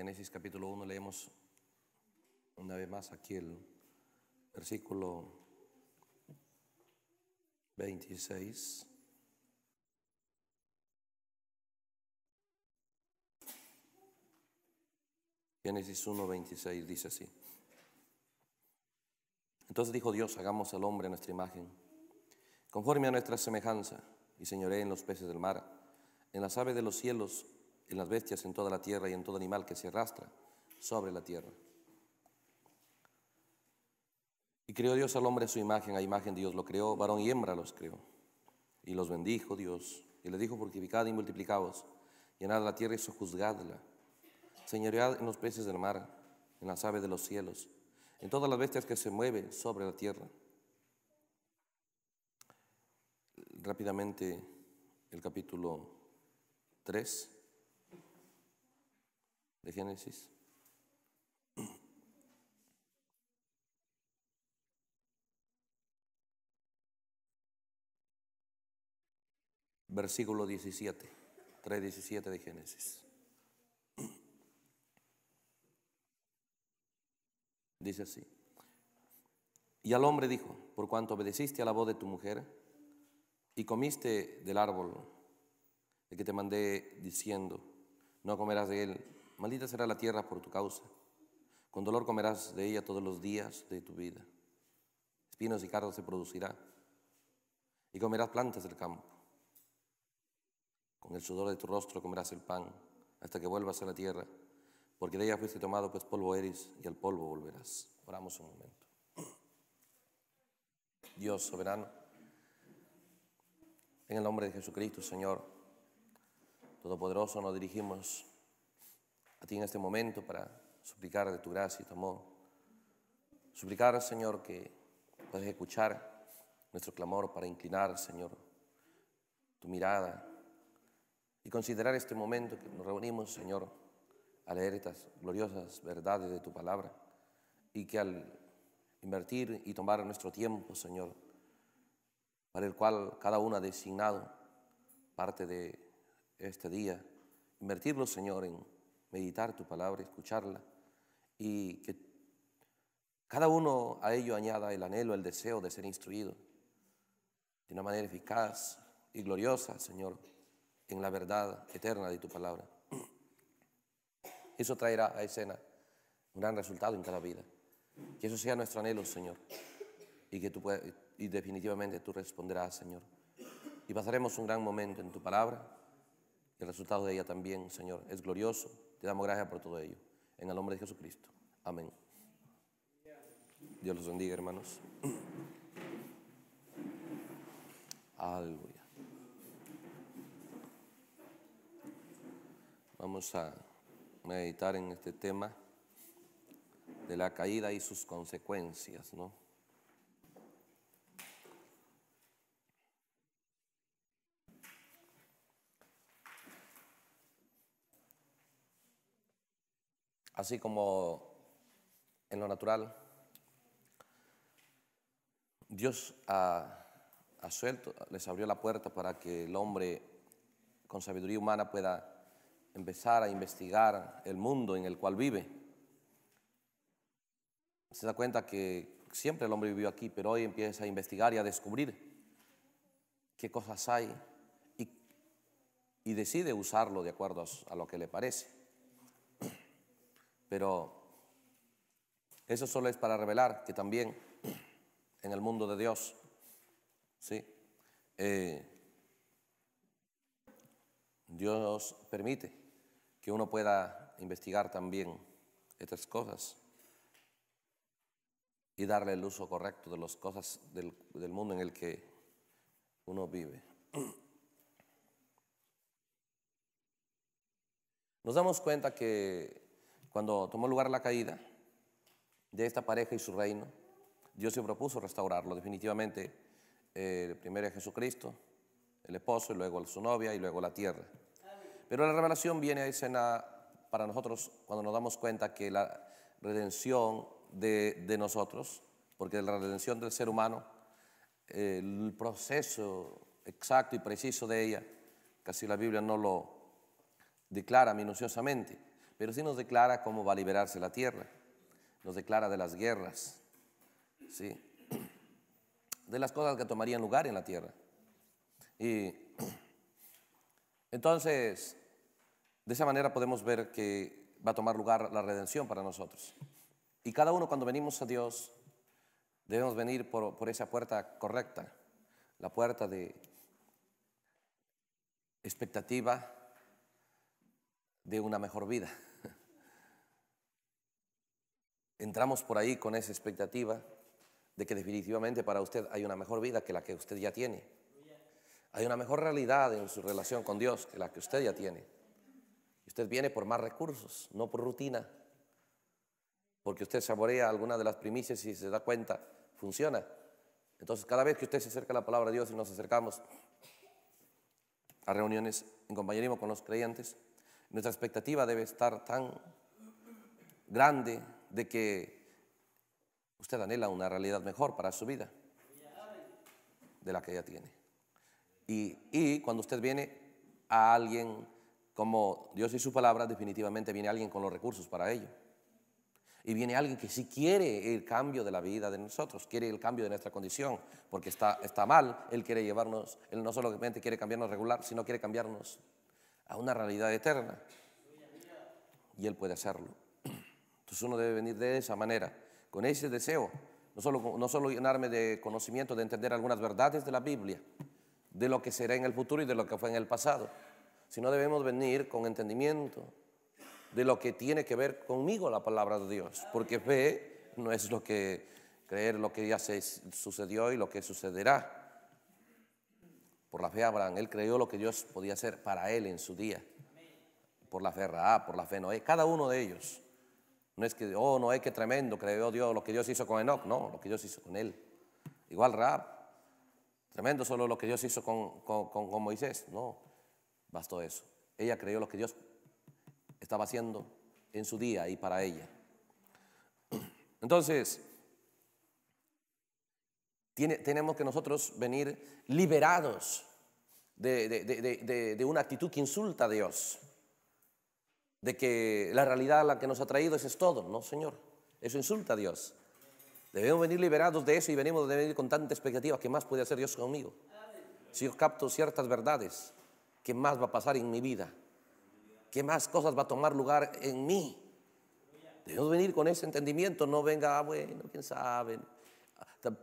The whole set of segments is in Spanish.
Génesis capítulo 1 leemos una vez más aquí el versículo 26. Génesis 1, 26 dice así. Entonces dijo Dios, hagamos al hombre nuestra imagen, conforme a nuestra semejanza, y señoré en los peces del mar, en las aves de los cielos, en las bestias, en toda la tierra y en todo animal que se arrastra sobre la tierra. Y creó Dios al hombre a su imagen, a imagen de Dios lo creó, varón y hembra los creó. Y los bendijo Dios, y le dijo, fructificad y multiplicaos, llenad la tierra y sojuzgadla, señoread en los peces del mar, en las aves de los cielos, en todas las bestias que se mueven sobre la tierra. Rápidamente el capítulo 3 de Génesis. Versículo 17, 3.17 de Génesis. Dice así. Y al hombre dijo, por cuanto obedeciste a la voz de tu mujer y comiste del árbol, el que te mandé diciendo, no comerás de él, Maldita será la tierra por tu causa. Con dolor comerás de ella todos los días de tu vida. Espinos y cardos se producirá. Y comerás plantas del campo. Con el sudor de tu rostro comerás el pan hasta que vuelvas a la tierra, porque de ella fuiste tomado, pues polvo eres y al polvo volverás. Oramos un momento. Dios soberano, en el nombre de Jesucristo, Señor, Todopoderoso, nos dirigimos a ti en este momento para suplicar de tu gracia y tu amor. Suplicar, Señor, que puedas escuchar nuestro clamor para inclinar, Señor, tu mirada y considerar este momento que nos reunimos, Señor, a leer estas gloriosas verdades de tu palabra y que al invertir y tomar nuestro tiempo, Señor, para el cual cada uno ha designado parte de este día, invertirlo, Señor, en meditar tu palabra, escucharla y que cada uno a ello añada el anhelo, el deseo de ser instruido de una manera eficaz y gloriosa, Señor, en la verdad eterna de tu palabra. Eso traerá a escena un gran resultado en cada vida. Que eso sea nuestro anhelo, Señor. Y que tú y definitivamente tú responderás, Señor. Y pasaremos un gran momento en tu palabra. El resultado de ella también, Señor, es glorioso te damos gracias por todo ello. En el nombre de Jesucristo. Amén. Dios los bendiga, hermanos. Aleluya. Vamos a meditar en este tema de la caída y sus consecuencias, ¿no? así como en lo natural, Dios ha, suelto, les abrió la puerta para que el hombre con sabiduría humana pueda empezar a investigar el mundo en el cual vive. Se da cuenta que siempre el hombre vivió aquí, pero hoy empieza a investigar y a descubrir qué cosas hay y, decide usarlo de acuerdo a lo que le parece. Pero eso solo es para revelar que también en el mundo de Dios, ¿sí? Eh, Dios permite que uno pueda investigar también estas cosas y darle el uso correcto de las cosas del mundo en el que uno vive. Nos damos cuenta que cuando tomó lugar la caída de esta pareja y su reino, Dios se propuso restaurarlo definitivamente. Eh, primero a Jesucristo, el esposo, y luego su novia, y luego la tierra. Pero la revelación viene a escena para nosotros cuando nos damos cuenta que la redención de, nosotros, porque la redención del ser humano, el proceso exacto y preciso de ella, casi la Biblia no lo declara minuciosamente pero sí nos declara cómo va a liberarse la tierra. Nos declara de las guerras, ¿sí? de las cosas que tomarían lugar en la tierra. Y entonces, de esa manera podemos ver que va a tomar lugar la redención para nosotros. Y cada uno cuando venimos a Dios, debemos venir por, por esa puerta correcta, la puerta de expectativa de una mejor vida entramos por ahí con esa expectativa de que definitivamente para usted hay una mejor vida que la que usted ya tiene. Hay una mejor realidad en su relación con Dios que la que usted ya tiene. Usted viene por más recursos, no por rutina. Porque usted saborea alguna de las primicias y se da cuenta, funciona. Entonces, cada vez que usted se acerca a la palabra de Dios y nos acercamos a reuniones en compañerismo con los creyentes, nuestra expectativa debe estar tan grande de que usted anhela una realidad mejor para su vida de la que ella tiene. Y, cuando usted viene a alguien como Dios y su palabra, definitivamente viene alguien con los recursos para ello. Y viene alguien que sí quiere el cambio de la vida de nosotros, quiere el cambio de nuestra condición, porque está, está mal, Él quiere llevarnos, Él no solamente quiere cambiarnos regular, sino quiere cambiarnos a una realidad eterna. Y Él puede hacerlo. Entonces uno debe venir de esa manera, con ese deseo, no solo, no solo llenarme de conocimiento, de entender algunas verdades de la Biblia, de lo que será en el futuro y de lo que fue en el pasado, sino debemos venir con entendimiento de lo que tiene que ver conmigo la palabra de Dios, porque fe no es lo que creer lo que ya se sucedió y lo que sucederá. Por la fe Abraham, él creyó lo que Dios podía hacer para él en su día. Por la fe Raab, por la fe Noé, cada uno de ellos no es que, oh, no es que tremendo, creyó Dios, lo que Dios hizo con Enoch, no, lo que Dios hizo con él. Igual Raab, tremendo solo lo que Dios hizo con, con, Moisés, no, bastó eso. Ella creyó lo que Dios estaba haciendo en su día y para ella. Entonces, tenemos que nosotros venir liberados de, de, de, de, una actitud que insulta a Dios de que la realidad a la que nos ha traído es todo. No, Señor, eso insulta a Dios. Debemos venir liberados de eso y venimos de venir con tanta expectativa. ¿Qué más puede hacer Dios conmigo? Si yo capto ciertas verdades, ¿qué más va a pasar en mi vida? ¿Qué más cosas va a tomar lugar en mí? Debemos venir con ese entendimiento. No venga, ah, bueno, quién sabe.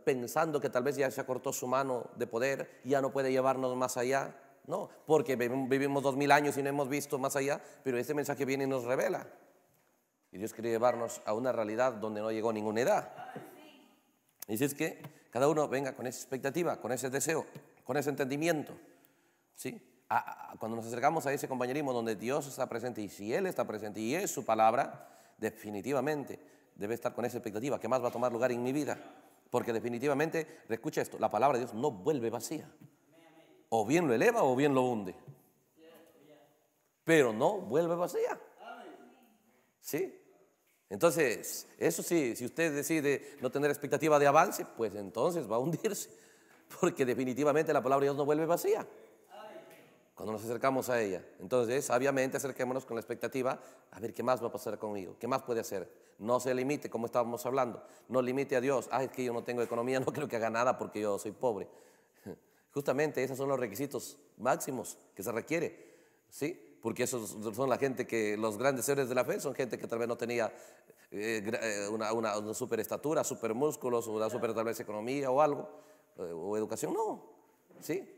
Pensando que tal vez ya se acortó su mano de poder, ya no puede llevarnos más allá. No, porque vivimos dos mil años y no hemos visto más allá, pero este mensaje viene y nos revela. Y Dios quiere llevarnos a una realidad donde no llegó ninguna edad. Y si es que cada uno venga con esa expectativa, con ese deseo, con ese entendimiento. ¿sí? cuando nos acercamos a ese compañerismo donde Dios está presente y si Él está presente y es su palabra, definitivamente debe estar con esa expectativa. que más va a tomar lugar en mi vida? Porque definitivamente, escucha esto, la palabra de Dios no vuelve vacía o bien lo eleva o bien lo hunde. Pero no vuelve vacía. ¿Sí? Entonces, eso sí, si usted decide no tener expectativa de avance, pues entonces va a hundirse, porque definitivamente la palabra de Dios no vuelve vacía cuando nos acercamos a ella. Entonces, sabiamente acerquémonos con la expectativa, a ver qué más va a pasar conmigo, qué más puede hacer. No se limite, como estábamos hablando, no limite a Dios. Ah, es que yo no tengo economía, no creo que haga nada porque yo soy pobre. Justamente esos son los requisitos máximos que se requiere, ¿sí? Porque esos son la gente que, los grandes seres de la fe, son gente que tal vez no tenía eh, eh, una, superestatura, supermúsculos, super músculos, una super tal vez economía o algo, eh, o educación, no, ¿sí?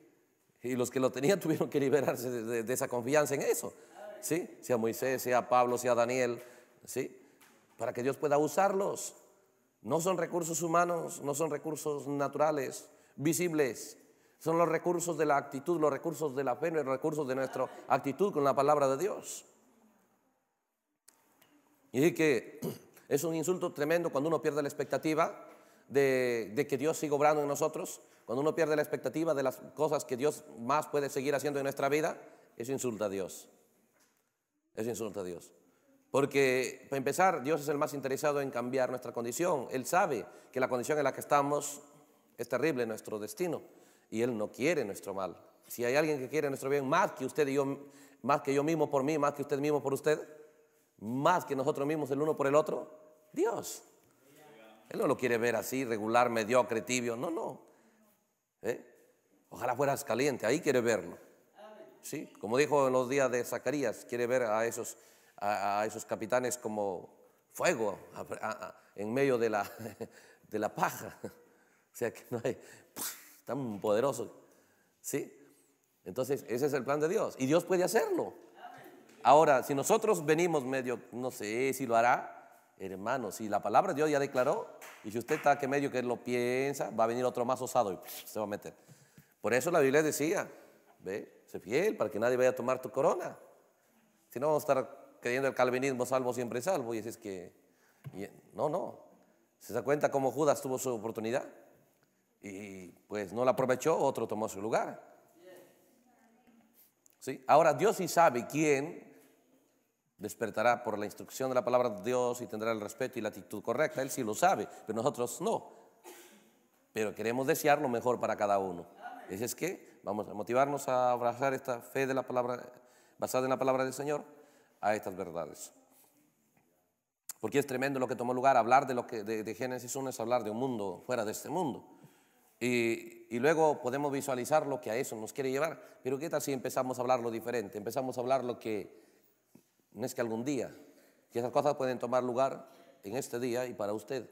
Y los que lo tenían tuvieron que liberarse de, de esa confianza en eso, ¿sí? Sea Moisés, sea Pablo, sea Daniel, ¿sí? Para que Dios pueda usarlos. No son recursos humanos, no son recursos naturales, visibles, son los recursos de la actitud, los recursos de la fe, los recursos de nuestra actitud con la palabra de Dios. Y es que es un insulto tremendo cuando uno pierde la expectativa de, que Dios siga obrando en nosotros, cuando uno pierde la expectativa de las cosas que Dios más puede seguir haciendo en nuestra vida, eso insulta a Dios. Eso insulta a Dios. Porque, para empezar, Dios es el más interesado en cambiar nuestra condición. Él sabe que la condición en la que estamos es terrible, nuestro destino y Él no quiere nuestro mal. Si hay alguien que quiere nuestro bien más que usted y yo, más que yo mismo por mí, más que usted mismo por usted, más que nosotros mismos el uno por el otro, Dios. Él no lo quiere ver así, regular, mediocre, tibio. No, no. ¿Eh? Ojalá fueras caliente, ahí quiere verlo. Sí, como dijo en los días de Zacarías, quiere ver a esos, a, esos capitanes como fuego en medio de la, de la paja. O sea que no hay tan poderoso. ¿Sí? Entonces, ese es el plan de Dios. Y Dios puede hacerlo. Ahora, si nosotros venimos medio, no sé si lo hará, hermano, si la palabra de Dios ya declaró, y si usted está que medio que lo piensa, va a venir otro más osado y se va a meter. Por eso la Biblia decía, ve, sé fiel para que nadie vaya a tomar tu corona. Si no, vamos a estar creyendo el calvinismo, salvo siempre salvo, y es que, no, no. ¿Se da cuenta cómo Judas tuvo su oportunidad? y pues no la aprovechó, otro tomó su lugar. Ahora Dios sí sabe quién despertará por la instrucción de la palabra de Dios y tendrá el respeto y la actitud correcta. Él sí lo sabe, pero nosotros no. Pero queremos desear lo mejor para cada uno. Así es que vamos a motivarnos a abrazar esta fe de la palabra, basada en la palabra del Señor, a estas verdades. Porque es tremendo lo que tomó lugar. Hablar de, lo que, de, de Génesis 1 es hablar de un mundo fuera de este mundo. Eh, y, luego podemos visualizar lo que a eso nos quiere llevar. Pero ¿qué tal si empezamos a hablar lo diferente? Empezamos a hablar lo que no es que algún día, que esas cosas pueden tomar lugar en este día y para usted,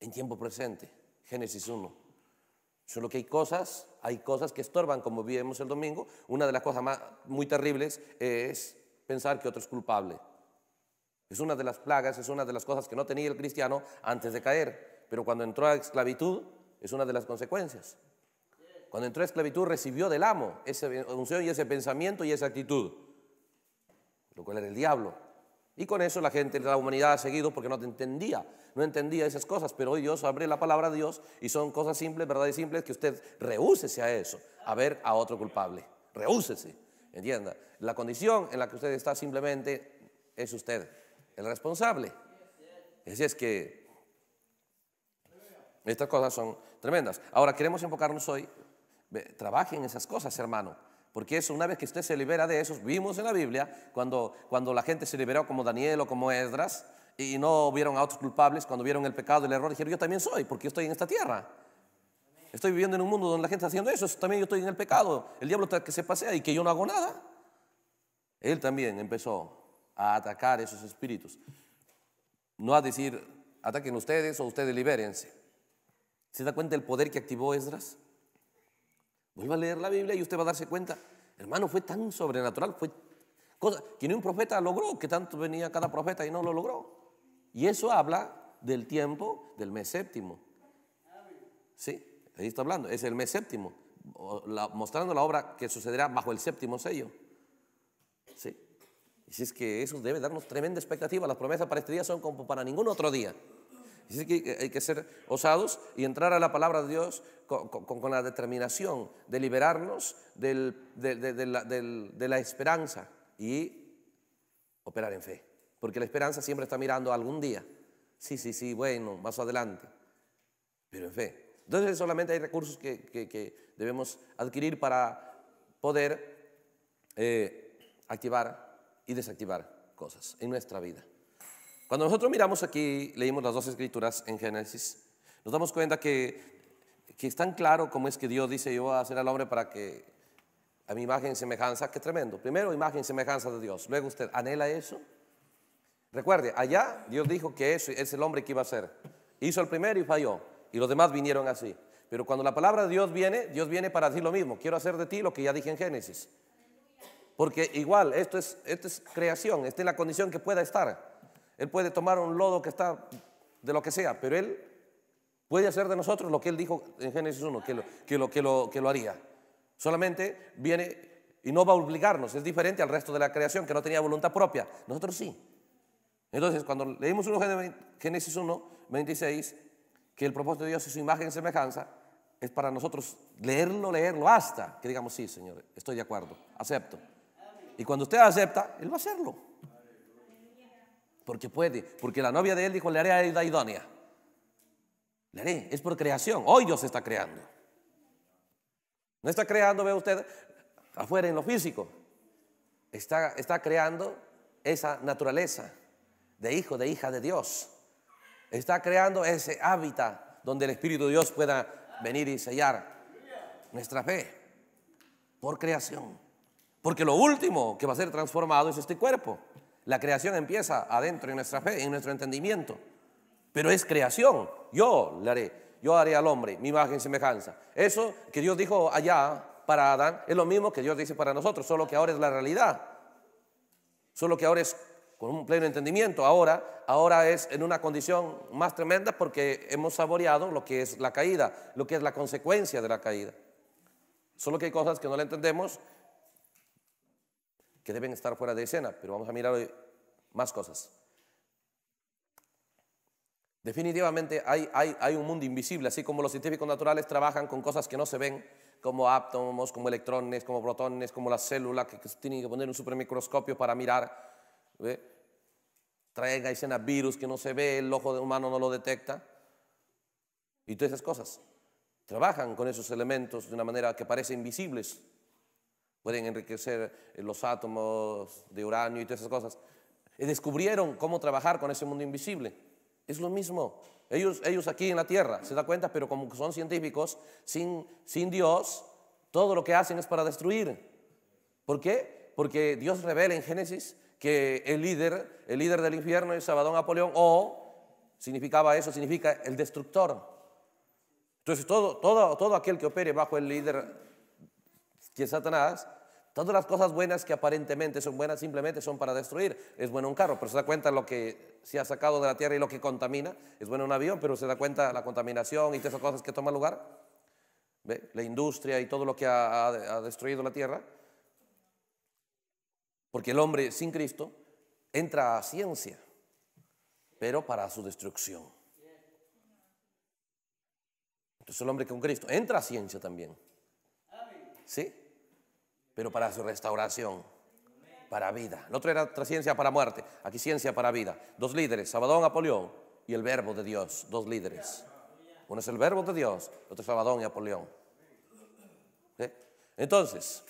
en tiempo presente, Génesis 1. Solo que hay cosas, hay cosas que estorban, como vimos el domingo. Una de las cosas más, muy terribles es pensar que otro es culpable. Es una de las plagas, es una de las cosas que no tenía el cristiano antes de caer. Pero cuando entró a esclavitud, es una de las consecuencias. Cuando entró a esclavitud recibió del amo esa unción y ese pensamiento y esa actitud, lo cual era el diablo. Y con eso la gente, la humanidad ha seguido porque no entendía, no entendía esas cosas, pero hoy Dios abre la palabra a Dios y son cosas simples, Verdad y simples, que usted rehúsese a eso, a ver a otro culpable, rehúsese, entienda. La condición en la que usted está simplemente es usted, el responsable. Así es que estas cosas son tremendas. Ahora queremos enfocarnos hoy, trabajen esas cosas, hermano. Porque eso, una vez que usted se libera de esos, vimos en la Biblia, cuando, cuando la gente se liberó como Daniel o como Esdras, y no vieron a otros culpables, cuando vieron el pecado, el error, dijeron, yo también soy, porque yo estoy en esta tierra. Estoy viviendo en un mundo donde la gente está haciendo eso, también yo estoy en el pecado. El diablo que se pasea y que yo no hago nada. Él también empezó a atacar esos espíritus. No a decir, ataquen ustedes o ustedes libérense. ¿Se da cuenta del poder que activó Esdras? Vuelva a leer la Biblia y usted va a darse cuenta. Hermano, fue tan sobrenatural, fue cosa que un profeta logró, que tanto venía cada profeta y no lo logró. Y eso habla del tiempo del mes séptimo. Sí, ahí está hablando, es el mes séptimo, mostrando la obra que sucederá bajo el séptimo sello. Sí. Y si es que eso debe darnos tremenda expectativa, las promesas para este día son como para ningún otro día. Dice que hay que ser osados y entrar a la palabra de Dios con, la determinación de liberarnos de, la, esperanza y operar en fe. Porque la esperanza siempre está mirando algún día. Sí, sí, sí, bueno, más adelante. Pero en fe. Entonces solamente hay recursos que, debemos adquirir para poder eh, activar y desactivar cosas en nuestra vida. Cuando nosotros miramos aquí, leímos las dos escrituras en Génesis, nos damos cuenta que, que es tan claro cómo es que Dios dice, yo voy a hacer al hombre para que a mi imagen y semejanza, qué tremendo. Primero, imagen y semejanza de Dios. Luego usted anhela eso. Recuerde, allá Dios dijo que eso es el hombre que iba a ser. Hizo el primero y falló. Y los demás vinieron así. Pero cuando la palabra de Dios viene, Dios viene para decir lo mismo. Quiero hacer de ti lo que ya dije en Génesis. Porque igual, esto es, esto es creación, esta es la condición que pueda estar. Él puede tomar un lodo que está de lo que sea, pero Él puede hacer de nosotros lo que Él dijo en Génesis 1, que lo, que lo, que lo, haría. Solamente viene y no va a obligarnos. Es diferente al resto de la creación que no tenía voluntad propia. Nosotros sí. Entonces, cuando leímos Génesis 1, 26, que el propósito de Dios es su imagen y semejanza, es para nosotros leerlo, leerlo hasta que digamos, sí, Señor, estoy de acuerdo, acepto. Y cuando usted acepta, Él va a hacerlo. Porque puede, porque la novia de él dijo, le haré la idónea. Le haré, es por creación. Hoy Dios está creando. No está creando, ve usted, afuera en lo físico. Está, está creando esa naturaleza de hijo, de hija de Dios. Está creando ese hábitat donde el Espíritu de Dios pueda venir y sellar nuestra fe por creación. Porque lo último que va a ser transformado es este cuerpo. La creación empieza adentro en nuestra fe, en nuestro entendimiento. Pero es creación. Yo le haré. Yo haré al hombre mi imagen y semejanza. Eso que Dios dijo allá para Adán es lo mismo que Dios dice para nosotros, solo que ahora es la realidad. Solo que ahora es con un pleno entendimiento. Ahora, ahora es en una condición más tremenda porque hemos saboreado lo que es la caída, lo que es la consecuencia de la caída. Solo que hay cosas que no le entendemos que deben estar fuera de escena, pero vamos a mirar hoy más cosas. Definitivamente hay, hay, hay, un mundo invisible, así como los científicos naturales trabajan con cosas que no se ven, como átomos, como electrones, como protones, como las células, que, tienen que poner un supermicroscopio para mirar. Traen a escena virus que no se ve, el ojo humano no lo detecta, y todas esas cosas. Trabajan con esos elementos de una manera que parece invisibles, pueden enriquecer eh, los átomos de uranio y todas esas cosas. Y descubrieron cómo trabajar con ese mundo invisible. Es lo mismo. Ellos, ellos aquí en la Tierra, se da cuenta, pero como son científicos, sin, sin Dios, todo lo que hacen es para destruir. ¿Por qué? Porque Dios revela en Génesis que el líder, el líder del infierno es Sabadón Apolión, o significaba eso, significa el destructor. Entonces todo, todo, todo aquel que opere bajo el líder que es Satanás Todas las cosas buenas que aparentemente son buenas simplemente son para destruir. Es bueno un carro, pero se da cuenta lo que se ha sacado de la tierra y lo que contamina. Es bueno un avión, pero se da cuenta la contaminación y todas esas cosas que toman lugar. La industria y todo lo que ha, ha destruido la tierra. Porque el hombre sin Cristo entra a ciencia, pero para su destrucción. Entonces el hombre con Cristo entra a ciencia también. ¿Sí? pero para su restauración, para vida. El otro era ciencia para muerte, aquí ciencia para vida. Dos líderes, Sabadón, Apolión y el verbo de Dios, dos líderes. Uno es el verbo de Dios, otro es Sabadón y Apolión. Entonces,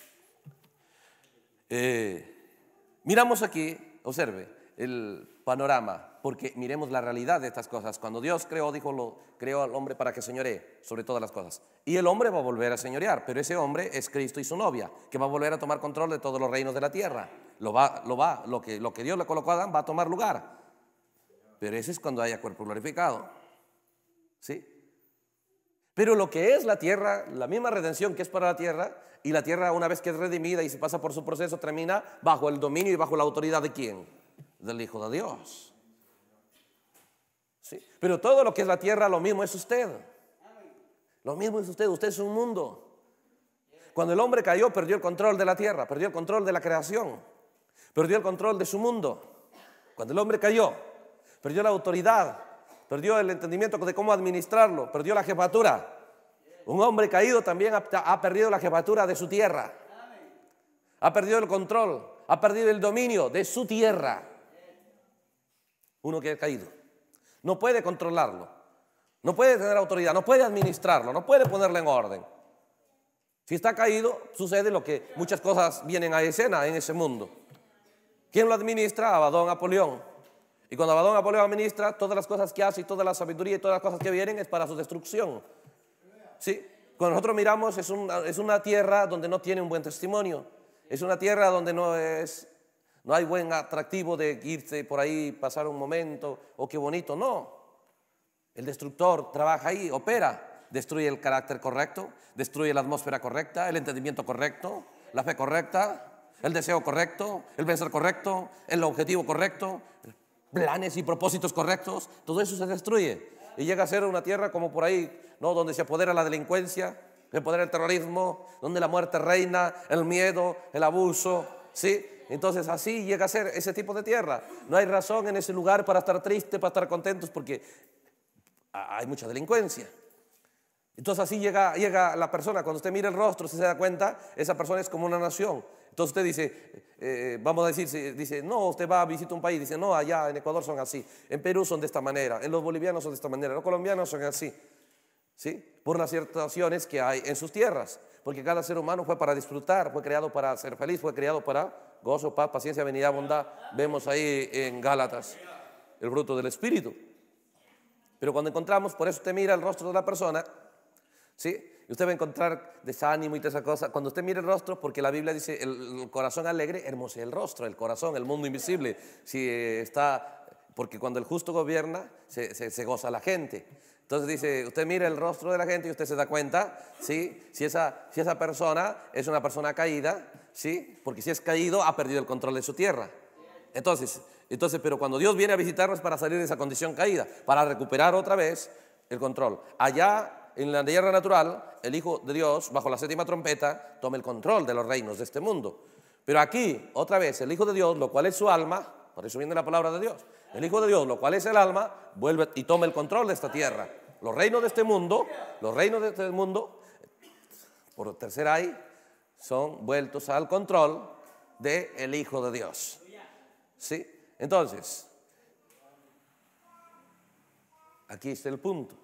eh, miramos aquí, observe, el panorama, porque miremos la realidad de estas cosas. Cuando Dios creó, dijo, lo, creó al hombre para que señore sobre todas las cosas. Y el hombre va a volver a señorear, pero ese hombre es Cristo y su novia, que va a volver a tomar control de todos los reinos de la tierra. Lo va, lo va, lo que, lo que Dios le colocó a Adán va a tomar lugar. Pero eso es cuando haya cuerpo glorificado. ¿Sí? Pero lo que es la tierra, la misma redención que es para la tierra, y la tierra una vez que es redimida y se pasa por su proceso, termina bajo el dominio y bajo la autoridad de quién? del Hijo de Dios. ¿Sí? Pero todo lo que es la tierra, lo mismo es usted. Lo mismo es usted, usted es un mundo. Cuando el hombre cayó, perdió el control de la tierra, perdió el control de la creación, perdió el control de su mundo. Cuando el hombre cayó, perdió la autoridad, perdió el entendimiento de cómo administrarlo, perdió la jefatura. Un hombre caído también ha, ha perdido la jefatura de su tierra, ha perdido el control, ha perdido el dominio de su tierra uno que ha caído. No puede controlarlo, no puede tener autoridad, no puede administrarlo, no puede ponerlo en orden. Si está caído, sucede lo que muchas cosas vienen a escena en ese mundo. ¿Quién lo administra? Abadón Apolión. Y cuando Abadón Apolión administra, todas las cosas que hace y toda la sabiduría y todas las cosas que vienen es para su destrucción. ¿Sí? Cuando nosotros miramos, es una, es una tierra donde no tiene un buen testimonio. Es una tierra donde no es no hay buen atractivo de irse por ahí, pasar un momento, o oh, qué bonito, no. El destructor trabaja ahí, opera, destruye el carácter correcto, destruye la atmósfera correcta, el entendimiento correcto, la fe correcta, el deseo correcto, el vencer correcto, el objetivo correcto, planes y propósitos correctos, todo eso se destruye. Y llega a ser una tierra como por ahí, ¿no? Donde se apodera la delincuencia, se apodera el terrorismo, donde la muerte reina, el miedo, el abuso, ¿sí? Entonces así llega a ser ese tipo de tierra. No hay razón en ese lugar para estar triste, para estar contentos, porque hay mucha delincuencia. Entonces así llega, llega la persona. Cuando usted mira el rostro, se da cuenta, esa persona es como una nación. Entonces usted dice, eh, vamos a decir, dice, no, usted va a visitar un país, dice, no, allá en Ecuador son así, en Perú son de esta manera, en los bolivianos son de esta manera, los colombianos son así. ¿Sí? Por las situaciones que hay en sus tierras. Porque cada ser humano fue para disfrutar, fue creado para ser feliz, fue creado para gozo, paz, paciencia, venida, bondad. Vemos ahí en Gálatas el fruto del Espíritu. Pero cuando encontramos, por eso usted mira el rostro de la persona, ¿sí? Y usted va a encontrar desánimo y toda esa cosa. Cuando usted mire el rostro, porque la Biblia dice, el corazón alegre, hermoso el rostro, el corazón, el mundo invisible. Si eh, está, porque cuando el justo gobierna, se, goza la gente. Entonces dice, usted mira el rostro de la gente y usted se da cuenta, ¿sí? Si esa, si esa persona es una persona caída, ¿sí? Porque si es caído, ha perdido el control de su tierra. Entonces, entonces, pero cuando Dios viene a visitarnos para salir de esa condición caída, para recuperar otra vez el control. Allá en la tierra natural, el Hijo de Dios, bajo la séptima trompeta, toma el control de los reinos de este mundo. Pero aquí, otra vez, el Hijo de Dios, lo cual es su alma, por eso viene la palabra de Dios, el Hijo de Dios, lo cual es el alma, vuelve y toma el control de esta tierra. Los reinos de este mundo, los reinos de este mundo, por tercera ahí, son vueltos al control del el Hijo de Dios. ¿Sí? Entonces, aquí está el punto.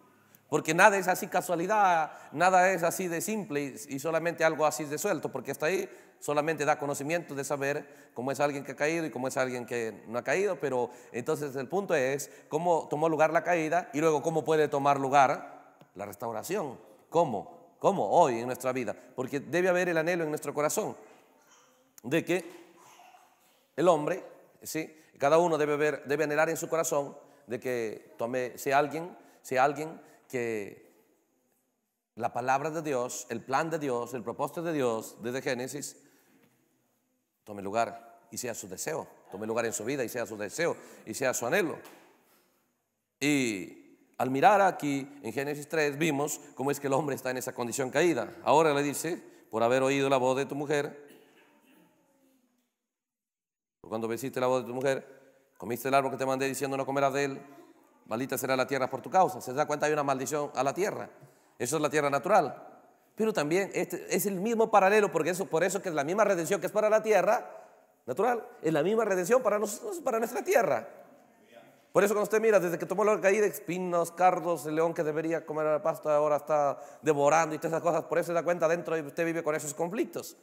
Porque nada es así casualidad, nada es así de simple y, solamente algo así de suelto, porque hasta ahí solamente da conocimiento de saber cómo es alguien que ha caído y cómo es alguien que no ha caído, pero entonces el punto es cómo tomó lugar la caída y luego cómo puede tomar lugar la restauración. ¿Cómo? ¿Cómo? Hoy en nuestra vida. Porque debe haber el anhelo en nuestro corazón de que el hombre, ¿sí? cada uno debe, ver, debe anhelar en su corazón de que tome, sea alguien, sea alguien que la palabra de Dios, el plan de Dios, el propósito de Dios desde Génesis, tome lugar y sea su deseo, tome lugar en su vida y sea su deseo y sea su anhelo. Y al mirar aquí en Génesis 3 vimos cómo es que el hombre está en esa condición caída. Ahora le dice, por haber oído la voz de tu mujer, por cuando besiste la voz de tu mujer, comiste el árbol que te mandé diciendo no comerás de él, maldita será la tierra por tu causa. Se da cuenta hay una maldición a la tierra. Eso es la tierra natural. Pero también este es el mismo paralelo, porque eso, por eso que es la misma redención que es para la tierra natural, es la misma redención para, nosotros, para nuestra tierra. Por eso cuando usted mira, desde que tomó la caída, espinos, cardos, el león que debería comer la pasta ahora está devorando y todas esas cosas, por eso se da cuenta dentro y usted vive con esos conflictos.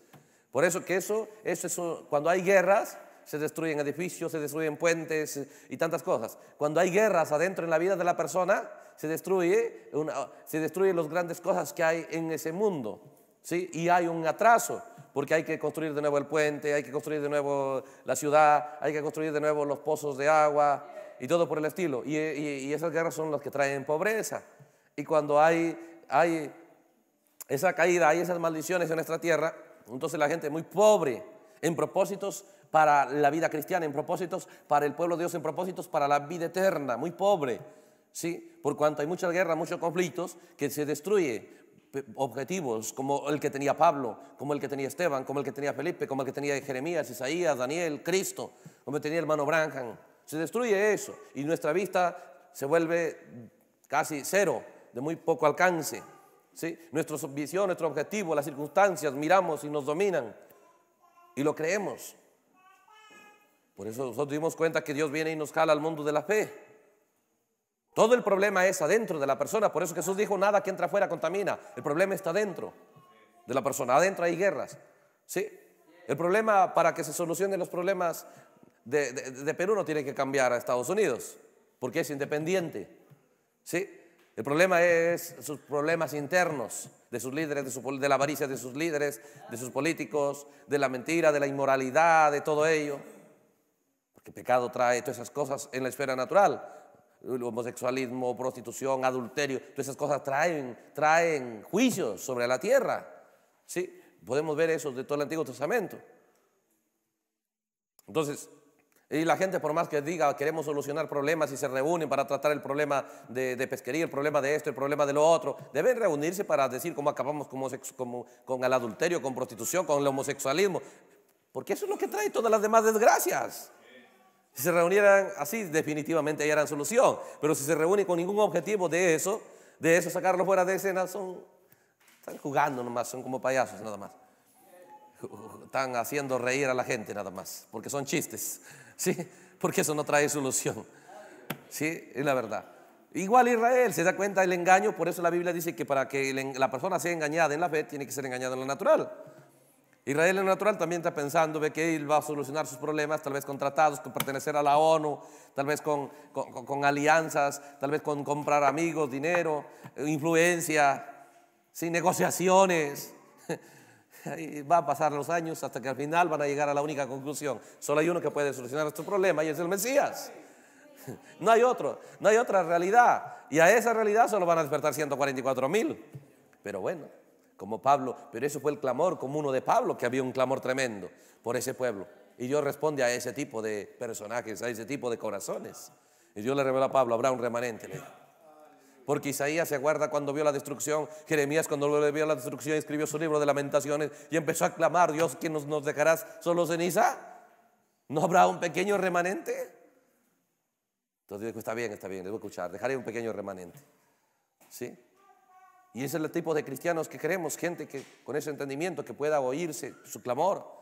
Por eso que eso, eso cuando hay guerras, se destruyen edificios, se destruyen puentes y tantas cosas. Cuando hay guerras adentro en la vida de la persona, se destruye, se destruyen las grandes cosas que hay en ese mundo. ¿sí? Y hay un atraso, porque hay que construir de nuevo el puente, hay que construir de nuevo la ciudad, hay que construir de nuevo los pozos de agua y todo por el estilo. Y, esas guerras son las que traen pobreza. Y cuando hay, esa caída, hay esas maldiciones en nuestra tierra, entonces la gente es muy pobre en propósitos para la vida cristiana, en propósitos para el pueblo de Dios, en propósitos para la vida eterna, muy pobre. ¿Sí? Por cuanto hay muchas guerras, muchos conflictos que se destruye objetivos como el que tenía Pablo, como el que tenía Esteban, como el que tenía Felipe, como el que tenía Jeremías, Isaías, Daniel, Cristo, como tenía el hermano Branham. Se destruye eso y nuestra vista se vuelve casi cero, de muy poco alcance. ¿sí? Nuestra visión, nuestro objetivo, las circunstancias miramos y nos dominan y lo creemos. Por eso nosotros dimos cuenta que Dios viene y nos jala al mundo de la fe. Todo el problema es adentro de la persona. Por eso Jesús dijo, nada que entra afuera contamina. El problema está adentro de la persona. Adentro hay guerras. ¿sí? El problema para que se solucionen los problemas de, Perú no tiene que cambiar a Estados Unidos, porque es independiente. ¿sí? El problema es sus problemas internos, de sus líderes, de, de la avaricia de sus líderes, de sus políticos, de la mentira, de la inmoralidad, de todo ello. Porque pecado trae todas esas cosas en la esfera natural. homosexualismo, prostitución, adulterio, todas esas cosas traen, traen juicios sobre la tierra. ¿sí? Podemos ver eso de todo el Antiguo Testamento. Entonces, y la gente, por más que diga, queremos solucionar problemas y se reúnen para tratar el problema de, pesquería, el problema de esto, el problema de lo otro, deben reunirse para decir cómo acabamos con, con el adulterio, con prostitución, con el homosexualismo. Porque eso es lo que trae todas las demás desgracias. Si se reunieran así, definitivamente eran solución. Pero si se reúnen con ningún objetivo de eso, de eso sacarlo fuera de escena, son, están jugando nomás, son como payasos nada más. Están haciendo reír a la gente nada más, porque son chistes. ¿sí? Porque eso no trae solución. ¿Sí? Es la verdad. Igual Israel se da cuenta del engaño, por eso la Biblia dice que para que la persona sea engañada en la fe, tiene que ser engañada en lo natural. Israel en lo natural también está pensando ve que él va a solucionar sus problemas, tal vez con tratados, con pertenecer a la ONU, tal vez con, alianzas, tal vez con comprar amigos, dinero, influencia, sin negociaciones. va a pasar los años hasta que al final van a llegar a la única conclusión. Solo hay uno que puede solucionar estos problema y es el Mesías. No hay otro, no hay otra realidad. Y a esa realidad solo van a despertar 144 mil. Pero bueno, como Pablo, pero eso fue el clamor uno de Pablo, que había un clamor tremendo por ese pueblo. Y yo responde a ese tipo de personajes, a ese tipo de corazones. Y yo le revela a Pablo, habrá un remanente. Porque Isaías se aguarda cuando vio la destrucción, Jeremías cuando vio la destrucción escribió su libro de lamentaciones y empezó a clamar, Dios, ¿quién nos, nos dejarás solo ceniza? ¿No habrá un pequeño remanente? Entonces digo, está bien, está bien, debo a escuchar, dejaré un pequeño remanente. ¿Sí? Y ese es el tipo de cristianos que queremos, gente que con ese entendimiento que pueda oírse su clamor.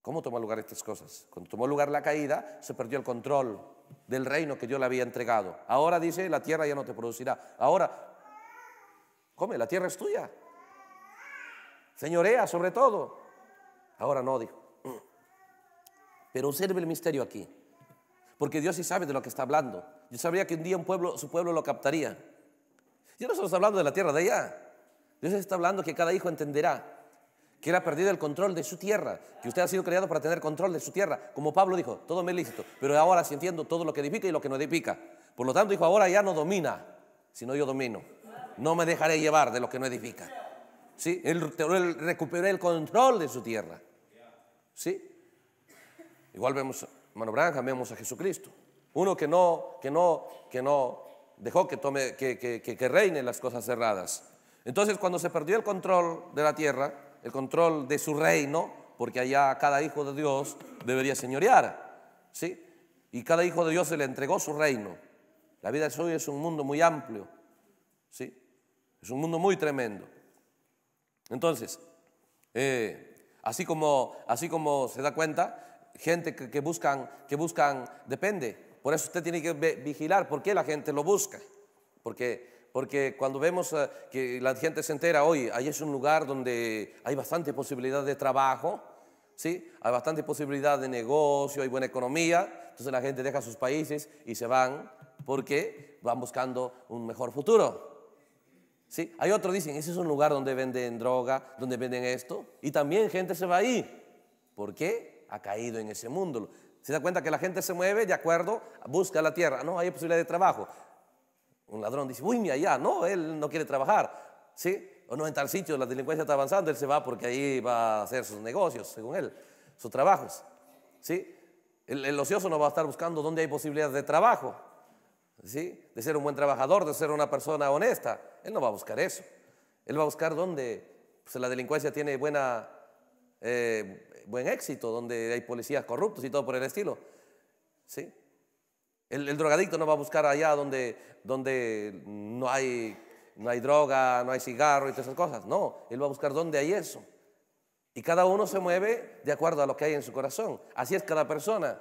¿Cómo tomó lugar estas cosas? Cuando tomó lugar la caída, se perdió el control del reino que yo le había entregado. Ahora dice, la tierra ya no te producirá. Ahora, come, la tierra es tuya. Señorea sobre todo. Ahora no, dijo. Pero observe el misterio aquí. Porque Dios sí sabe de lo que está hablando. Yo sabría que un día un pueblo, su pueblo lo captaría. Yo no está hablando de la tierra de allá. Dios está hablando que cada hijo entenderá que era perdido el control de su tierra, que usted ha sido creado para tener control de su tierra. Como Pablo dijo, todo me es lícito, pero ahora sí entiendo todo lo que edifica y lo que no edifica. Por lo tanto, dijo, ahora ya no domina, sino yo domino. No me dejaré llevar de lo que no edifica. ¿Sí? Él, recuperó el control de su tierra. ¿Sí? Igual vemos, mano Branca, vemos a Jesucristo. Uno que no, que no, que no dejó que, tome, que, que, que reine las cosas cerradas. Entonces, cuando se perdió el control de la tierra, el control de su reino, porque allá cada hijo de Dios debería señorear, ¿sí? Y cada hijo de Dios se le entregó su reino. La vida de hoy es un mundo muy amplio, ¿sí? Es un mundo muy tremendo. Entonces, eh, así, como, así como se da cuenta, gente que, que, buscan, que buscan, depende. Por eso usted tiene que vigilar por qué la gente lo busca. Porque porque cuando vemos eh, que la gente se entera hoy, ahí es un lugar donde hay bastante posibilidad de trabajo, ¿sí? hay bastante posibilidad de negocio, hay buena economía, entonces la gente deja sus países y se van porque van buscando un mejor futuro. ¿Sí? Hay otros dicen, ese es un lugar donde venden droga, donde venden esto, y también gente se va ahí. porque Ha caído en ese mundo. Se da cuenta que la gente se mueve de acuerdo, busca la tierra, no hay posibilidad de trabajo. Un ladrón dice, uy, mira allá, no, él no quiere trabajar, ¿sí? O no, en tal sitio la delincuencia está avanzando, él se va porque ahí va a hacer sus negocios, según él, sus trabajos, ¿sí? El, ocioso no va a estar buscando dónde hay posibilidades de trabajo, ¿sí? De ser un buen trabajador, de ser una persona honesta, él no va a buscar eso. Él va a buscar dónde pues, la delincuencia tiene buena, eh, buen éxito, donde hay policías corruptos y todo por el estilo, ¿sí? El, drogadicto no va a buscar allá donde, donde no, hay, no hay droga, no hay cigarro y todas esas cosas. No, él va a buscar donde hay eso. Y cada uno se mueve de acuerdo a lo que hay en su corazón. Así es cada persona.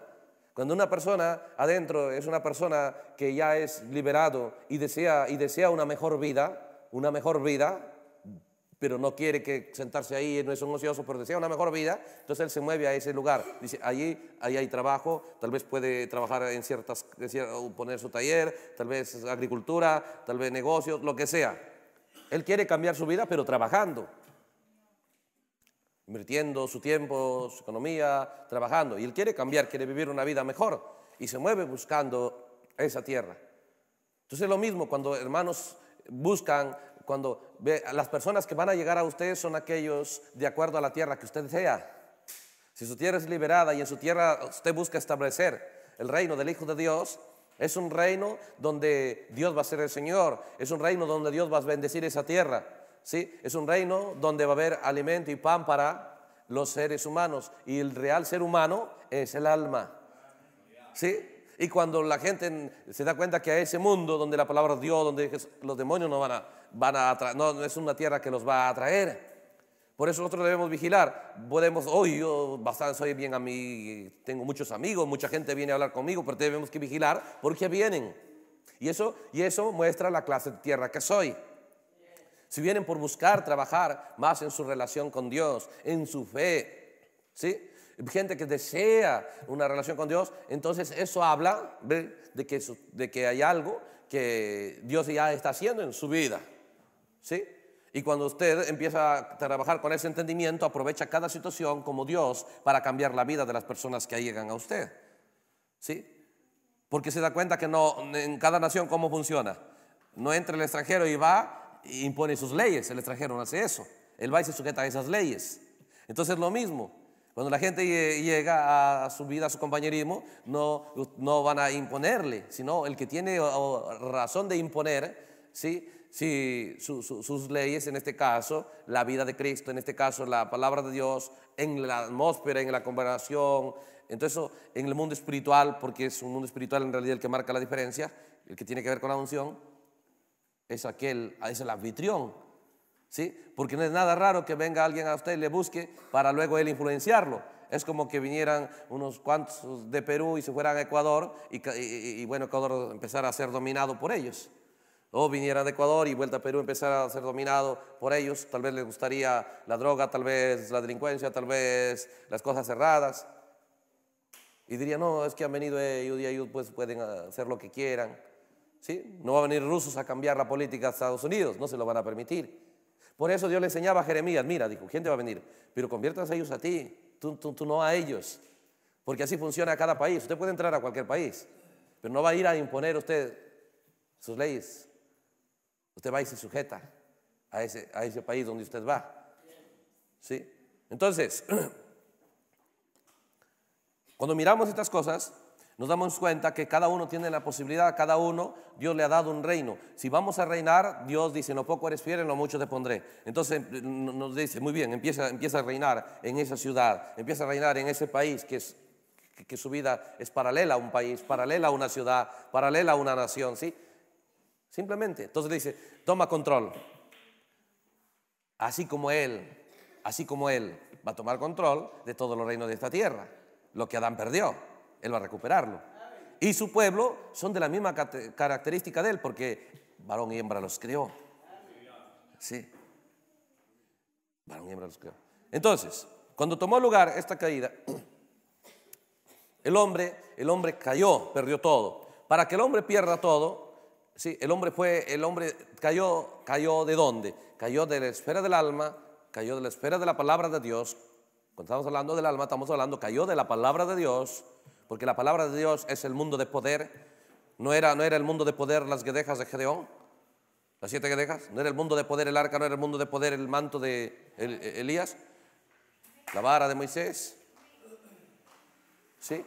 Cuando una persona adentro es una persona que ya es liberado y desea, y desea una mejor vida, una mejor vida, pero no quiere que sentarse ahí, no es un ocioso, pero desea una mejor vida, entonces él se mueve a ese lugar. Dice, allí, hay trabajo, tal vez puede trabajar en ciertas, poner su taller, tal vez agricultura, tal vez negocios, lo que sea. Él quiere cambiar su vida, pero trabajando, invirtiendo su tiempo, su economía, trabajando. Y él quiere cambiar, quiere vivir una vida mejor y se mueve buscando esa tierra. Entonces es lo mismo cuando hermanos buscan cuando ve, las personas que van a llegar a ustedes son aquellos de acuerdo a la tierra que usted desea. Si su tierra es liberada y en su tierra usted busca establecer el reino del Hijo de Dios, es un reino donde Dios va a ser el Señor, es un reino donde Dios va a bendecir esa tierra, ¿sí? Es un reino donde va a haber alimento y pan para los seres humanos y el real ser humano es el alma. ¿Sí? Y cuando la gente se da cuenta que a ese mundo donde la palabra de Dios, donde los demonios no van a, van a no, es una tierra que los va a atraer. Por eso nosotros debemos vigilar. Podemos, hoy yo bastante soy bien a mí, tengo muchos amigos, mucha gente viene a hablar conmigo, pero debemos que vigilar porque vienen. Y eso, y eso muestra la clase de tierra que soy. Si vienen por buscar trabajar más en su relación con Dios, en su fe, ¿sí? gente que desea una relación con Dios, entonces eso habla De, que, hay algo que Dios ya está haciendo en su vida. ¿Sí? Y cuando usted empieza a trabajar con ese entendimiento, aprovecha cada situación como Dios para cambiar la vida de las personas que llegan a usted. ¿Sí? Porque se da cuenta que no, en cada nación cómo funciona. No entra el extranjero y va e impone sus leyes. El extranjero no hace eso. Él va y se sujeta a esas leyes. Entonces lo mismo. Cuando la gente llega a su vida, a su compañerismo, no, no van a imponerle, sino el que tiene razón de imponer, ¿sí? sus leyes, en este caso, la vida de Cristo, en este caso, la palabra de Dios, en la atmósfera, en la conversación, entonces en el mundo espiritual, porque es un mundo espiritual en realidad el que marca la diferencia, el que tiene que ver con la unción, es aquel, es el anfitrión, ¿sí? Porque no es nada raro que venga alguien a usted y le busque para luego él influenciarlo. Es como que vinieran unos cuantos de Perú y se fueran a Ecuador y, bueno, Ecuador empezara a ser dominado por ellos. O vinieran de Ecuador y vuelta a Perú empezara a ser dominado por ellos. Tal vez les gustaría la droga, tal vez la delincuencia, tal vez las cosas cerradas. Y diría, no, es que han venido eh, ellos y ellos pues pueden hacer lo que quieran. ¿Sí? No va a venir rusos a cambiar la política de Estados Unidos, no se lo van a permitir. Por eso Dios le enseñaba a Jeremías, mira, dijo, gente va a venir? Pero conviértanse ellos a ti, tú, tú, no a ellos. Porque así funciona cada país. Usted puede entrar a cualquier país, pero no va a ir a imponer usted sus leyes. Usted va y se sujeta a ese, a ese país donde usted va. ¿Sí? Entonces, cuando miramos estas cosas, nos damos cuenta que cada uno tiene la posibilidad, cada uno Dios le ha dado un reino. Si vamos a reinar, Dios dice, no poco eres fiel, en lo mucho te pondré. Entonces nos dice, muy bien, empieza, empieza a reinar en esa ciudad, empieza a reinar en ese país que es su vida es paralela a un país, paralela a una ciudad, paralela a una nación, ¿sí? Simplemente. Entonces le dice, toma control. Así como Él, así como Él va a tomar control de todos los reinos de esta tierra, lo que Adán perdió. Él va a recuperarlo. Y su pueblo son de la misma característica de Él, porque varón y hembra los crió. Sí. Varón y hembra los creó Entonces, cuando tomó lugar esta caída, el hombre, el hombre cayó, perdió todo. Para que el hombre pierda todo, sí, el hombre fue, el hombre cayó, cayó de dónde? Cayó de la esfera del alma, cayó de la esfera de la palabra de Dios. Cuando estamos hablando del alma, estamos hablando, cayó de la palabra de Dios, porque la palabra de Dios es el mundo de poder. ¿No era, no era el mundo de poder las guedejas de Gedeón? ¿Las siete guedejas? ¿No era el mundo de poder el arca? ¿No era el mundo de poder el manto de Elías? ¿La vara de Moisés? ¿Sí?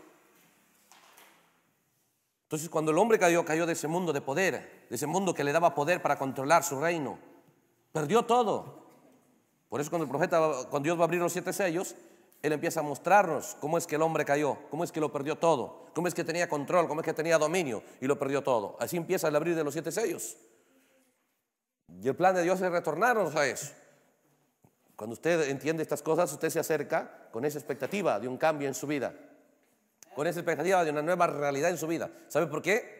Entonces cuando el hombre cayó, cayó de ese mundo de poder, de ese mundo que le daba poder para controlar su reino. Perdió todo. Por eso cuando el profeta, cuando Dios va a abrir los siete sellos, él empieza a mostrarnos cómo es que el hombre cayó, cómo es que lo perdió todo, cómo es que tenía control, cómo es que tenía dominio y lo perdió todo. Así empieza el abrir de los siete sellos. Y el plan de Dios es retornarnos a eso. Cuando usted entiende estas cosas, usted se acerca con esa expectativa de un cambio en su vida, con esa expectativa de una nueva realidad en su vida. ¿Sabe por qué?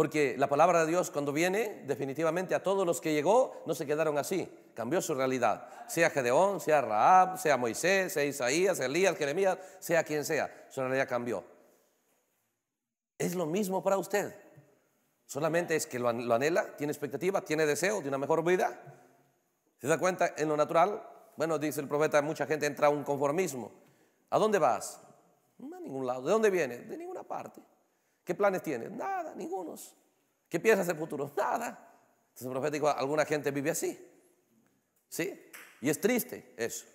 Porque la palabra de Dios cuando viene, definitivamente a todos los que llegó, no se quedaron así, cambió su realidad. Sea Gedeón, sea Raab, sea Moisés, sea Isaías, Elías, Jeremías, sea quien sea, su realidad cambió. Es lo mismo para usted. Solamente es que lo, anhela, tiene expectativa, tiene deseo de una mejor vida. ¿Se da cuenta? En lo natural, bueno, dice el profeta, mucha gente entra a un conformismo. ¿A dónde vas? a ningún lado. ¿De dónde viene? De ninguna parte. ¿Qué planes tiene? Nada, ningunos. ¿Qué piensas del futuro? Nada. Entonces el profeta dijo, alguna gente vive así. ¿Sí? Y es triste eso.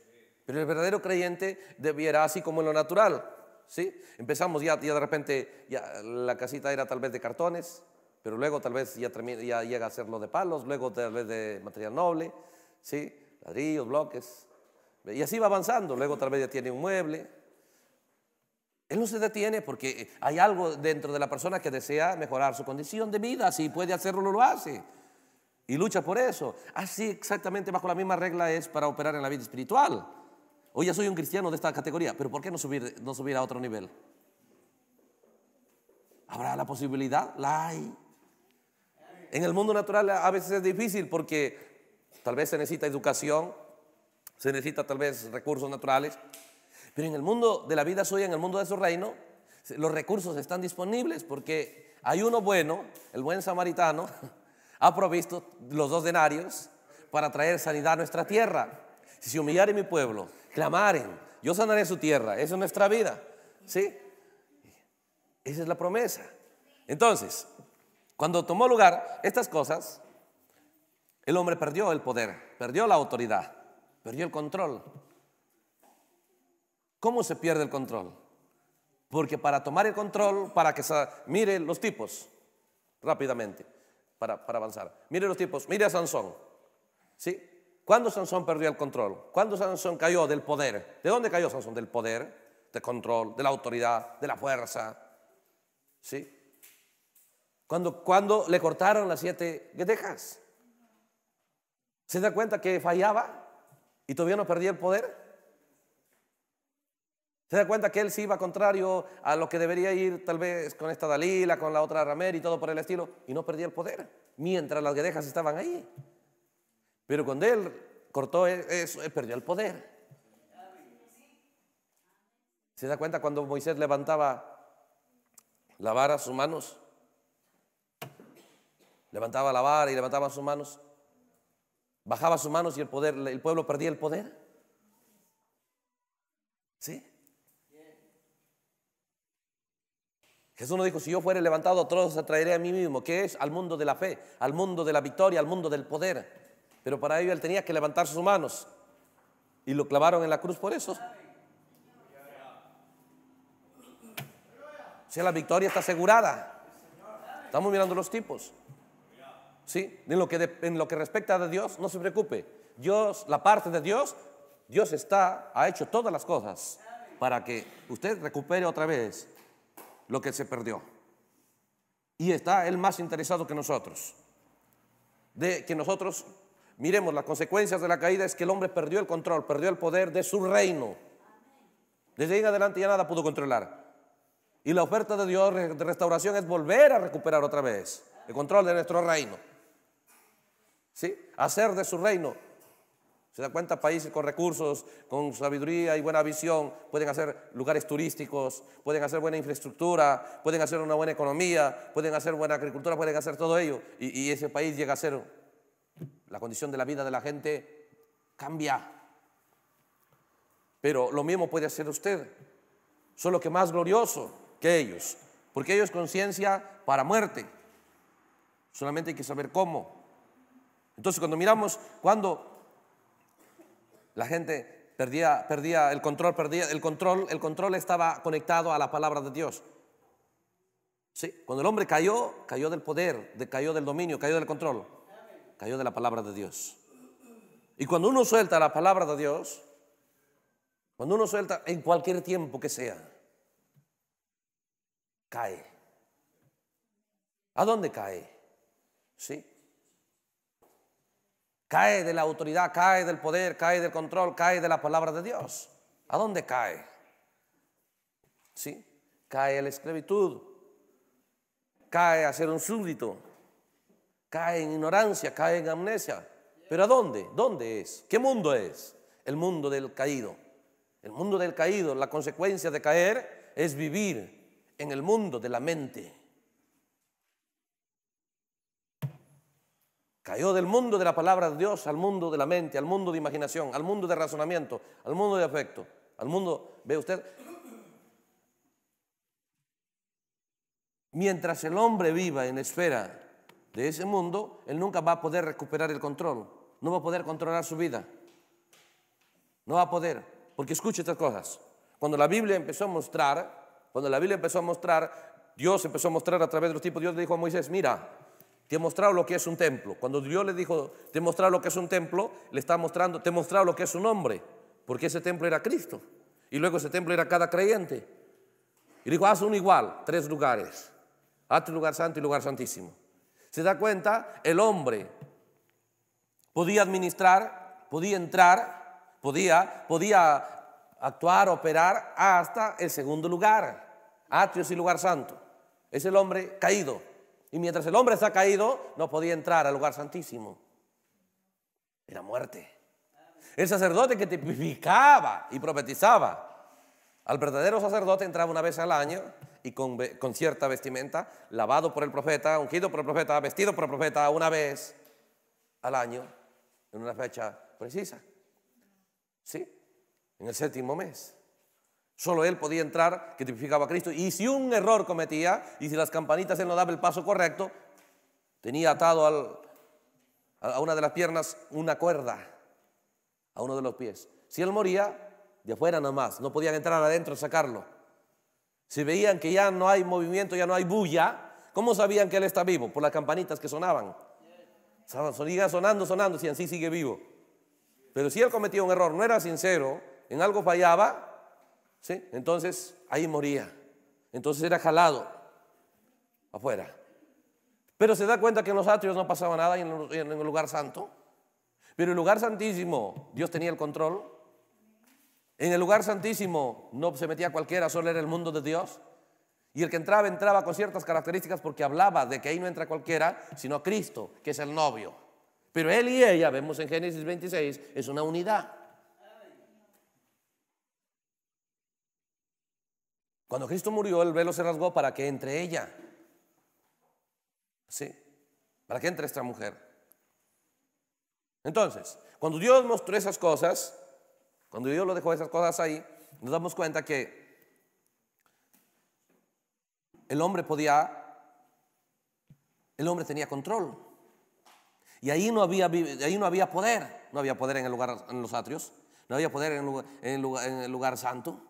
Pero el verdadero creyente debiera así como en lo natural. ¿Sí? Empezamos ya, ya de repente, ya la casita era tal vez de cartones, pero luego tal vez ya, ya llega a serlo de palos, luego tal vez de material noble, ¿sí? Ladrillos, bloques. Y así va avanzando. Luego tal vez ya tiene un mueble, él no se detiene porque eh, hay algo dentro de la persona que desea mejorar su condición de vida. Si puede hacerlo, lo hace. Y lucha por eso. Así exactamente bajo la misma regla es para operar en la vida espiritual. Hoy ya soy un cristiano de esta categoría, pero ¿por qué no subir, no subir a otro nivel? ¿Habrá la posibilidad? La hay. En el mundo natural a veces es difícil porque tal vez se necesita educación, se necesita tal vez recursos naturales, pero en el mundo de la vida suya, en el mundo de su reino, los recursos están disponibles porque hay uno bueno, el buen samaritano, ha provisto los dos denarios para traer sanidad a nuestra tierra. Si se mi pueblo, clamaren, yo sanaré su tierra. esa es nuestra vida. ¿Sí? Esa es la promesa. Entonces, cuando tomó lugar estas cosas, el hombre perdió el poder, perdió la autoridad, perdió el control. ¿Cómo se pierde el control? Porque para tomar el control, para que se... Mire los tipos, rápidamente, para, para avanzar. Mire los tipos, mire a Sansón. ¿Sí? ¿Cuándo Sansón perdió el control? ¿Cuándo Sansón cayó del poder? ¿De dónde cayó Sansón? Del poder, del control, de la autoridad, de la fuerza. ¿Sí? Cuando, cuando le cortaron las siete dejas. ¿Se da cuenta que fallaba y todavía no perdía el poder? Se da cuenta que él sí iba contrario a lo que debería ir tal vez con esta Dalila, con la otra Ramer y todo por el estilo, y no perdía el poder, mientras las guedejas estaban ahí. Pero cuando él cortó e-, eso, él perdió el poder. ¿Se da cuenta cuando Moisés levantaba la vara, sus manos? Levantaba la vara y levantaba sus manos. Bajaba sus manos y el poder, el pueblo perdía el poder. ¿Sí? Jesús nos dijo, si yo fuere levantado a todos, atraeré a mí mismo, que es al mundo de la fe, al mundo de la victoria, al mundo del poder. Pero para ello él tenía que levantar sus manos. Y lo clavaron en la cruz por eso. O sea, la victoria está asegurada. Estamos mirando los tipos. ¿Sí? En, lo que en lo que respecta a Dios, no se preocupe. Dios, la parte de Dios, Dios está, ha hecho todas las cosas para que usted recupere otra vez lo que se perdió. Y está él más interesado que nosotros. De que nosotros miremos las consecuencias de la caída es que el hombre perdió el control, perdió el poder de su reino. Desde ahí en adelante ya nada pudo controlar. Y la oferta de Dios de restauración es volver a recuperar otra vez el control de nuestro reino. ¿Sí? Hacer de su reino ¿Se da cuenta? Países con recursos, con sabiduría y buena visión pueden hacer lugares turísticos, pueden hacer buena infraestructura, pueden hacer una buena economía, pueden hacer buena agricultura, pueden hacer todo ello. Y, ese país llega a ser la condición de la vida de la gente cambia. Pero lo mismo puede hacer usted, solo que más glorioso que ellos, porque ellos conciencia para muerte. Solamente hay que saber cómo. Entonces, cuando miramos, cuando la gente perdía, perdía el control, perdía el control, el control estaba conectado a la palabra de Dios. cuando el hombre cayó, cayó del poder, cayó del dominio, cayó del control, cayó de la palabra de Dios. Y cuando uno suelta la palabra de Dios, cuando uno suelta en cualquier tiempo que sea, cae. ¿A dónde cae? ¿Sí? Cae de la autoridad, cae del poder, cae del control, cae de la palabra de Dios. ¿A dónde cae? ¿Sí? Cae la esclavitud, cae a ser un súbdito, cae en ignorancia, cae en amnesia. ¿Pero a dónde? ¿Dónde es? ¿Qué mundo es? El mundo del caído. El mundo del caído, la consecuencia de caer es vivir en el mundo de la mente. Cayó del mundo de la palabra de Dios al mundo de la mente, al mundo de imaginación, al mundo de razonamiento, al mundo de afecto, al mundo, ve usted. Mientras el hombre viva en esfera de ese mundo, él nunca va a poder recuperar el control, no va a poder controlar su vida, no va a poder, porque escuche estas cosas. Cuando la Biblia empezó a mostrar, cuando la Biblia empezó a mostrar, Dios empezó a mostrar a través de los tipos, Dios le dijo a Moisés, mira, te he mostrado lo que es un templo. Cuando Dios le dijo, te he mostrado lo que es un templo, le está mostrando, te he mostrado lo que es un hombre, porque ese templo era Cristo. Y luego ese templo era cada creyente. Y dijo, haz un igual, tres lugares. tu lugar santo y lugar santísimo. Se da cuenta, el hombre podía administrar, podía entrar, podía, podía actuar, operar hasta el segundo lugar, atrios y lugar santo. Es el hombre caído. Y mientras el hombre ha caído, no podía entrar al lugar santísimo. Era muerte. El sacerdote que tipificaba y profetizaba. Al verdadero sacerdote entraba una vez al año y con, con, cierta vestimenta, lavado por el profeta, ungido por el profeta, vestido por el profeta una vez al año, en una fecha precisa. ¿Sí? En el séptimo mes. Solo él podía entrar, que tipificaba a Cristo. Y si un error cometía, y si las campanitas él no daba el paso correcto, tenía atado a una de las piernas una cuerda, a uno de los pies. Si él moría, de afuera nada más, no podían entrar adentro Y sacarlo. Si veían que ya no hay movimiento, ya no hay bulla, ¿cómo sabían que él está vivo? Por las campanitas que sonaban. sonía sonando, sonando, si así sigue vivo. Pero si él cometía un error, no era sincero, en algo fallaba, entonces ahí moría. Entonces era jalado afuera. Pero se da cuenta que en los atrios no pasaba nada y en el lugar santo. Pero en el lugar santísimo, Dios tenía el control. En el lugar santísimo no se metía cualquiera, solo era el mundo de Dios. Y el que entraba entraba con ciertas características porque hablaba de que ahí no entra cualquiera, sino Cristo, que es el novio. Pero él y ella, vemos en Génesis 26, es una unidad. Cuando Cristo murió, el velo se rasgó para que entre ella. ¿Sí? Para que entre esta mujer. Entonces, cuando Dios mostró esas cosas, cuando Dios lo dejó esas cosas ahí, nos damos cuenta que el hombre podía, el hombre tenía control. Y ahí no había, ahí no había poder. No había poder en, el lugar, en los atrios. No había poder en en el lugar santo.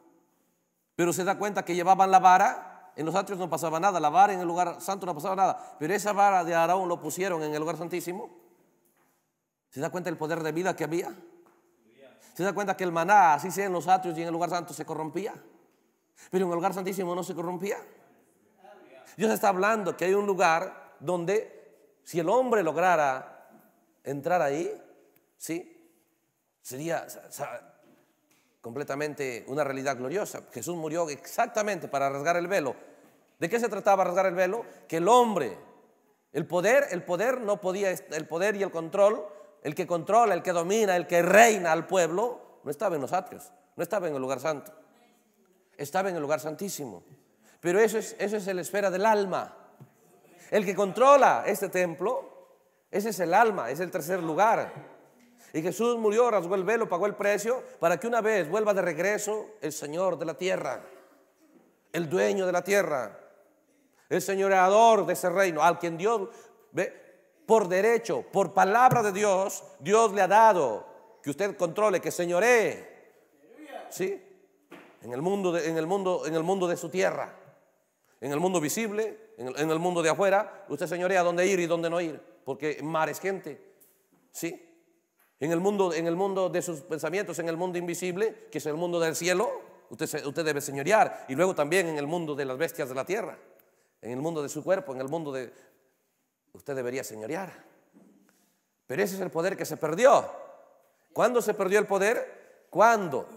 Pero se da cuenta que llevaban la vara, en los atrios no pasaba nada, la vara en el lugar santo no pasaba nada, pero esa vara de Aarón lo pusieron en el lugar santísimo. ¿Se da cuenta el poder de vida que había? ¿Se da cuenta que el maná, así sea en los atrios y en el lugar santo, se corrompía? Pero en el lugar santísimo no se corrompía. Dios está hablando que hay un lugar donde si el hombre lograra entrar ahí, ¿sí? Sería, completamente una realidad gloriosa. Jesús murió exactamente para rasgar el velo. ¿De qué se trataba rasgar el velo? Que el hombre, el poder, el poder no podía, el poder y el control, el que controla, el que domina, el que reina al pueblo, no estaba en los atrios, no estaba en el lugar santo, estaba en el lugar santísimo. Pero eso es, eso es la esfera del alma. El que controla este templo, ese es el alma, es el tercer lugar. Y Jesús murió, rasgó el velo, pagó el precio para que una vez vuelva de regreso el Señor de la tierra, el dueño de la tierra, el señoreador de ese reino, al quien Dios, por derecho, por palabra de Dios, Dios le ha dado que usted controle, que señoree. ¿Sí? En el mundo de, en el mundo, en el mundo de su tierra, en el mundo visible, en el, mundo de afuera, usted señorea dónde ir y dónde no ir, porque mar es gente. ¿Sí? en el mundo, en el mundo de sus pensamientos, en el mundo invisible, que es el mundo del cielo, usted, usted debe señorear. Y luego también en el mundo de las bestias de la tierra, en el mundo de su cuerpo, en el mundo de... Usted debería señorear. Pero ese es el poder que se perdió. ¿Cuándo se perdió el poder? ¿Cuándo?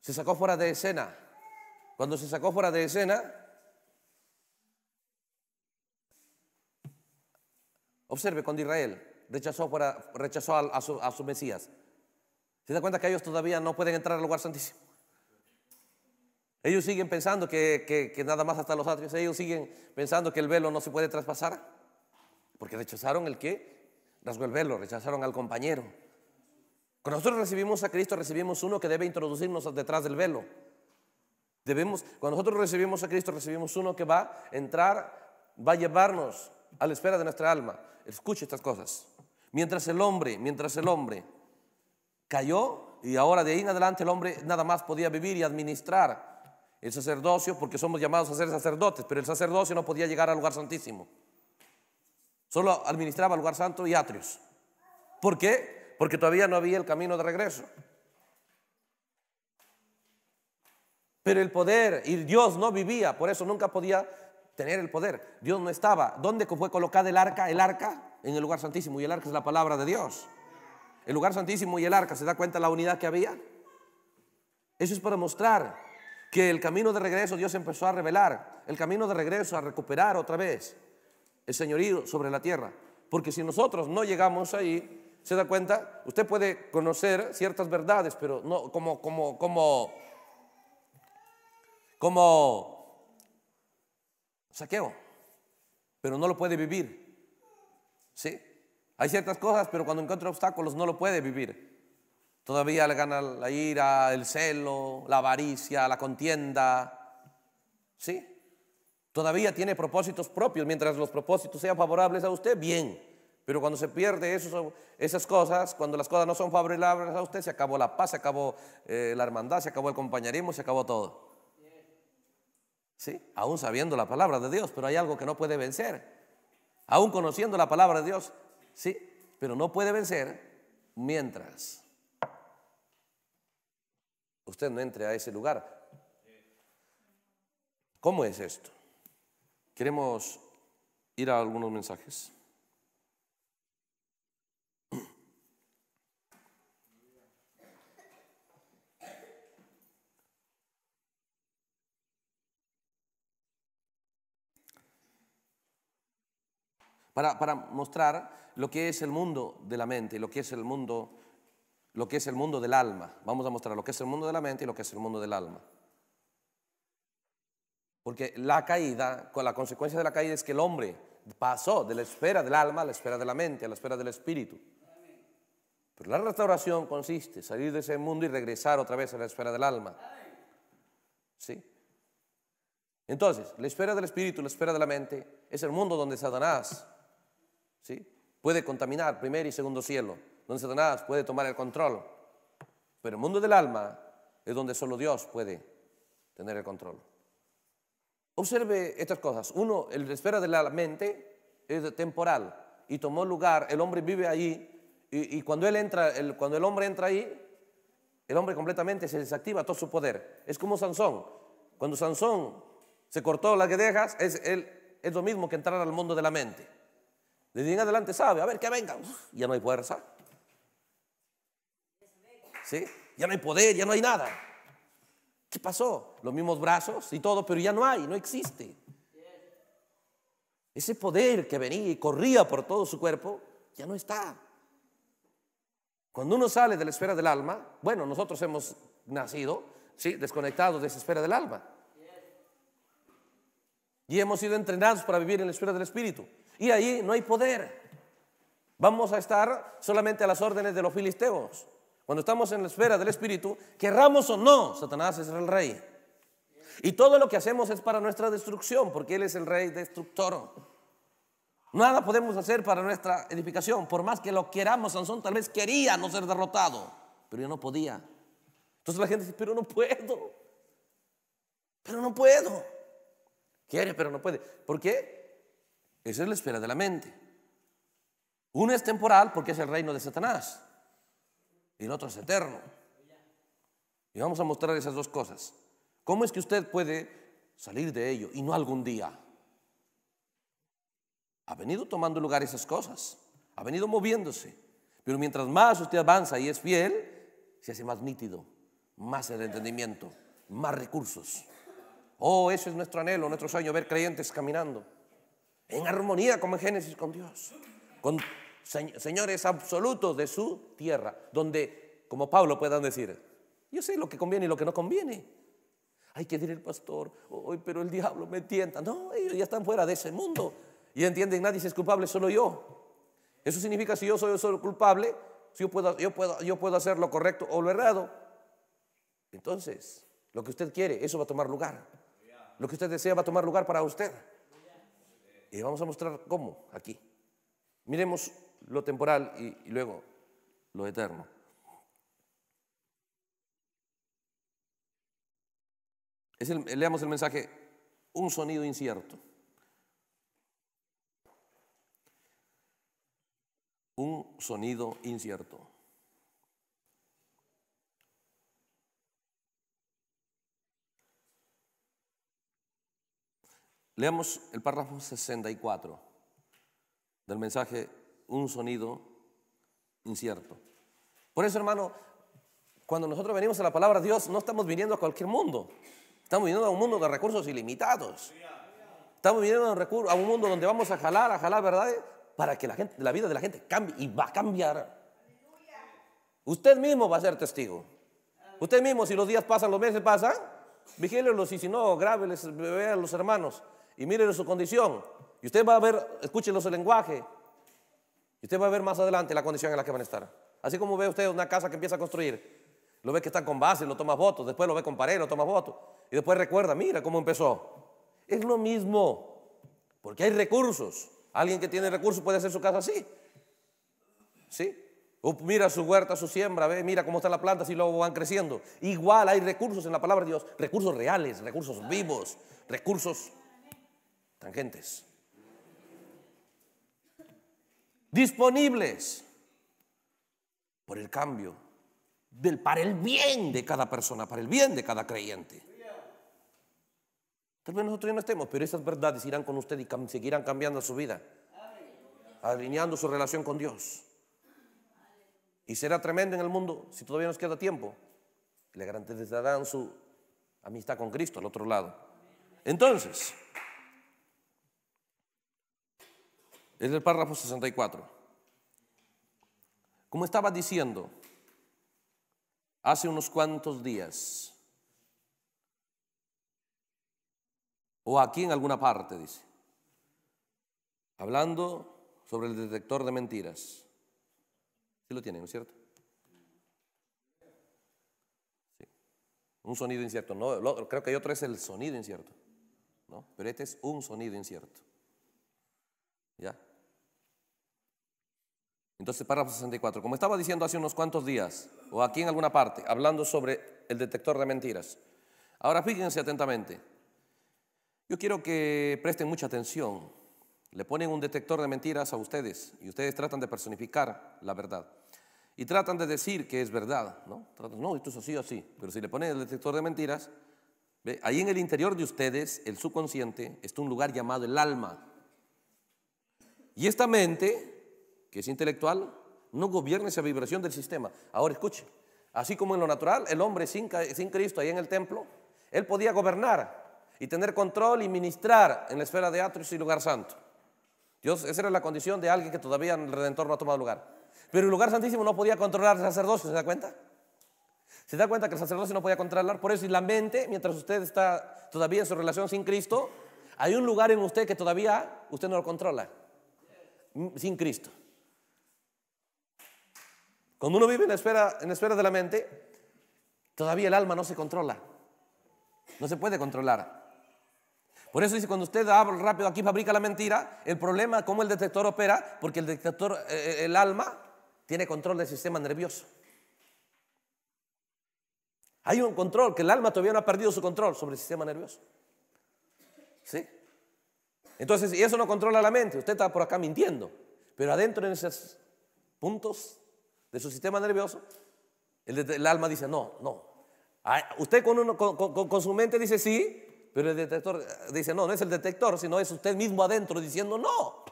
Se sacó fuera de escena. Cuando se sacó fuera de escena, Observe, cuando Israel rechazó, para, rechazó a, su, Mesías, ¿se da cuenta que ellos todavía no pueden entrar al lugar santísimo? Ellos siguen pensando que, nada más hasta los atrios, ellos siguen pensando que el velo no se puede traspasar, porque rechazaron el que rasgó el velo, rechazaron al compañero. Cuando nosotros recibimos a Cristo, recibimos uno que debe introducirnos detrás del velo. Debemos, cuando nosotros recibimos a Cristo, recibimos uno que va a entrar, va a llevarnos a la esfera de nuestra alma. Escuche estas cosas. Mientras el hombre, mientras el hombre cayó y ahora de ahí en adelante el hombre nada más podía vivir y administrar el sacerdocio porque somos llamados a ser sacerdotes, pero el sacerdocio no podía llegar al lugar santísimo. Solo administraba el lugar santo y atrios. ¿Por qué? Porque todavía no había el camino de regreso. Pero el poder y Dios no vivía, por eso nunca podía tener el poder. Dios no estaba. ¿Dónde fue colocada el arca? El arca en el lugar santísimo y el arca es la palabra de Dios. El lugar santísimo y el arca, ¿se da cuenta la unidad que había? Eso es para mostrar que el camino de regreso Dios empezó a revelar, el camino de regreso a recuperar otra vez el señorío sobre la tierra. Porque si nosotros no llegamos ahí, ¿se da cuenta? Usted puede conocer ciertas verdades, pero no como como como como saqueo, pero no lo puede vivir. ¿Sí? Hay ciertas cosas, pero cuando encuentra obstáculos no lo puede vivir. Todavía le gana la ira, el celo, la avaricia, la contienda. ¿Sí? Todavía tiene propósitos propios. Mientras los propósitos sean favorables a usted, bien. Pero cuando se pierde esas cosas, cuando las cosas no son favorables a usted, se acabó la paz, se acabó eh, la hermandad, se acabó el compañerismo, se acabó todo. Sí, aún sabiendo la palabra de Dios, pero hay algo que no puede vencer. Aún conociendo la palabra de Dios, sí, pero no puede vencer mientras usted no entre a ese lugar. ¿Cómo es esto? Queremos ir a algunos mensajes. para, mostrar lo que es el mundo de la mente y lo que es el mundo lo que es el mundo del alma. Vamos a mostrar lo que es el mundo de la mente y lo que es el mundo del alma. Porque la caída, con la consecuencia de la caída es que el hombre pasó de la esfera del alma a la esfera de la mente, a la esfera del espíritu. Pero la restauración consiste en salir de ese mundo y regresar otra vez a la esfera del alma. ¿Sí? Entonces, la esfera del espíritu, la esfera de la mente, es el mundo donde Satanás Puede contaminar primer y segundo cielo, donde Satanás puede tomar el control. Pero el mundo del alma es donde solo Dios puede tener el control. Observe estas cosas. Uno, el esfera de la mente es temporal y tomó lugar, el hombre vive ahí y, cuando, él entra, el, cuando el hombre entra ahí, el hombre completamente se desactiva todo su poder. Es como Sansón. Cuando Sansón se cortó las guedejas, es, es lo mismo que entrar al mundo de la mente. Desde en adelante sabe, a ver que venga. ya no hay fuerza. ¿Sí? Ya no hay poder, ya no hay nada. ¿Qué pasó? Los mismos brazos y todo, pero ya no hay, no existe. Ese poder que venía y corría por todo su cuerpo, ya no está. Cuando uno sale de la esfera del alma, bueno, nosotros hemos nacido, ¿sí? Desconectados de esa esfera del alma. Y hemos sido entrenados para vivir en la esfera del espíritu. Y ahí no hay poder. Vamos a estar solamente a las órdenes de los filisteos. Cuando estamos en la esfera del Espíritu, querramos o no, Satanás es el rey. Y todo lo que hacemos es para nuestra destrucción, porque Él es el rey destructor. Nada podemos hacer para nuestra edificación, por más que lo queramos. Sansón tal vez quería no ser derrotado, pero yo no podía. Entonces la gente dice, pero no puedo, pero no puedo. Quiere, pero no puede. ¿Por qué? Esa es la esfera de la mente. Uno es temporal porque es el reino de Satanás y el otro es eterno. Y vamos a mostrar esas dos cosas. ¿Cómo es que usted puede salir de ello y no algún día? Ha venido tomando lugar esas cosas, ha venido moviéndose. Pero mientras más usted avanza y es fiel, se hace más nítido, más el entendimiento, más recursos. Oh, ese es nuestro anhelo, nuestro sueño, ver creyentes caminando en armonía como en Génesis con Dios, con señores absolutos de su tierra, donde, como Pablo puedan decir, yo sé lo que conviene y lo que no conviene. Hay que decir el pastor, hoy, pero el diablo me tienta. No, ellos ya están fuera de ese mundo y entienden, nadie es culpable, solo yo. Eso significa si yo soy solo culpable, si yo puedo, yo, puedo, yo puedo hacer lo correcto o lo errado. Entonces, lo que usted quiere, eso va a tomar lugar. Lo que usted desea va a tomar lugar para usted. Y vamos a mostrar cómo aquí. Miremos lo temporal y, luego lo eterno. leamos el mensaje, un sonido incierto. Un sonido incierto. Leamos el párrafo 64 del mensaje Un sonido incierto. Por eso, hermano, cuando nosotros venimos a la palabra de Dios, no estamos viniendo a cualquier mundo. Estamos viniendo a un mundo de recursos ilimitados. Estamos viniendo a un mundo donde vamos a jalar, a jalar, ¿verdad? Para que la, gente, la vida de la gente cambie y va a cambiar. Usted mismo va a ser testigo. Usted mismo, si los días pasan, los meses pasan, vigílelos y si no, grábeles, a los hermanos y miren su condición. Y usted va a ver, escuchen el lenguaje. Y usted va a ver más adelante la condición en la que van a estar. Así como ve usted una casa que empieza a construir, lo ve que está con base, lo toma votos, después lo ve con pared, lo toma votos. Y después recuerda, mira cómo empezó. Es lo mismo, porque hay recursos. Alguien que tiene recursos puede hacer su casa así. ¿Sí? mira su huerta, su siembra, ve, mira cómo está la planta, y luego van creciendo. Igual hay recursos en la palabra de Dios, recursos reales, recursos vivos, recursos tangentes. Disponibles por el cambio del para el bien de cada persona, para el bien de cada creyente. Tal vez nosotros ya no estemos, pero esas verdades irán con usted y seguirán cambiando su vida, alineando su relación con Dios. Y será tremendo en el mundo si todavía nos queda tiempo. Le garantizarán su amistad con Cristo al otro lado. Entonces, Es el párrafo 64. Como estaba diciendo hace unos cuantos días, o aquí en alguna parte, dice, hablando sobre el detector de mentiras. Sí lo tienen, ¿no es cierto? Un sonido incierto. No, creo que hay otro es el sonido incierto. ¿no? Pero este es un sonido incierto. ¿Ya? Entonces, párrafo 64. Como estaba diciendo hace unos cuantos días, o aquí en alguna parte, hablando sobre el detector de mentiras. Ahora fíjense atentamente. Yo quiero que presten mucha atención. Le ponen un detector de mentiras a ustedes y ustedes tratan de personificar la verdad. Y tratan de decir que es verdad, ¿no? no, esto es así o así. Pero si le ponen el detector de mentiras, ahí en el interior de ustedes, el subconsciente, está un lugar llamado el alma. Y esta mente que es intelectual, no gobierna esa vibración del sistema. Ahora escuche, así como en lo natural, el hombre sin, Cristo ahí en el templo, él podía gobernar y tener control y ministrar en la esfera de Atrios y lugar santo. Dios, esa era la condición de alguien que todavía el Redentor no ha tomado lugar. Pero el lugar santísimo no podía controlar el sacerdocio, ¿se da cuenta? ¿Se da cuenta que el sacerdocio no podía controlar? Por eso, y la mente, mientras usted está todavía en su relación sin Cristo, hay un lugar en usted que todavía usted no lo controla, mm, sin Cristo. Cuando uno vive en esfera, en esfera de la mente, todavía el alma no se controla. No se puede controlar. Por eso dice, cuando usted habla rápido aquí, fabrica la mentira, el problema, cómo el detector opera, porque el detector, eh, eh, el alma, tiene control del sistema nervioso. Hay un control, que el alma todavía no ha perdido su control sobre el sistema nervioso. Entonces, y eso no controla la mente. Usted está por acá mintiendo. Pero adentro en esos puntos de su sistema nervioso, el, alma dice, no, no. Usted con, con, su mente dice sí, pero el detector eh, dice, no, no es el detector, sino es usted mismo adentro diciendo no.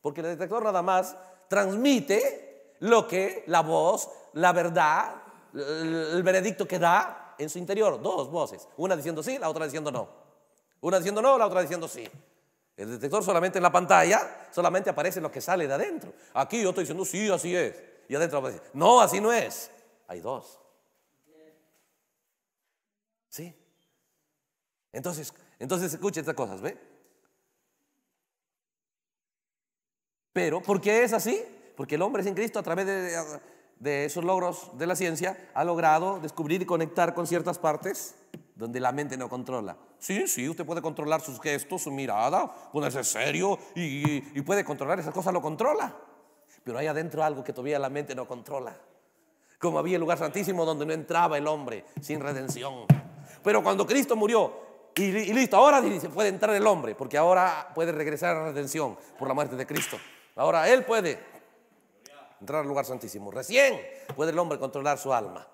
Porque el detector nada más transmite lo que la voz, la verdad, el veredicto que da en su interior. Dos voces, una diciendo sí, la otra diciendo no. Una diciendo no, la otra diciendo sí. El detector solamente en la pantalla, solamente aparece lo que sale de adentro. Aquí yo estoy diciendo sí, así es. Y adentro va a decir, no, así no es. Hay dos. ¿Sí? Entonces, entonces escuche estas cosas, ¿ve? Pero, ¿por qué es así? Porque el hombre sin Cristo a través de, esos logros de la ciencia ha logrado descubrir y conectar con ciertas partes donde la mente no controla. Sí, sí, usted puede controlar sus gestos, su mirada, ponerse serio y, y puede controlar esas cosas, lo controla pero hay adentro algo que todavía la mente no controla. Como había el lugar santísimo donde no entraba el hombre sin redención. Pero cuando Cristo murió, y, listo, ahora dice puede entrar el hombre, porque ahora puede regresar a la redención por la muerte de Cristo. Ahora él puede entrar al lugar santísimo. Recién puede el hombre controlar su alma.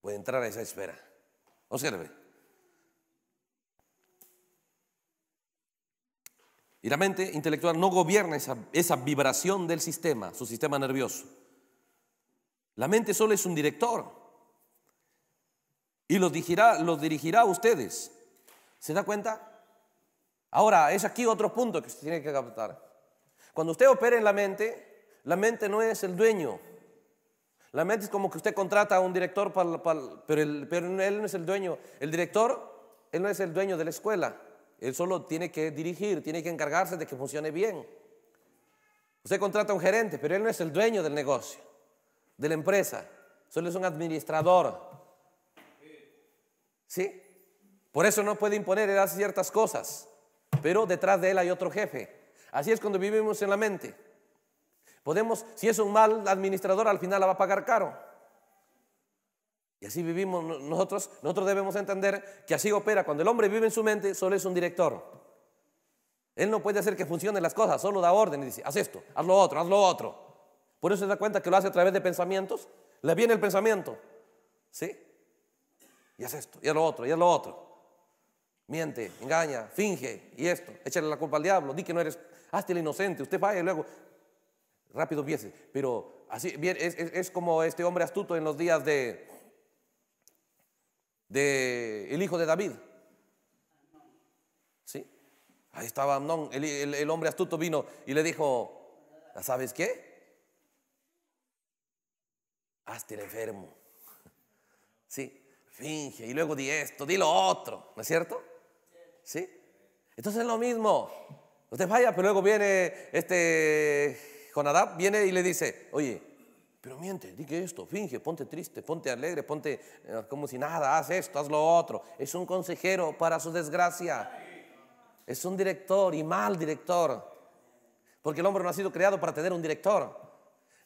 Puede entrar a esa espera. Observe. Y la mente intelectual no gobierna esa, vibración del sistema, su sistema nervioso. La mente solo es un director y los dirigirá, los dirigirá a ustedes. ¿Se da cuenta? Ahora, es aquí otro punto que usted tiene que captar. Cuando usted opera en la mente, la mente no es el dueño. La mente es como que usted contrata a un director, pero, pero él no es el dueño. El director, él no es el dueño de la escuela. Él solo tiene que dirigir, tiene que encargarse de que funcione bien. Usted contrata un gerente, pero él no es el dueño del negocio, de la empresa. Solo es un administrador. ¿Sí? Por eso no puede imponer, él hace ciertas cosas. Pero detrás de él hay otro jefe. Así es cuando vivimos en la mente. Podemos, si es un mal administrador, al final la va a pagar caro. Y así vivimos nosotros. Nosotros debemos entender que así opera. Cuando el hombre vive en su mente, solo es un director. Él no puede hacer que funcionen las cosas, solo da orden y dice, haz esto, haz lo otro, haz lo otro. Por eso se da cuenta que lo hace a través de pensamientos. Le viene el pensamiento. ¿Sí? Y haz esto, y haz lo otro, y haz lo otro. Miente, engaña, finge, y esto. Échale la culpa al diablo, di que no eres, hazte el inocente, usted falla y luego rápido viese. Pero así, es como este hombre astuto en los días de, de el hijo de David. ¿Sí? Ahí estaba Amnón, el, hombre astuto vino y le dijo, ¿sabes qué? Hazte enfermo. ¿Sí? Finge y luego di esto, di lo otro, ¿no es cierto? ¿Sí? Entonces es lo mismo. usted vaya pero luego viene este Jonadab, viene y le dice, oye, pero miente, di que esto, finge, ponte triste, ponte alegre, ponte eh, como si nada, haz esto, haz lo otro. Es un consejero para su desgracia. Es un director y mal director. Porque el hombre no ha sido creado para tener un director.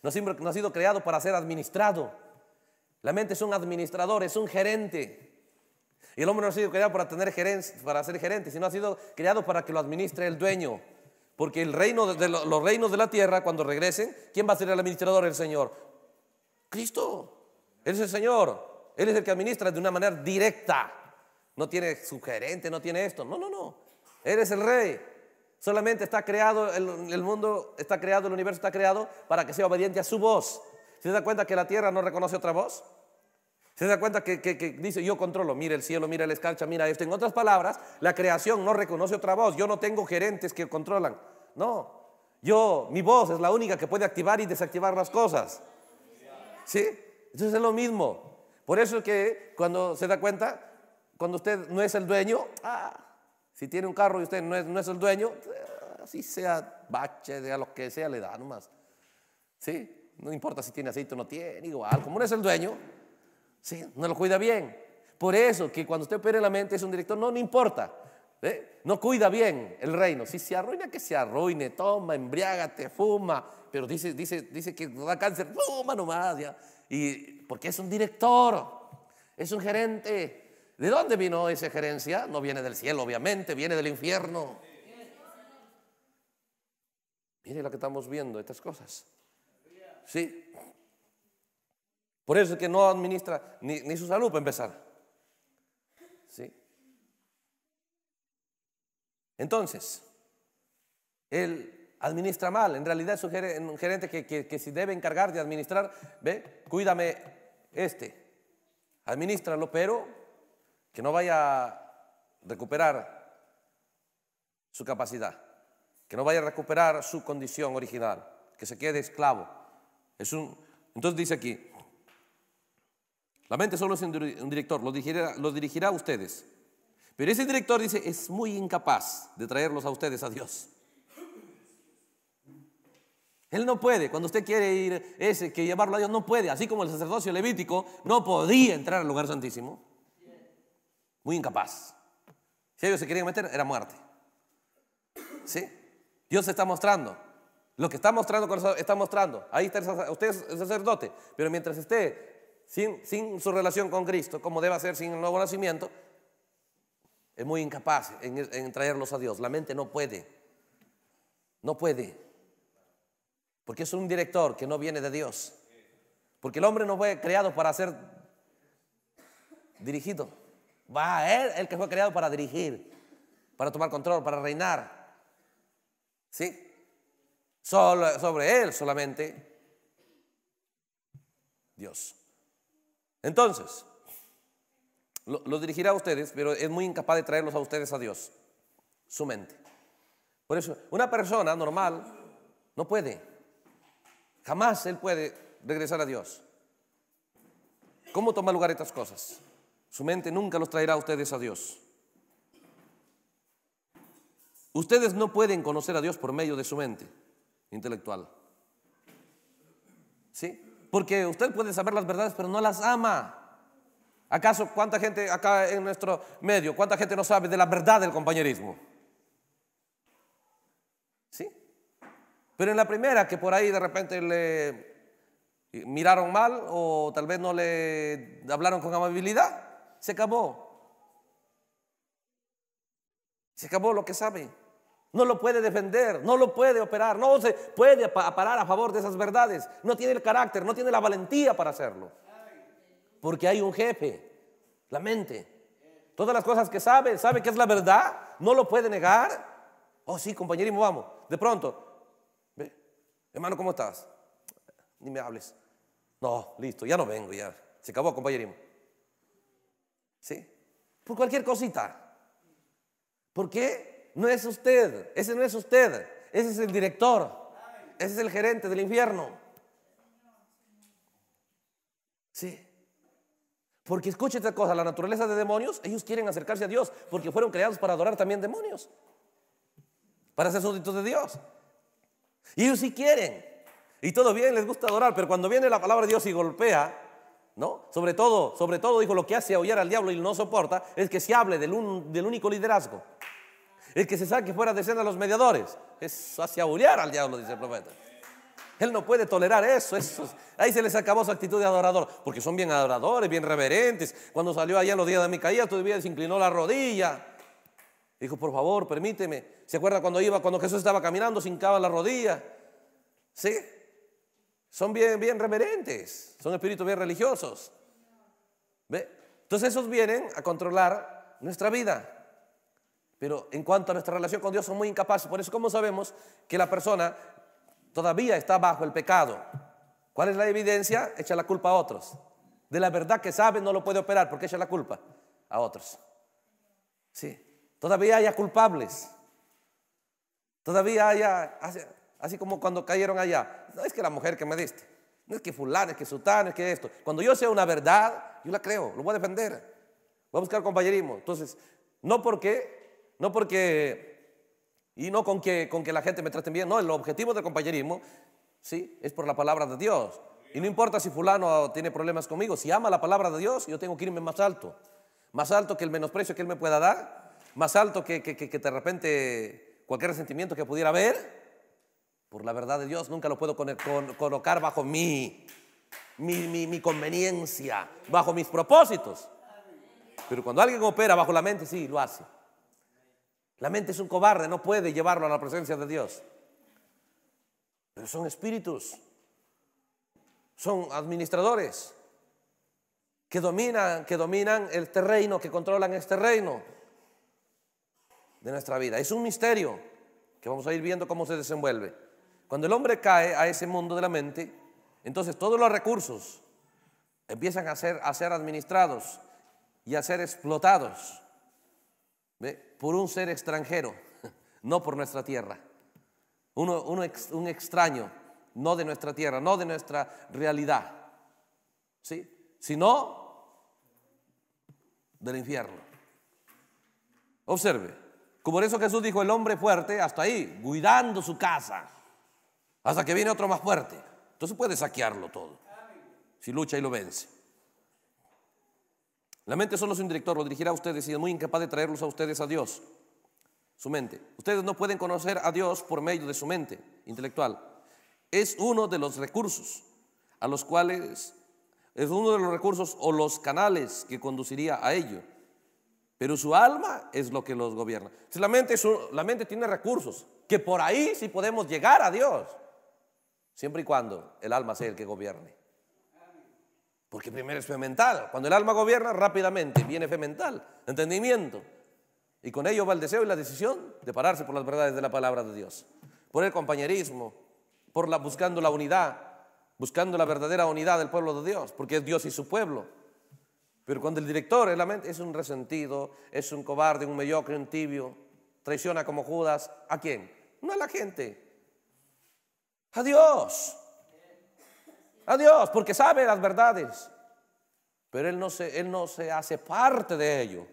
No, ha sido creado para ser administrado. La mente es un administrador, es un gerente. Y el hombre no ha sido creado para, tener para ser gerente, sino ha sido creado para que lo administre el dueño. Porque los reinos de la tierra, cuando regresen, ¿quién va a ser el administrador? El Señor. Cristo. Él es el Señor. Él es el que administra de una manera directa. No tiene sugerente, no tiene esto. No, no, no. Él es el rey. Solamente está creado, el, el mundo está creado, el universo está creado para que sea obediente a su voz. ¿Se da cuenta que la tierra no reconoce otra voz? ¿Se da cuenta que, dice yo controlo? Mira el cielo, mira el escarcha, mira esto. En otras palabras, la creación no reconoce otra voz. Yo no tengo gerentes que controlan. No. Yo, mi voz es la única que puede activar y desactivar las cosas. ¿Sí? Entonces es lo mismo. Por eso es que cuando se da cuenta, cuando usted no es el dueño, ah, si tiene un carro y usted no es, no es el dueño, así sea bache, sea lo que sea, le da nomás. ¿Sí? No importa si tiene aceite o no tiene, igual. Como no es el dueño, Sí, no lo cuida bien. Por eso que cuando usted opera en la mente es un director, no, no importa. ¿eh? No cuida bien el reino. Si se arruina, que se arruine. Toma, embriágate, fuma. Pero dice, dice, dice que da cáncer, fuma nomás. Y, porque es un director, es un gerente. ¿De dónde vino esa gerencia? No viene del cielo, obviamente, viene del infierno. Mire lo que estamos viendo, estas cosas. Sí. Por eso es que no administra ni, su salud para empezar. ¿Sí? Entonces, él administra mal. En realidad es un gerente, que, se debe encargar de administrar, ve, cuídame este, administralo, pero que no vaya a recuperar su capacidad, que no vaya a recuperar su condición original, que se quede esclavo. Es un, entonces dice aquí, la mente solo es un director, los dirigirá, a ustedes. Pero ese director dice, es muy incapaz de traerlos a ustedes a Dios. Él no puede, cuando usted quiere ir ese que llevarlo a Dios, no puede, así como el sacerdocio levítico no podía entrar al lugar santísimo. Muy incapaz. Si ellos se querían meter, era muerte. ¿Sí? Dios se está mostrando. Lo que está mostrando, está mostrando. Ahí está usted el sacerdote. Pero mientras esté sin, su relación con Cristo, como debe ser sin el nuevo nacimiento, es muy incapaz en, en, traerlos a Dios. La mente no puede. No puede. Porque es un director que no viene de Dios. Porque el hombre no fue creado para ser dirigido. Va a él el que fue creado para dirigir, para tomar control, para reinar. ¿Sí? Solo, sobre él solamente Dios. Entonces, lo, los dirigirá a ustedes, pero es muy incapaz de traerlos a ustedes a Dios, su mente. Por eso, una persona normal no puede, jamás él puede regresar a Dios. ¿Cómo toma lugar estas cosas? Su mente nunca los traerá a ustedes a Dios. Ustedes no pueden conocer a Dios por medio de su mente intelectual. ¿Sí? Porque usted puede saber las verdades, pero no las ama. ¿Acaso cuánta gente acá en nuestro medio, cuánta gente no sabe de la verdad del compañerismo? ¿Sí? Pero en la primera, que por ahí de repente le miraron mal o tal vez no le hablaron con amabilidad, se acabó. Se acabó lo que sabe. No lo puede defender, no lo puede operar, no se puede parar a favor de esas verdades. No tiene el carácter, no tiene la valentía para hacerlo. Porque hay un jefe, la mente. Todas las cosas que sabe, sabe que es la verdad, no lo puede negar. Oh, sí, compañerismo, vamos. De pronto, hermano, ¿cómo estás? Ni me hables. No, listo, ya no vengo, ya. Se acabó, compañerismo. ¿Sí? Por cualquier cosita. ¿Por qué? No es usted, ese no es usted, ese es el director, ese es el gerente del infierno. Sí. Porque escuche esta cosa, la naturaleza de demonios, ellos quieren acercarse a Dios porque fueron creados para adorar también demonios, para ser súbditos de Dios. Y ellos sí quieren. Y todo bien, les gusta adorar, pero cuando viene la palabra de Dios y golpea, ¿no? Sobre todo, sobre todo dijo lo que hace aullar al diablo y no soporta es que se hable del, del único liderazgo. El que se saque fuera de escena de los mediadores Eso hacia aurear al diablo, dice el profeta. Él no puede tolerar eso, Ahí se les acabó su actitud de adorador, porque son bien adoradores, bien reverentes. Cuando salió allá en los días de Micaías, todavía se inclinó la rodilla. Dijo, por favor, permíteme. ¿Se acuerda cuando iba, cuando Jesús estaba caminando, se hincaba la rodilla? ¿Sí? Son bien, bien reverentes, son espíritus bien religiosos. Entonces esos vienen a controlar nuestra vida. Pero en cuanto a nuestra relación con Dios son muy incapaces. Por eso, como sabemos que la persona todavía está bajo el pecado? ¿Cuál es la evidencia? Echa la culpa a otros. De la verdad que sabe no lo puede operar porque echa la culpa a otros. Sí. Todavía haya culpables. Todavía haya, así como cuando cayeron allá. No es que la mujer que me diste. No es que fulano, es que sutano, es que esto. Cuando yo sé una verdad, yo la creo, lo voy a defender. Voy a buscar compañerismo. Entonces, no porque no porque, y no con que, con que la gente me trate bien, no, el objetivo del compañerismo, sí, es por la palabra de Dios. Y no importa si fulano tiene problemas conmigo, si ama la palabra de Dios, yo tengo que irme más alto. Más alto que el menosprecio que Él me pueda dar, más alto que, que, que, de repente cualquier resentimiento que pudiera haber, por la verdad de Dios nunca lo puedo colocar bajo mí, mi, mi, mi, conveniencia, bajo mis propósitos. Pero cuando alguien opera bajo la mente, sí, lo hace. La mente es un cobarde, no puede llevarlo a la presencia de Dios. Pero son espíritus, son administradores que dominan, que dominan el terreno, que controlan este reino de nuestra vida. Es un misterio que vamos a ir viendo cómo se desenvuelve. Cuando el hombre cae a ese mundo de la mente, entonces todos los recursos empiezan a ser, a ser administrados y a ser explotados por un ser extranjero, no por nuestra tierra. un extraño, no de nuestra tierra, no de nuestra realidad. ¿Sí? Sino del infierno. Observe, como por eso Jesús dijo, el hombre fuerte hasta ahí, cuidando su casa, hasta que viene otro más fuerte. Entonces puede saquearlo todo, si lucha y lo vence. La mente solo es un director, lo dirigirá a ustedes y es muy incapaz de traerlos a ustedes a Dios. Su mente. Ustedes no pueden conocer a Dios por medio de su mente intelectual. Es uno de los recursos a los cuales es uno de los recursos o los canales que conduciría a ello. Pero su alma es lo que los gobierna. Si la, mente la mente tiene recursos que por ahí sí podemos llegar a Dios. Siempre y cuando el alma sea el que gobierne. Porque primero es fe mental. Cuando el alma gobierna, rápidamente viene fe mental, entendimiento. Y con ello va el deseo y la decisión de pararse por las verdades de la palabra de Dios. Por el compañerismo, por la, buscando la unidad, buscando la verdadera unidad del pueblo de Dios, porque es Dios y su pueblo. Pero cuando el director es es un resentido, es un cobarde, un mediocre, un tibio, traiciona como Judas, ¿a quién? No a la gente, a Dios a Dios porque sabe las verdades, pero él no se, él no se hace parte de ello.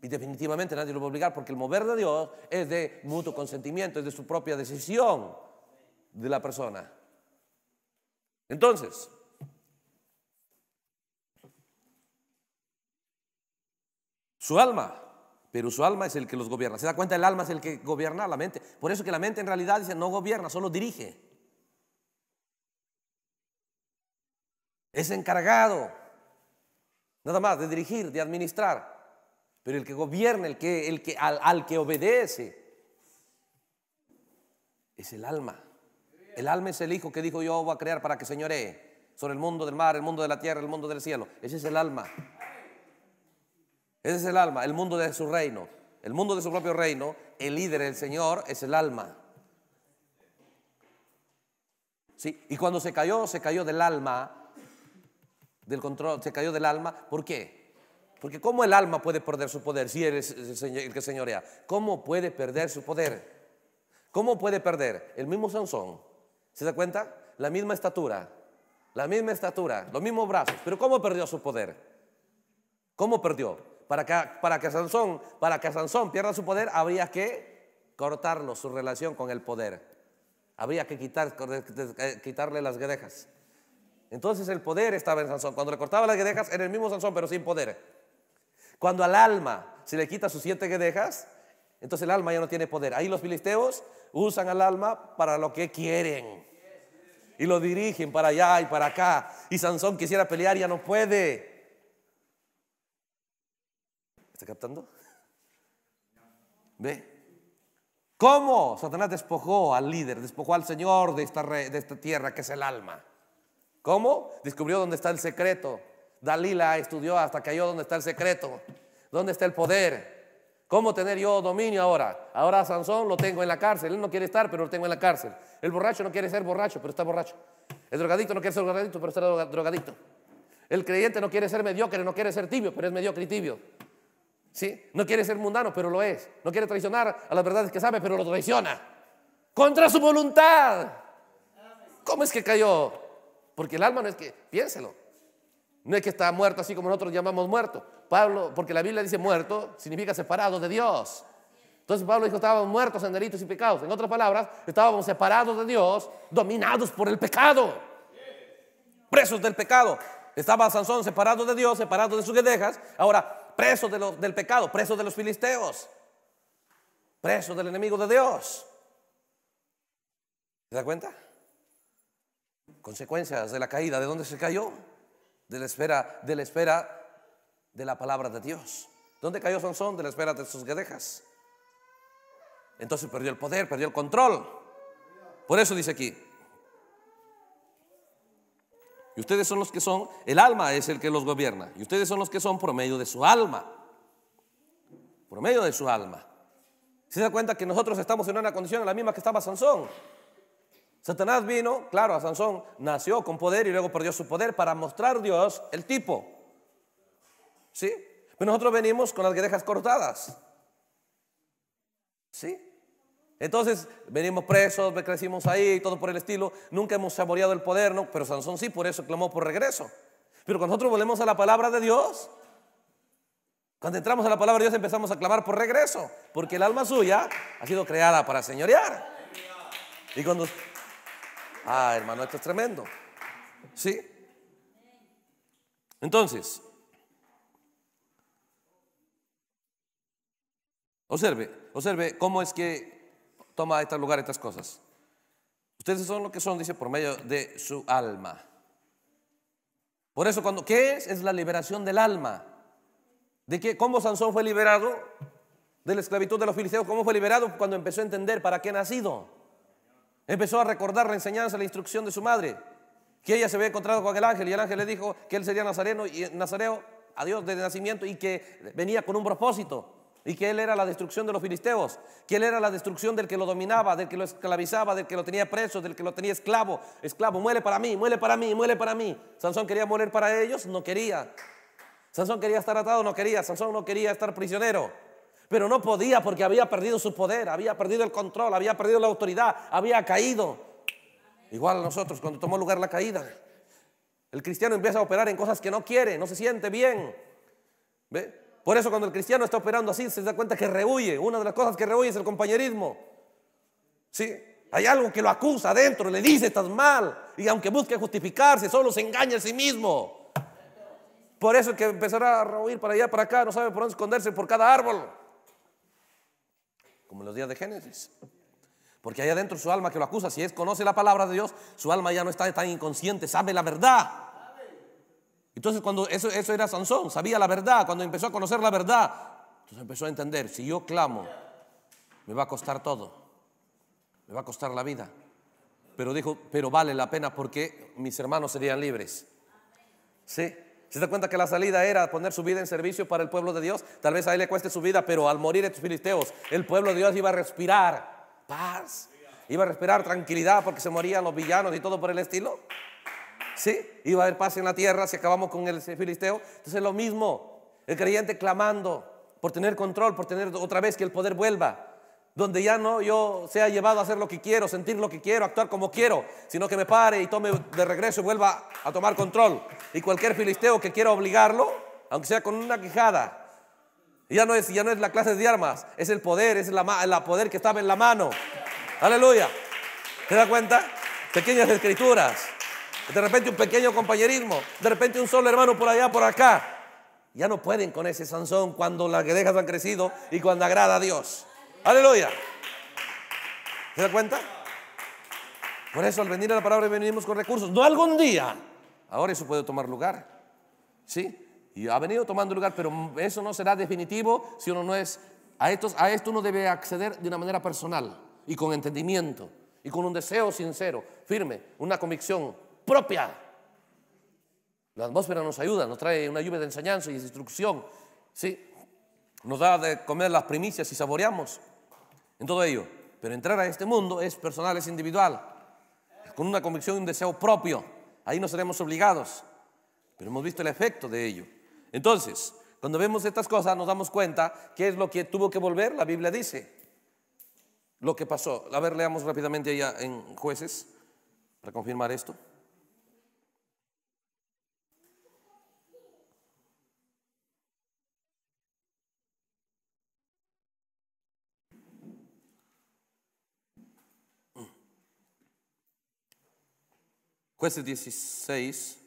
Y definitivamente nadie lo va a obligar porque el mover de Dios es de mutuo consentimiento, es de su propia decisión de la persona. Entonces, su alma, pero su alma es el que los gobierna. ¿Se da cuenta? El alma es el que gobierna la mente. Por eso que la mente en realidad dice no gobierna, solo dirige. es encargado nada más de dirigir, de administrar, pero el que gobierna, el que, el que, al, que obedece, es el alma. El alma es el hijo que dijo yo voy a crear para que señoree sobre el mundo del mar, el mundo de la tierra, el mundo del cielo. Ese es el alma. Ese es el alma, el mundo de su reino, el mundo de su propio reino, el líder, el Señor, es el alma. Sí, y cuando se cayó, se cayó del alma del control, se cayó del alma. ¿Por qué? Porque ¿cómo el alma puede perder su poder si él es el que señorea? ¿Cómo puede perder su poder? ¿Cómo puede perder? El mismo Sansón. ¿Se da cuenta? La misma estatura, la misma estatura, los mismos brazos. Pero ¿cómo perdió su poder? ¿Cómo perdió? Para que, para que, Sansón, para que Sansón pierda su poder, habría que cortarlo, su relación con el poder. Habría que quitar, quitarle las guedejas. Entonces el poder estaba en Sansón. Cuando le cortaba las guedejas, en el mismo Sansón, pero sin poder. Cuando al alma se le quita sus siete guedejas, entonces el alma ya no tiene poder. Ahí los filisteos usan al alma para lo que quieren. Y lo dirigen para allá y para acá. Y Sansón quisiera pelear, ya no puede. ¿Está captando? ¿Ve? ¿Cómo Satanás despojó al líder, despojó al Señor de esta, de esta tierra que es el alma? ¿Cómo? Descubrió dónde está el secreto. Dalila estudió hasta que halló dónde está el secreto. ¿Dónde está el poder? ¿Cómo tener yo dominio ahora? Ahora Sansón lo tengo en la cárcel. Él no quiere estar, pero lo tengo en la cárcel. El borracho no quiere ser borracho, pero está borracho. El drogadicto no quiere ser drogadicto, pero está drogadicto. El creyente no quiere ser mediocre, no quiere ser tibio, pero es mediocre y tibio. ¿Sí? No quiere ser mundano, pero lo es. No quiere traicionar a las verdades que sabe, pero lo traiciona. Contra su voluntad. ¿Cómo es que cayó? Porque el alma no es que, piénselo, no es que está muerto así como nosotros llamamos muerto. Pablo, porque la Biblia dice muerto, significa separado de Dios. Entonces Pablo dijo, estábamos muertos en delitos y pecados. En otras palabras, estábamos separados de Dios, dominados por el pecado. Presos del pecado. Estaba Sansón separado de Dios, separado de sus guedejas. Ahora, presos del pecado, presos de los filisteos. Presos del enemigo de Dios. ¿Se da cuenta? consecuencias de la caída. ¿De dónde se cayó? De la esfera, de la esfera de la palabra de Dios. ¿Dónde cayó Sansón? De la esfera de sus guedejas. Entonces perdió el poder, perdió el control. Por eso dice aquí. Y ustedes son los que son, el alma es el que los gobierna. Y ustedes son los que son por medio de su alma. Por medio de su alma. ¿Se da cuenta que nosotros estamos en una condición en la misma que estaba Sansón? Satanás vino, claro, a Sansón, nació con poder y luego perdió su poder para mostrar a Dios el tipo. ¿Sí? Pero nosotros venimos con las guedejas cortadas. ¿Sí? Entonces, venimos presos, crecimos ahí, todo por el estilo. Nunca hemos saboreado el poder, ¿no? Pero Sansón sí, por eso clamó por regreso. Pero cuando nosotros volvemos a la palabra de Dios, cuando entramos a la palabra de Dios empezamos a clamar por regreso, porque el alma suya ha sido creada para señorear. Y cuando Ah, hermano, esto es tremendo. ¿Sí? Entonces, observe, observe cómo es que toma este lugar estas cosas. Ustedes son lo que son, dice, por medio de su alma. Por eso cuando, ¿qué es? Es la liberación del alma. ¿De qué? ¿Cómo Sansón fue liberado de la esclavitud de los filisteos? ¿Cómo fue liberado? Cuando empezó a entender para qué nacido. Empezó a recordar la enseñanza, la instrucción de su madre, que ella se había encontrado con el ángel y el ángel le dijo que él sería nazareno y nazareo a Dios desde nacimiento y que venía con un propósito y que él era la destrucción de los filisteos, que él era la destrucción del que lo dominaba, del que lo esclavizaba, del que lo tenía preso, del que lo tenía esclavo, esclavo, muele para mí, muele para mí, muele para mí. Sansón quería morir para ellos, no quería. Sansón quería estar atado, no quería. Sansón no quería estar prisionero pero no podía porque había perdido su poder, había perdido el control, había perdido la autoridad, había caído. Igual a nosotros cuando tomó lugar la caída. El cristiano empieza a operar en cosas que no quiere, no se siente bien. Por eso cuando el cristiano está operando así, se da cuenta que rehuye. Una de las cosas que rehuye es el compañerismo. ¿Sí? Hay algo que lo acusa adentro, le dice, estás mal. Y aunque busque justificarse, solo se engaña a sí mismo. Por eso es que empezará a rehuir para allá, para acá, no sabe por dónde esconderse, por cada árbol como en los días de Génesis. Porque hay adentro su alma que lo acusa. Si es conoce la palabra de Dios, su alma ya no está tan inconsciente, sabe la verdad. Entonces, cuando eso, era Sansón, sabía la verdad. Cuando empezó a conocer la verdad, entonces empezó a entender: si yo clamo, me va a costar todo, me va a costar la vida. Pero dijo: pero vale la pena porque mis hermanos serían libres. Sí. ¿Se da cuenta que la salida era poner su vida en servicio para el pueblo de Dios? Tal vez a él le cueste su vida, pero al morir estos filisteos, el pueblo de Dios iba a respirar paz, iba a respirar tranquilidad porque se morían los villanos y todo por el estilo. ¿Sí? Iba a haber paz en la tierra si acabamos con el filisteo. Entonces lo mismo, el creyente clamando por tener control, por tener otra vez que el poder vuelva donde ya no yo sea llevado a hacer lo que quiero, sentir lo que quiero, actuar como quiero, sino que me pare y tome de regreso y vuelva a tomar control. Y cualquier filisteo que quiera obligarlo, aunque sea con una quejada, ya no es, ya no es la clase de armas, es el poder, es la, la poder que estaba en la mano. Aleluya. ¿Te da cuenta? Pequeñas escrituras. De repente un pequeño compañerismo, de repente un solo hermano por allá, por acá. Ya no pueden con ese Sansón cuando las dejas han crecido y cuando agrada a Dios. Aleluya. ¿Se da cuenta? Por eso al venir a la palabra venimos con recursos. No algún día. Ahora eso puede tomar lugar. ¿Sí? Y ha venido tomando lugar, pero eso no será definitivo si uno no es... A, estos, a esto uno debe acceder de una manera personal y con entendimiento y con un deseo sincero, firme, una convicción propia. La atmósfera nos ayuda, nos trae una lluvia de enseñanza y de instrucción. ¿Sí? Nos da de comer las primicias y saboreamos en todo ello. Pero entrar a este mundo es personal, es individual, con una convicción y un deseo propio. Ahí no seremos obligados, pero hemos visto el efecto de ello. Entonces, cuando vemos estas cosas nos damos cuenta qué es lo que tuvo que volver, la Biblia dice, lo que pasó. A ver, leamos rápidamente allá en jueces para confirmar esto. Jueces 16.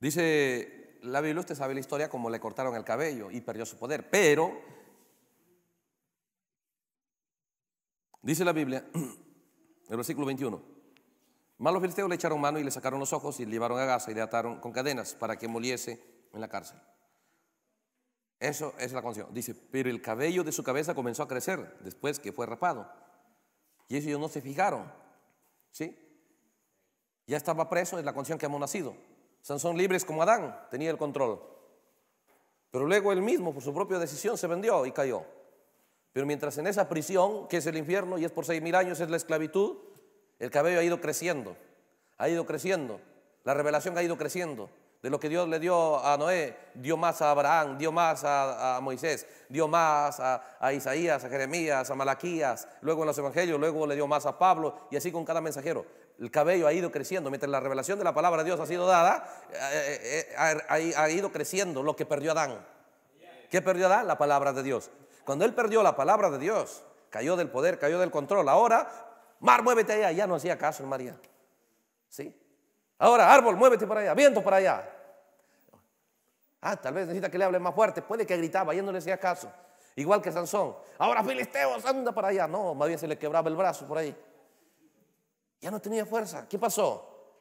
Dice la Biblia, usted sabe la historia, como le cortaron el cabello y perdió su poder, pero Dice la Biblia, el versículo 21, malos los filisteos le echaron mano y le sacaron los ojos y le llevaron a Gaza y le ataron con cadenas para que moliese en la cárcel. Eso es la condición. Dice, pero el cabello de su cabeza comenzó a crecer después que fue rapado. Y eso ellos no se fijaron. ¿Sí? Ya estaba preso, es la condición que hemos nacido. Sansón libres como Adán, tenía el control. Pero luego él mismo, por su propia decisión, se vendió y cayó. Pero mientras en esa prisión, que es el infierno, y es por seis mil años, es la esclavitud, el cabello ha ido creciendo, ha ido creciendo, la revelación ha ido creciendo. De lo que Dios le dio a Noé, dio más a Abraham, dio más a, Moisés, dio más a, Isaías, a Jeremías, a Malaquías, luego en los evangelios, luego le dio más a Pablo y así con cada mensajero. El cabello ha ido creciendo, mientras la revelación de la palabra de Dios ha sido dada, eh, eh, eh, ha, ha, ido creciendo lo que perdió Adán. ¿Qué perdió Adán? La palabra de Dios. Cuando él perdió la palabra de Dios, cayó del poder, cayó del control. Ahora, mar, muévete allá. Ya no hacía caso el María. ¿Sí? Ahora, árbol, muévete para allá, viento para allá. Ah, tal vez necesita que le hable más fuerte. Puede que gritaba, ya no le hacía caso. Igual que Sansón. Ahora, Filisteos, anda para allá. No, más bien se le quebraba el brazo por ahí. Ya no tenía fuerza. ¿Qué pasó?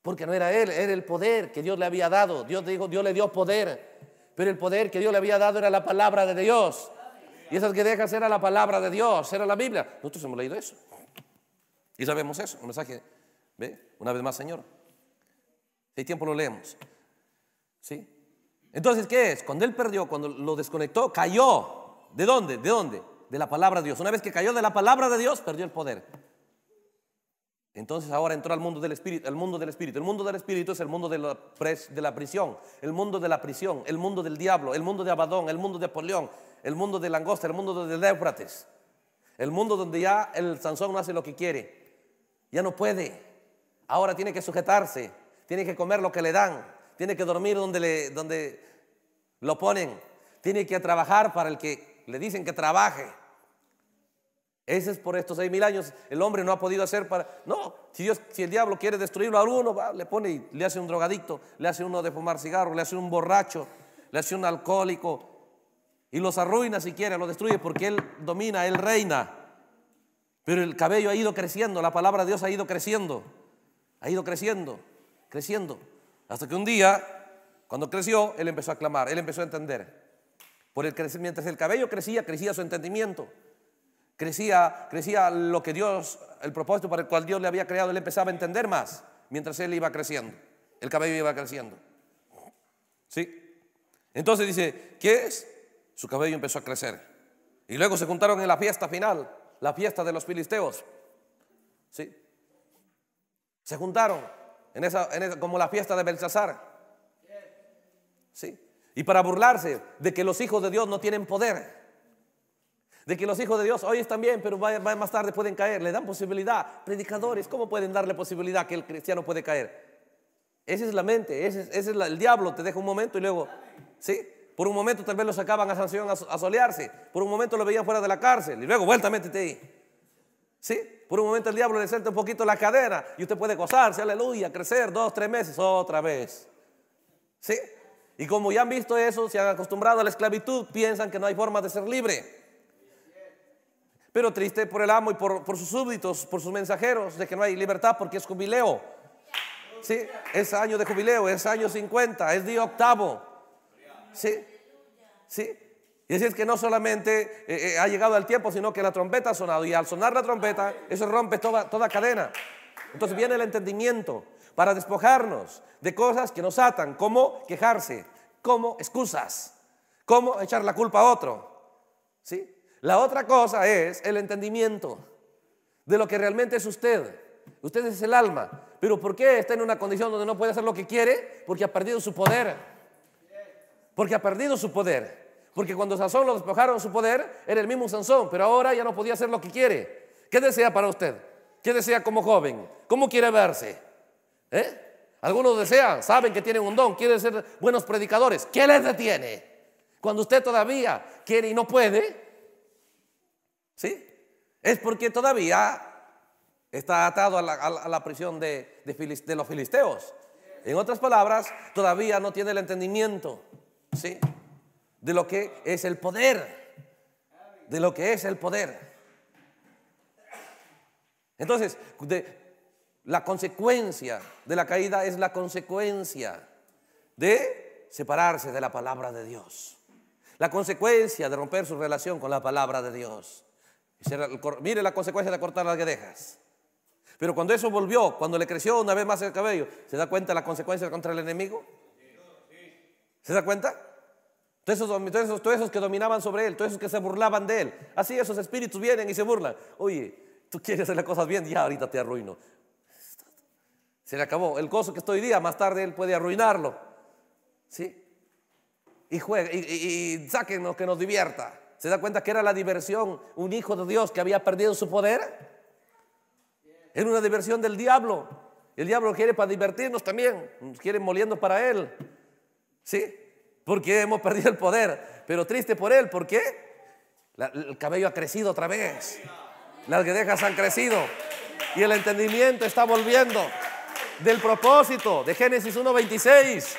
Porque no era él, era el poder que Dios le había dado. Dios, dijo, Dios le dio poder. Pero el poder que Dios le había dado era la palabra de Dios. Y esas dejas era la palabra de Dios, era la Biblia. Nosotros hemos leído eso. Y sabemos eso. Un mensaje, ¿ve? Una vez más, Señor. Si hay tiempo lo leemos. ¿Sí? Entonces, ¿qué es? Cuando él perdió, cuando lo desconectó, cayó. ¿De dónde? ¿De dónde? De la palabra de Dios. Una vez que cayó de la palabra de Dios, perdió el poder. Entonces ahora entró al mundo del espíritu, al mundo del espíritu. El mundo del espíritu es el mundo de la, prisión, el mundo de la prisión, el mundo del diablo, el mundo de Abadón, el mundo de Apolión, el mundo de Langosta, el mundo de Éufrates. El mundo donde ya el Sansón no hace lo que quiere, ya no puede. Ahora tiene que sujetarse, tiene que comer lo que le dan, tiene que dormir donde, donde lo ponen, tiene que trabajar para el que le dicen que trabaje. Ese es por estos seis mil años. El hombre no ha podido hacer para. No, si, Dios, si el diablo quiere destruirlo a uno, le pone y le hace un drogadicto, le hace uno de fumar cigarro, le hace un borracho, le hace un alcohólico. Y los arruina si quiere, los destruye porque él domina, él reina. Pero el cabello ha ido creciendo, la palabra de Dios ha ido creciendo, ha ido creciendo, creciendo. Hasta que un día, cuando creció, él empezó a clamar, él empezó a entender. Por el mientras el cabello crecía, crecía su entendimiento crecía, crecía lo que Dios, el propósito para el cual Dios le había creado, él empezaba a entender más mientras él iba creciendo, el cabello iba creciendo. ¿Sí? Entonces dice, ¿qué es? Su cabello empezó a crecer. Y luego se juntaron en la fiesta final, la fiesta de los filisteos. ¿Sí? Se juntaron en esa, como la fiesta de Belsasar. ¿Sí? Y para burlarse de que los hijos de Dios no tienen poder. De que los hijos de Dios hoy están bien, pero más tarde pueden caer. Le dan posibilidad. Predicadores, ¿cómo pueden darle posibilidad que el cristiano puede caer? Esa es la mente, ese es, el diablo. Te deja un momento y luego, ¿sí? Por un momento tal vez lo sacaban a sanción a, solearse. Por un momento lo veían fuera de la cárcel. Y luego, vuelta, te ahí. ¿Sí? Por un momento el diablo le salta un poquito la cadena y usted puede gozarse, aleluya, crecer dos, tres meses, otra vez. ¿Sí? Y como ya han visto eso, se han acostumbrado a la esclavitud, piensan que no hay forma de ser libre pero triste por el amo y por, sus súbditos, por sus mensajeros, de que no hay libertad porque es jubileo. ¿Sí? Es año de jubileo, es año 50, es día octavo. ¿Sí? ¿Sí? Y así es que no solamente eh, eh, ha llegado el tiempo, sino que la trompeta ha sonado. Y al sonar la trompeta, eso rompe toda, toda cadena. Entonces viene el entendimiento para despojarnos de cosas que nos atan, como quejarse, como excusas, como echar la culpa a otro. ¿Sí? La otra cosa es el entendimiento de lo que realmente es usted. Usted es el alma. Pero ¿por qué está en una condición donde no puede hacer lo que quiere? Porque ha perdido su poder. Porque ha perdido su poder. Porque cuando Sansón lo despojaron su poder, era el mismo Sansón, pero ahora ya no podía hacer lo que quiere. ¿Qué desea para usted? ¿Qué desea como joven? ¿Cómo quiere verse? ¿Eh? Algunos desean, saben que tienen un don, quieren ser buenos predicadores. ¿Qué les detiene? Cuando usted todavía quiere y no puede, ¿Sí? Es porque todavía está atado a la, prisión de, los filisteos. En otras palabras, todavía no tiene el entendimiento, ¿sí? De lo que es el poder. De lo que es el poder. Entonces, la consecuencia de la caída es la consecuencia de separarse de la palabra de Dios. La consecuencia de romper su relación con la palabra de Dios mire la consecuencia de cortar las guedejas. Pero cuando eso volvió, cuando le creció una vez más el cabello, ¿se da cuenta la consecuencia contra el enemigo? ¿Se da cuenta? Todos esos, que dominaban sobre él, todos esos que se burlaban de él. Así esos espíritus vienen y se burlan. Oye, tú quieres hacer las cosas bien, ya ahorita te arruino. Se le acabó. El gozo que estoy día, más tarde él puede arruinarlo. ¿Sí? Y juega, y, y que nos divierta. ¿Se da cuenta que era la diversión? Un hijo de Dios que había perdido su poder. Era una diversión del diablo. El diablo quiere para divertirnos también. Nos quiere moliendo para él. ¿Sí? Porque hemos perdido el poder. Pero triste por él. ¿Por qué? el cabello ha crecido otra vez. Las guedejas han crecido. Y el entendimiento está volviendo del propósito de Génesis 1.26.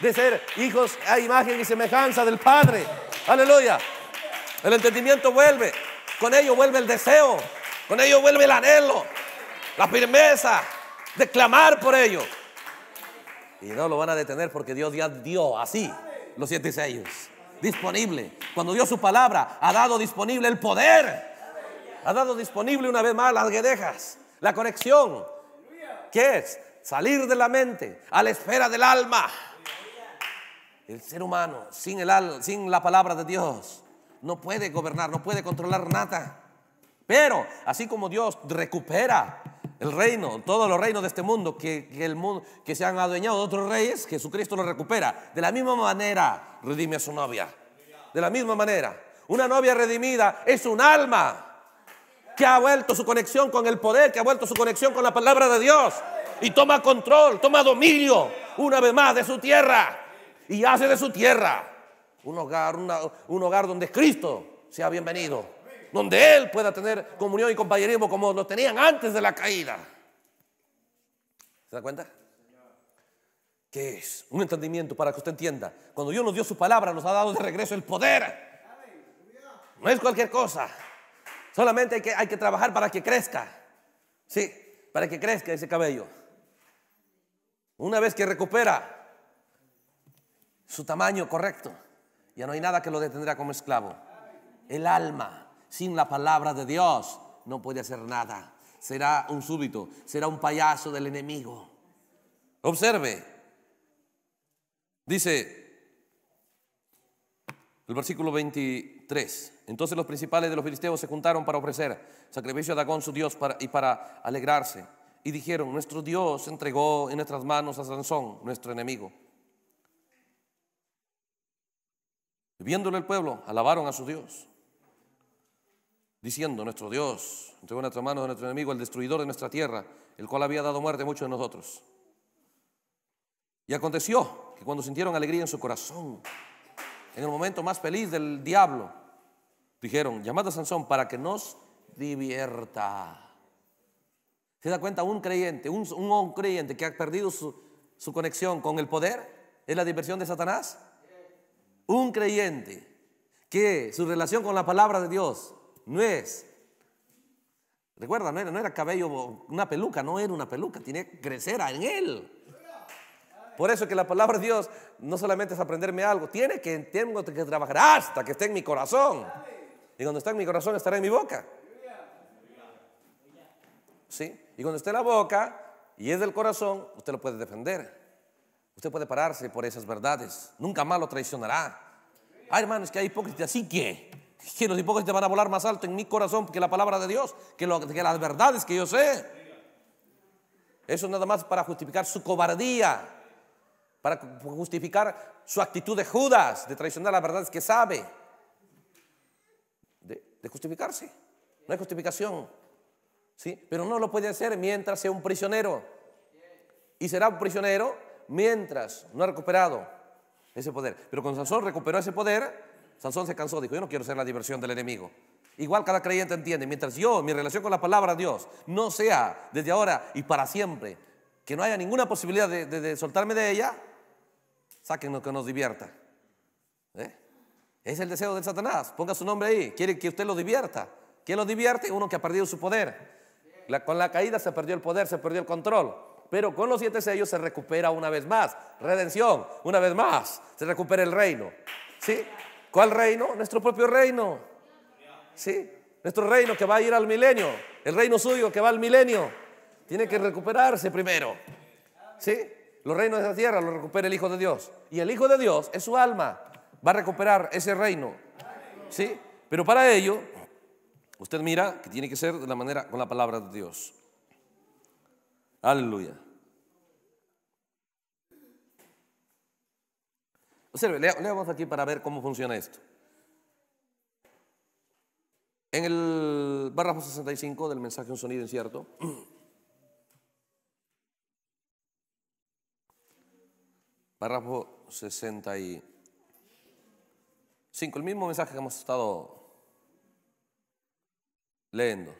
De ser hijos a imagen y semejanza del Padre. Aleluya. El entendimiento vuelve. Con ello vuelve el deseo. Con ello vuelve el anhelo. La firmeza de clamar por ello. Y no lo van a detener porque Dios ya dio así los siete sellos. Disponible. Cuando dio su palabra, ha dado disponible el poder. Ha dado disponible una vez más las guedejas, la conexión. ¿Qué es? Salir de la mente a la esfera del alma. El ser humano sin, el, sin la palabra de Dios no puede gobernar, no puede controlar nada. Pero así como Dios recupera el reino, todos los reinos de este mundo que, el mundo, que se han adueñado de otros reyes, Jesucristo lo recupera. De la misma manera redime a su novia. De la misma manera. Una novia redimida es un alma que ha vuelto su conexión con el poder, que ha vuelto su conexión con la palabra de Dios. Y toma control, toma dominio una vez más de su tierra. Y hace de su tierra un hogar, un hogar donde Cristo sea bienvenido. Donde Él pueda tener comunión y compañerismo como lo tenían antes de la caída. ¿Se da cuenta? ¿Qué es? Un entendimiento para que usted entienda. Cuando Dios nos dio su palabra, nos ha dado de regreso el poder. No es cualquier cosa. Solamente hay que, hay que trabajar para que crezca. Sí, para que crezca ese cabello. Una vez que recupera su tamaño correcto, ya no hay nada que lo detendrá como esclavo. El alma, sin la palabra de Dios, no puede hacer nada. Será un súbito, será un payaso del enemigo. Observe. Dice el versículo 23. Entonces los principales de los filisteos se juntaron para ofrecer sacrificio a Dagón, su Dios, y para alegrarse. Y dijeron, nuestro Dios entregó en nuestras manos a Sansón, nuestro enemigo Viéndolo el pueblo, alabaron a su Dios, diciendo, nuestro Dios entregó en nuestras manos a nuestro enemigo, el destruidor de nuestra tierra, el cual había dado muerte a muchos de nosotros. Y aconteció que cuando sintieron alegría en su corazón, en el momento más feliz del diablo, dijeron, llamad a Sansón para que nos divierta. ¿Se da cuenta? Un creyente, un, creyente que ha perdido su, su conexión con el poder, es la diversión de Satanás un creyente que su relación con la palabra de Dios no es, recuerda, no era, no era cabello, una peluca, no era una peluca, tiene que crecer en él. Por eso que la palabra de Dios no solamente es aprenderme algo, tiene que, que trabajar hasta que esté en mi corazón. Y cuando está en mi corazón estará en mi boca. ¿Sí? Y cuando esté en la boca y es del corazón, usted lo puede defender. Usted puede pararse por esas verdades. Nunca más lo traicionará. Hay ah, hermanos que hay hipócritas, así que, que los hipócritas van a volar más alto en mi corazón que la palabra de Dios, que, las verdades que yo sé. Eso nada más para justificar su cobardía, para justificar su actitud de Judas, de traicionar las verdades que sabe, de, de justificarse. No hay justificación. ¿sí? Pero no lo puede hacer mientras sea un prisionero. Y será un prisionero mientras no ha recuperado ese poder. Pero cuando Sansón recuperó ese poder, Sansón se cansó, dijo, yo no quiero ser la diversión del enemigo. Igual cada creyente entiende, mientras yo, mi relación con la palabra de Dios, no sea desde ahora y para siempre, que no haya ninguna posibilidad de, soltarme de ella, lo que nos divierta. ¿Eh? Es el deseo del Satanás, ponga su nombre ahí, quiere que usted lo divierta. ¿Quién lo divierte? Uno que ha perdido su poder. con la caída se perdió el poder, se perdió el control. Pero con los siete sellos se recupera una vez más. Redención, una vez más. Se recupera el reino. ¿Sí? ¿Cuál reino? Nuestro propio reino. ¿Sí? Nuestro reino que va a ir al milenio. El reino suyo que va al milenio. Tiene que recuperarse primero. ¿Sí? Los reinos de la tierra los recupera el Hijo de Dios. Y el Hijo de Dios es su alma. Va a recuperar ese reino. ¿Sí? Pero para ello, usted mira que tiene que ser de la manera con la palabra de Dios. Aleluya. Observe, leamos aquí para ver cómo funciona esto. En el párrafo 65 del mensaje Un sonido incierto, párrafo 65, el mismo mensaje que hemos estado leyendo.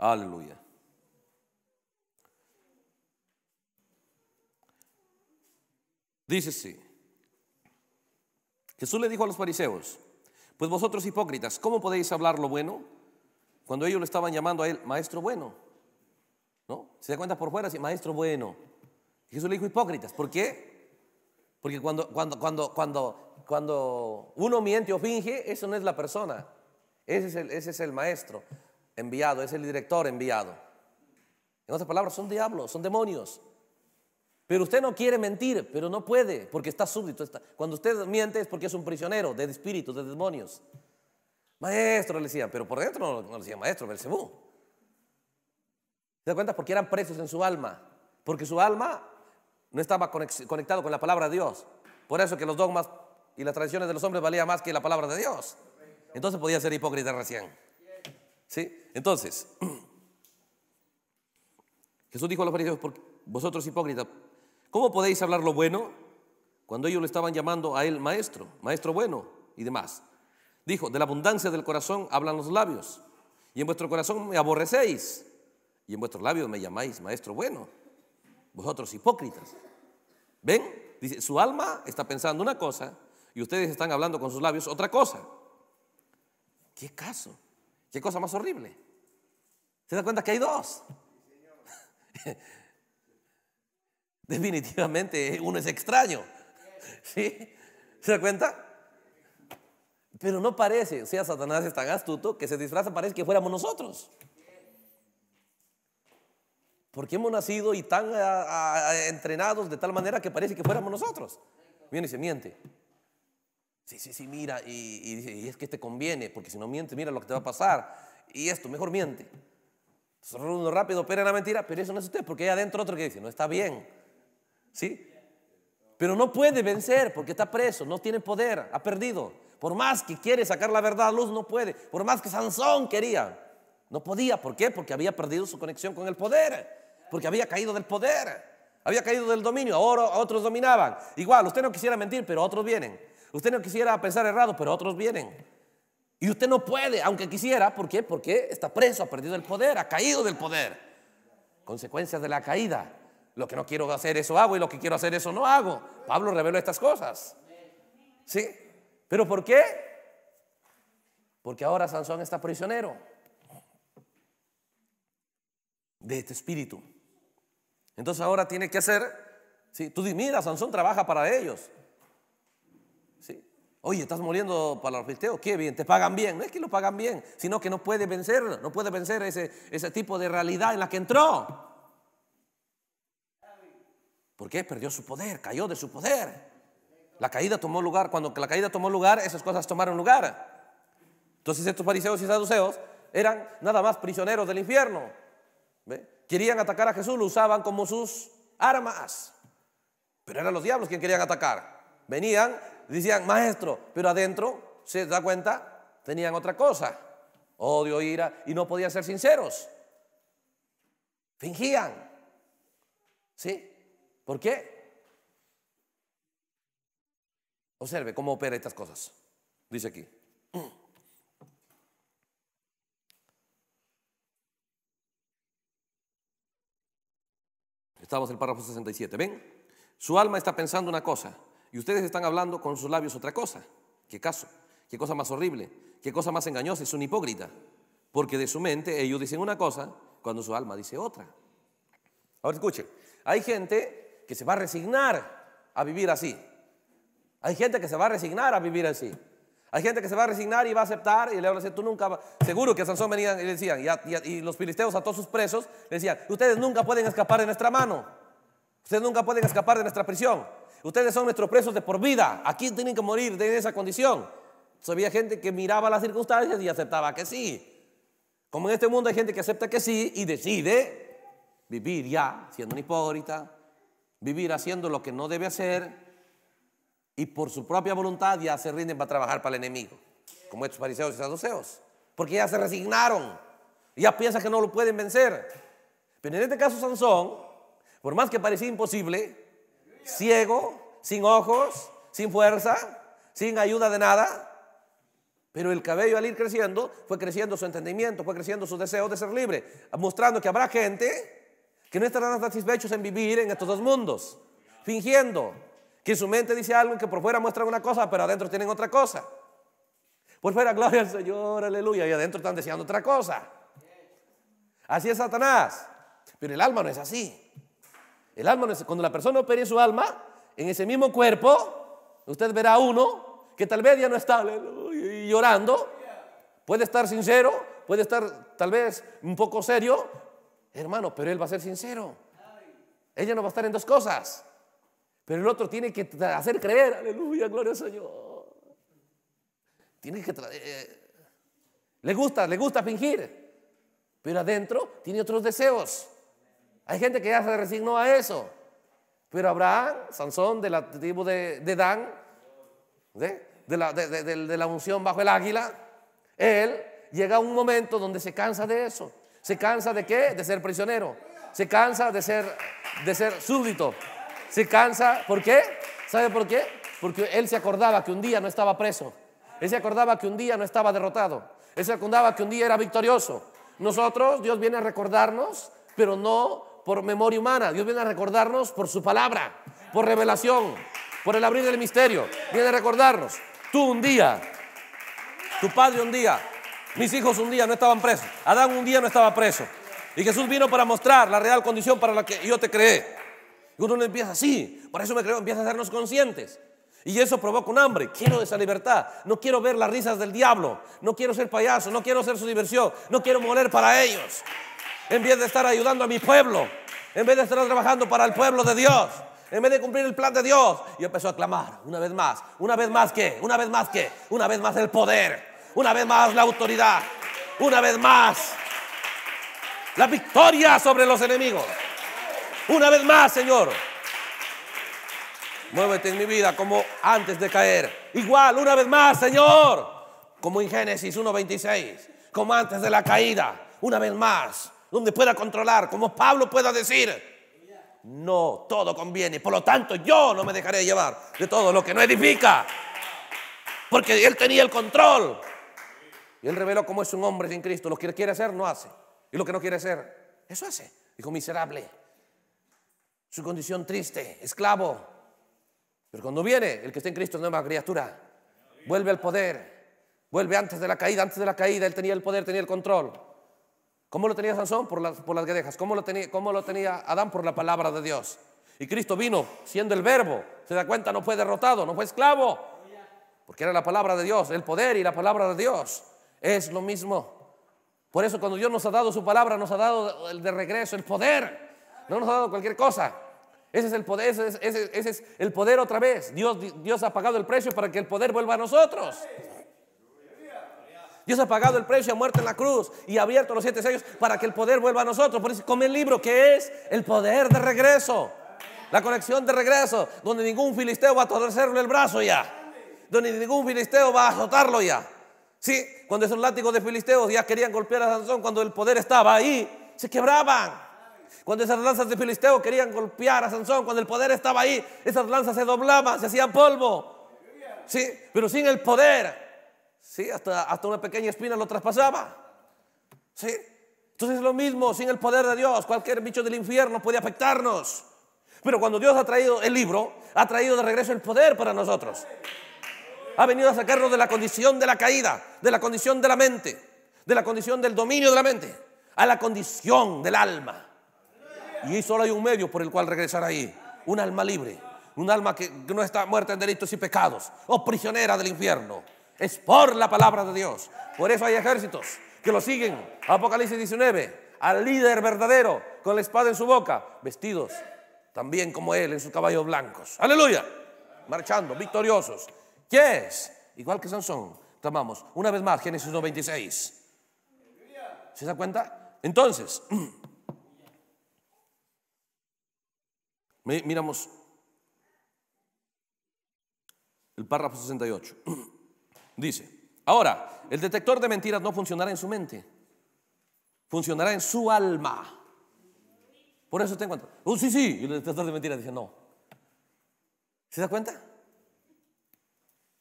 Aleluya. Dice sí. Jesús le dijo a los fariseos, pues vosotros hipócritas, ¿cómo podéis hablar lo bueno cuando ellos lo estaban llamando a él maestro bueno? ¿No? Se da cuenta por fuera, sí, maestro bueno. Jesús le dijo hipócritas, ¿por qué? Porque cuando, cuando, cuando, cuando, cuando uno miente o finge, eso no es la persona, ese es el, ese es el maestro enviado, es el director enviado. En otras palabras, son diablos, son demonios. Pero usted no quiere mentir, pero no puede, porque está súbdito. Está. Cuando usted miente es porque es un prisionero de espíritus, de demonios. Maestro le decía pero por dentro no, le decían maestro, Belcebú. ¿Se da cuenta? Porque eran presos en su alma, porque su alma no estaba conectado con la palabra de Dios. Por eso que los dogmas y las tradiciones de los hombres valían más que la palabra de Dios. Entonces podía ser hipócrita recién. ¿Sí? Entonces, Jesús dijo a los fariseos, vosotros hipócritas, ¿cómo podéis hablar lo bueno cuando ellos le estaban llamando a él maestro, maestro bueno y demás? Dijo, de la abundancia del corazón hablan los labios, y en vuestro corazón me aborrecéis, y en vuestros labios me llamáis maestro bueno, vosotros hipócritas. ¿Ven? Dice, su alma está pensando una cosa y ustedes están hablando con sus labios otra cosa. ¿Qué caso? Qué cosa más horrible. ¿Se da cuenta que hay dos? Definitivamente uno es extraño. ¿Sí? ¿Se da cuenta? Pero no parece, o sea, Satanás es tan astuto que se disfraza, parece que fuéramos nosotros. ¿Por qué hemos nacido y tan entrenados de tal manera que parece que fuéramos nosotros. Viene y se miente. Sí, sí, sí, mira, y, es que te conviene, porque si no miente, mira lo que te va a pasar. Y esto, mejor miente. rápido pero la mentira, pero eso no es usted, porque hay adentro otro que dice, no está bien. ¿Sí? Pero no puede vencer porque está preso, no tiene poder, ha perdido. Por más que quiere sacar la verdad a luz, no puede. Por más que Sansón quería, no podía. ¿Por qué? Porque había perdido su conexión con el poder. Porque había caído del poder. Había caído del dominio. Ahora otros dominaban. Igual, usted no quisiera mentir, pero otros vienen. Usted no quisiera pensar errado, pero otros vienen. Y usted no puede, aunque quisiera. ¿Por qué? Porque está preso, ha perdido el poder, ha caído del poder. Consecuencias de la caída. Lo que no quiero hacer, eso hago. Y lo que quiero hacer, eso no hago. Pablo reveló estas cosas. ¿Sí? ¿Pero por qué? Porque ahora Sansón está prisionero de este espíritu. Entonces ahora tiene que hacer, ¿sí? tú dices, mira, Sansón trabaja para ellos. Oye, estás muriendo para los filisteos, qué bien, te pagan bien. No es que lo pagan bien, sino que no puede vencer, no puede vencer ese, ese tipo de realidad en la que entró. ¿Por qué? perdió su poder, cayó de su poder. La caída tomó lugar, cuando la caída tomó lugar, esas cosas tomaron lugar. Entonces estos fariseos y saduceos eran nada más prisioneros del infierno. Querían atacar a Jesús, lo usaban como sus armas. Pero eran los diablos quienes querían atacar. Venían decían, maestro, pero adentro, ¿se da cuenta? Tenían otra cosa, odio, ira, y no podían ser sinceros. Fingían. ¿Sí? ¿Por qué? Observe cómo opera estas cosas. Dice aquí. Estamos en el párrafo 67. ¿Ven? Su alma está pensando una cosa, y ustedes están hablando con sus labios otra cosa. ¿Qué caso? ¿Qué cosa más horrible? ¿Qué cosa más engañosa? Es un hipócrita. Porque de su mente ellos dicen una cosa cuando su alma dice otra. Ahora escuchen, hay gente que se va a resignar a vivir así. Hay gente que se va a resignar a vivir así. Hay gente que se va a resignar y va a aceptar y le van a tú nunca, seguro que a Sansón venían y le decían, y, y, los filisteos a todos sus presos, le decían, ustedes nunca pueden escapar de nuestra mano, ustedes nunca pueden escapar de nuestra prisión. Ustedes son nuestros presos de por vida. Aquí tienen que morir de esa condición. había gente que miraba las circunstancias y aceptaba que sí. Como en este mundo hay gente que acepta que sí y decide vivir ya siendo un hipócrita, vivir haciendo lo que no debe hacer y por su propia voluntad ya se rinden para trabajar para el enemigo, como estos fariseos y saduceos, porque ya se resignaron, ya piensan que no lo pueden vencer. Pero en este caso Sansón, por más que parecía imposible, ciego, sin ojos, sin fuerza, sin ayuda de nada. Pero el cabello al ir creciendo fue creciendo su entendimiento, fue creciendo su deseo de ser libre, mostrando que habrá gente que no estarán satisfechos en vivir en estos dos mundos, fingiendo que su mente dice algo que por fuera muestra una cosa, pero adentro tienen otra cosa. Por fuera, gloria al Señor, aleluya, y adentro están deseando otra cosa. Así es Satanás, pero el alma no es así. El alma, cuando la persona opere su alma, en ese mismo cuerpo, usted verá uno que tal vez ya no está llorando, puede estar sincero, puede estar tal vez un poco serio, hermano, pero él va a ser sincero. Ella no va a estar en dos cosas, pero el otro tiene que hacer creer, aleluya, gloria al Señor. Tiene que eh, eh, le gusta, le gusta fingir, pero adentro tiene otros deseos. Hay gente que ya se resignó a eso. Pero Abraham, Sansón, de la tribu de, Dan, ¿de? la, de la unción bajo el águila, él llega a un momento donde se cansa de eso. ¿Se cansa de qué? De ser prisionero. Se cansa de ser, de ser súbdito. Se cansa, ¿por qué? ¿Sabe por qué? Porque él se acordaba que un día no estaba preso. Él se acordaba que un día no estaba derrotado. Él se acordaba que un día era victorioso. Nosotros, Dios viene a recordarnos, pero no por memoria humana, Dios viene a recordarnos por su palabra, por revelación, por el abrir del misterio. Viene a recordarnos, tú un día, tu padre un día, mis hijos un día no estaban presos, Adán un día no estaba preso. Y Jesús vino para mostrar la real condición para la que yo te creé. Y uno empieza así, por eso me creo, empieza a hacernos conscientes. Y eso provoca un hambre. Quiero esa libertad. No quiero ver las risas del diablo. No quiero ser payaso. No quiero ser su diversión. No quiero moler para ellos en vez de estar ayudando a mi pueblo, en vez de estar trabajando para el pueblo de Dios, en vez de cumplir el plan de Dios. Y empezó a clamar, una vez más, una vez más que, una vez más que, una vez más el poder, una vez más la autoridad, una vez más la victoria sobre los enemigos. Una vez más, Señor. Muévete en mi vida como antes de caer. Igual, una vez más, Señor. Como en Génesis 1.26. Como antes de la caída. Una vez más donde pueda controlar, como Pablo pueda decir, no, todo conviene. Por lo tanto, yo no me dejaré llevar de todo lo que no edifica. Porque él tenía el control. Y él reveló cómo es un hombre sin Cristo. Lo que quiere hacer, no hace. Y lo que no quiere hacer, eso hace. Hijo miserable. Su condición triste, esclavo. Pero cuando viene, el que está en Cristo es nueva criatura. Vuelve al poder. Vuelve antes de la caída. Antes de la caída, él tenía el poder, tenía el control. ¿Cómo lo tenía Sansón? Por las, por las guedejas. ¿Cómo lo, tenía, ¿Cómo lo tenía Adán? Por la palabra de Dios. Y Cristo vino siendo el verbo. ¿Se da cuenta? No fue derrotado, no fue esclavo. Porque era la palabra de Dios, el poder y la palabra de Dios. Es lo mismo. Por eso cuando Dios nos ha dado su palabra, nos ha dado el de regreso el poder. No nos ha dado cualquier cosa. Ese es el poder, ese es, ese es el poder otra vez. Dios, Dios ha pagado el precio para que el poder vuelva a nosotros. Dios ha pagado el precio a muerte en la cruz y ha abierto los siete sellos para que el poder vuelva a nosotros. Por eso come el libro que es el poder de regreso. La conexión de regreso, donde ningún filisteo va a torcerle el brazo ya. Donde ningún filisteo va a azotarlo ya. Sí, cuando esos látigos de filisteos ya querían golpear a Sansón, cuando el poder estaba ahí, se quebraban. Cuando esas lanzas de filisteo querían golpear a Sansón, cuando el poder estaba ahí, esas lanzas se doblaban, se hacían polvo. Sí, pero sin el poder Sí, hasta, hasta una pequeña espina lo traspasaba. Sí. Entonces es lo mismo, sin el poder de Dios, cualquier bicho del infierno puede afectarnos. Pero cuando Dios ha traído el libro, ha traído de regreso el poder para nosotros. Ha venido a sacarnos de la condición de la caída, de la condición de la mente, de la condición del dominio de la mente, a la condición del alma. Y solo hay un medio por el cual regresar ahí, un alma libre, un alma que no está muerta en delitos y pecados, o prisionera del infierno. Es por la palabra de Dios. Por eso hay ejércitos que lo siguen. Apocalipsis 19, al líder verdadero, con la espada en su boca, vestidos también como él en sus caballos blancos. Aleluya. Marchando, victoriosos. ¿Qué es? Igual que Sansón. Tomamos una vez más Génesis 96. ¿Se da cuenta? Entonces, miramos el párrafo 68. Dice, ahora, el detector de mentiras no funcionará en su mente, funcionará en su alma. Por eso te encuentro. Oh, sí, sí. Y el detector de mentiras dice, no. ¿Se da cuenta?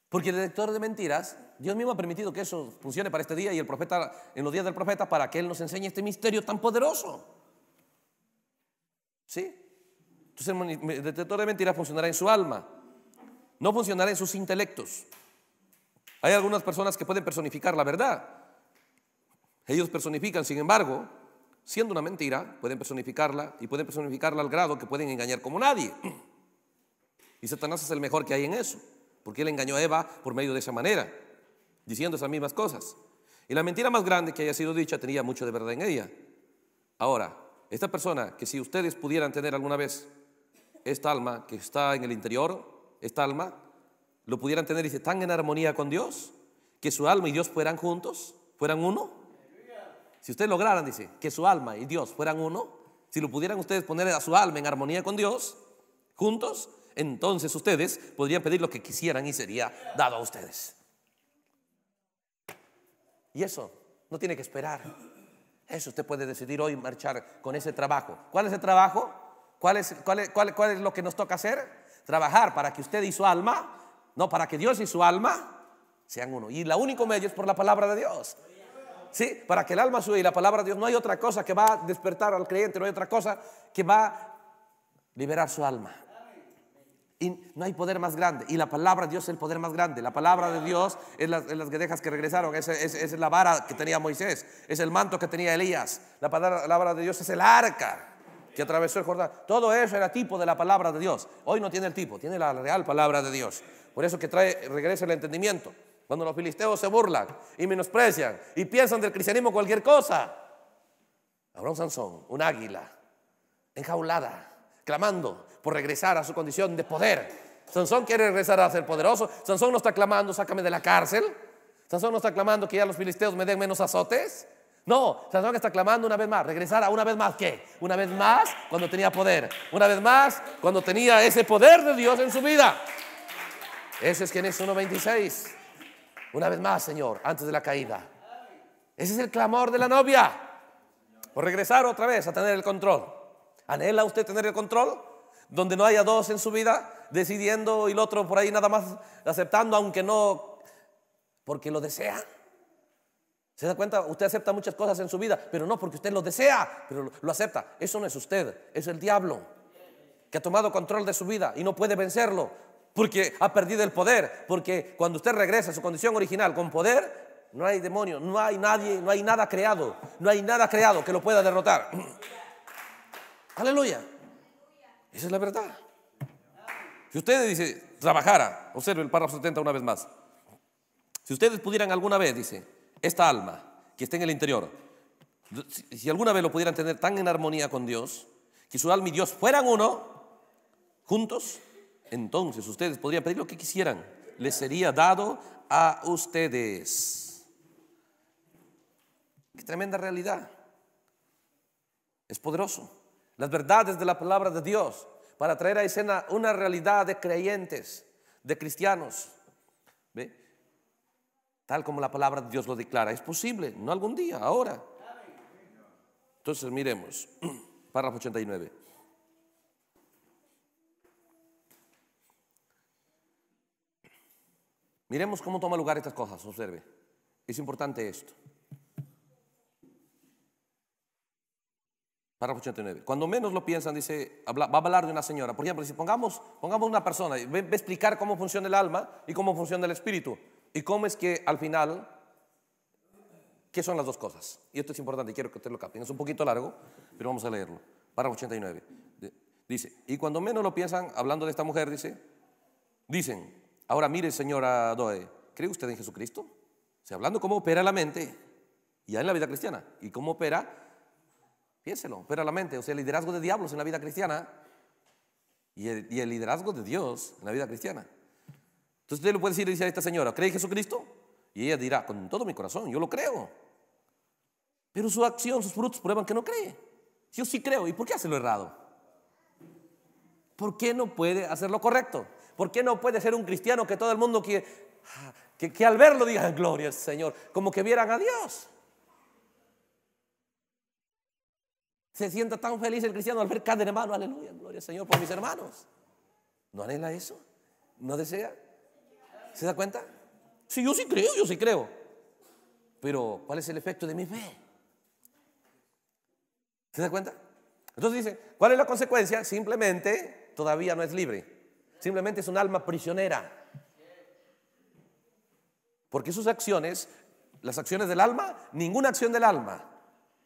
Porque el detector de mentiras, Dios mismo ha permitido que eso funcione para este día y el profeta, en los días del profeta, para que Él nos enseñe este misterio tan poderoso. ¿Sí? Entonces el detector de mentiras funcionará en su alma, no funcionará en sus intelectos. Hay algunas personas que pueden personificar la verdad. Ellos personifican, sin embargo, siendo una mentira, pueden personificarla y pueden personificarla al grado que pueden engañar como nadie. Y Satanás es el mejor que hay en eso, porque él engañó a Eva por medio de esa manera, diciendo esas mismas cosas. Y la mentira más grande que haya sido dicha tenía mucho de verdad en ella. Ahora, esta persona que si ustedes pudieran tener alguna vez, esta alma que está en el interior, esta alma lo pudieran tener y tan están en armonía con Dios, que su alma y Dios fueran juntos, fueran uno. Si ustedes lograran, dice, que su alma y Dios fueran uno, si lo pudieran ustedes poner a su alma en armonía con Dios, juntos, entonces ustedes podrían pedir lo que quisieran y sería dado a ustedes. Y eso no tiene que esperar. Eso usted puede decidir hoy marchar con ese trabajo. ¿Cuál es el trabajo? cuál cuál es lo que nos toca hacer? Trabajar para que usted y su alma no, para que Dios y su alma sean uno. Y la único medio es por la palabra de Dios. ¿Sí? Para que el alma sube y la palabra de Dios, no hay otra cosa que va a despertar al creyente, no hay otra cosa que va a liberar su alma. Y no hay poder más grande. Y la palabra de Dios es el poder más grande. La palabra de Dios es las, guedejas que regresaron. Es, es, la vara que tenía Moisés. Es el manto que tenía Elías. La palabra de Dios es el arca que atravesó el Jordán. Todo eso era tipo de la palabra de Dios. Hoy no tiene el tipo, tiene la real palabra de Dios. Por eso que trae, regresa el entendimiento. Cuando los filisteos se burlan y menosprecian y piensan del cristianismo cualquier cosa. Abraham Sansón, un águila, enjaulada, clamando por regresar a su condición de poder. Sansón quiere regresar a ser poderoso. Sansón no está clamando, sácame de la cárcel. Sansón no está clamando que ya los filisteos me den menos azotes. No, Sansón está clamando una vez más, regresar a una vez más, ¿qué? Una vez más cuando tenía poder, una vez más cuando tenía ese poder de Dios en su vida. Ese es es 1.26. Una vez más, Señor, antes de la caída. Ese es el clamor de la novia. Por regresar otra vez a tener el control. ¿Anhela usted tener el control? Donde no haya dos en su vida, decidiendo y el otro por ahí nada más aceptando, aunque no, porque lo desea. ¿Se da cuenta? Usted acepta muchas cosas en su vida, pero no porque usted lo desea, pero lo acepta. Eso no es usted, es el diablo que ha tomado control de su vida y no puede vencerlo porque ha perdido el poder. Porque cuando usted regresa a su condición original con poder, no hay demonio, no hay nadie, no hay nada creado, no hay nada creado que lo pueda derrotar. Aleluya. Esa es la verdad. Si usted dice, trabajara, observe el párrafo 70 una vez más. Si ustedes pudieran alguna vez, dice, esta alma que está en el interior, si alguna vez lo pudieran tener tan en armonía con Dios, que su alma y Dios fueran uno, juntos, entonces ustedes podrían pedir lo que quisieran, les sería dado a ustedes. Qué tremenda realidad. Es poderoso. Las verdades de la palabra de Dios para traer a escena una realidad de creyentes, de cristianos. ¿Ve? tal como la palabra de Dios lo declara. Es posible, no algún día, ahora. Entonces miremos, párrafo 89. Miremos cómo toma lugar estas cosas, observe. Es importante esto. Párrafo 89. Cuando menos lo piensan, dice, va a hablar de una señora. Por ejemplo, si pongamos, pongamos una persona, va a explicar cómo funciona el alma y cómo funciona el espíritu. ¿Y cómo es que al final, qué son las dos cosas? Y esto es importante, quiero que usted lo capte, Es un poquito largo, pero vamos a leerlo. para 89. Dice, y cuando menos lo piensan, hablando de esta mujer, dice, dicen, ahora mire señora Doe, ¿cree usted en Jesucristo? O sea, hablando cómo opera la mente, ya en la vida cristiana, y cómo opera, piénselo, opera la mente, o sea, el liderazgo de diablos en la vida cristiana y el liderazgo de Dios en la vida cristiana. Entonces usted le puede decir a esta señora, ¿cree en Jesucristo? Y ella dirá, con todo mi corazón, yo lo creo. Pero su acción, sus frutos prueban que no cree. Yo sí creo, ¿y por qué hace lo errado? ¿Por qué no puede hacer lo correcto? ¿Por qué no puede ser un cristiano que todo el mundo quiere, ah, que, que al verlo diga, gloria al Señor, como que vieran a Dios? Se sienta tan feliz el cristiano al ver cada hermano, aleluya, gloria al Señor por mis hermanos. ¿No anhela eso? ¿No desea? ¿Se da cuenta? Sí, yo sí creo, yo sí creo. Pero, ¿cuál es el efecto de mi fe? ¿Se da cuenta? Entonces dice, ¿cuál es la consecuencia? Simplemente todavía no es libre. Simplemente es un alma prisionera. Porque sus acciones, las acciones del alma, ninguna acción del alma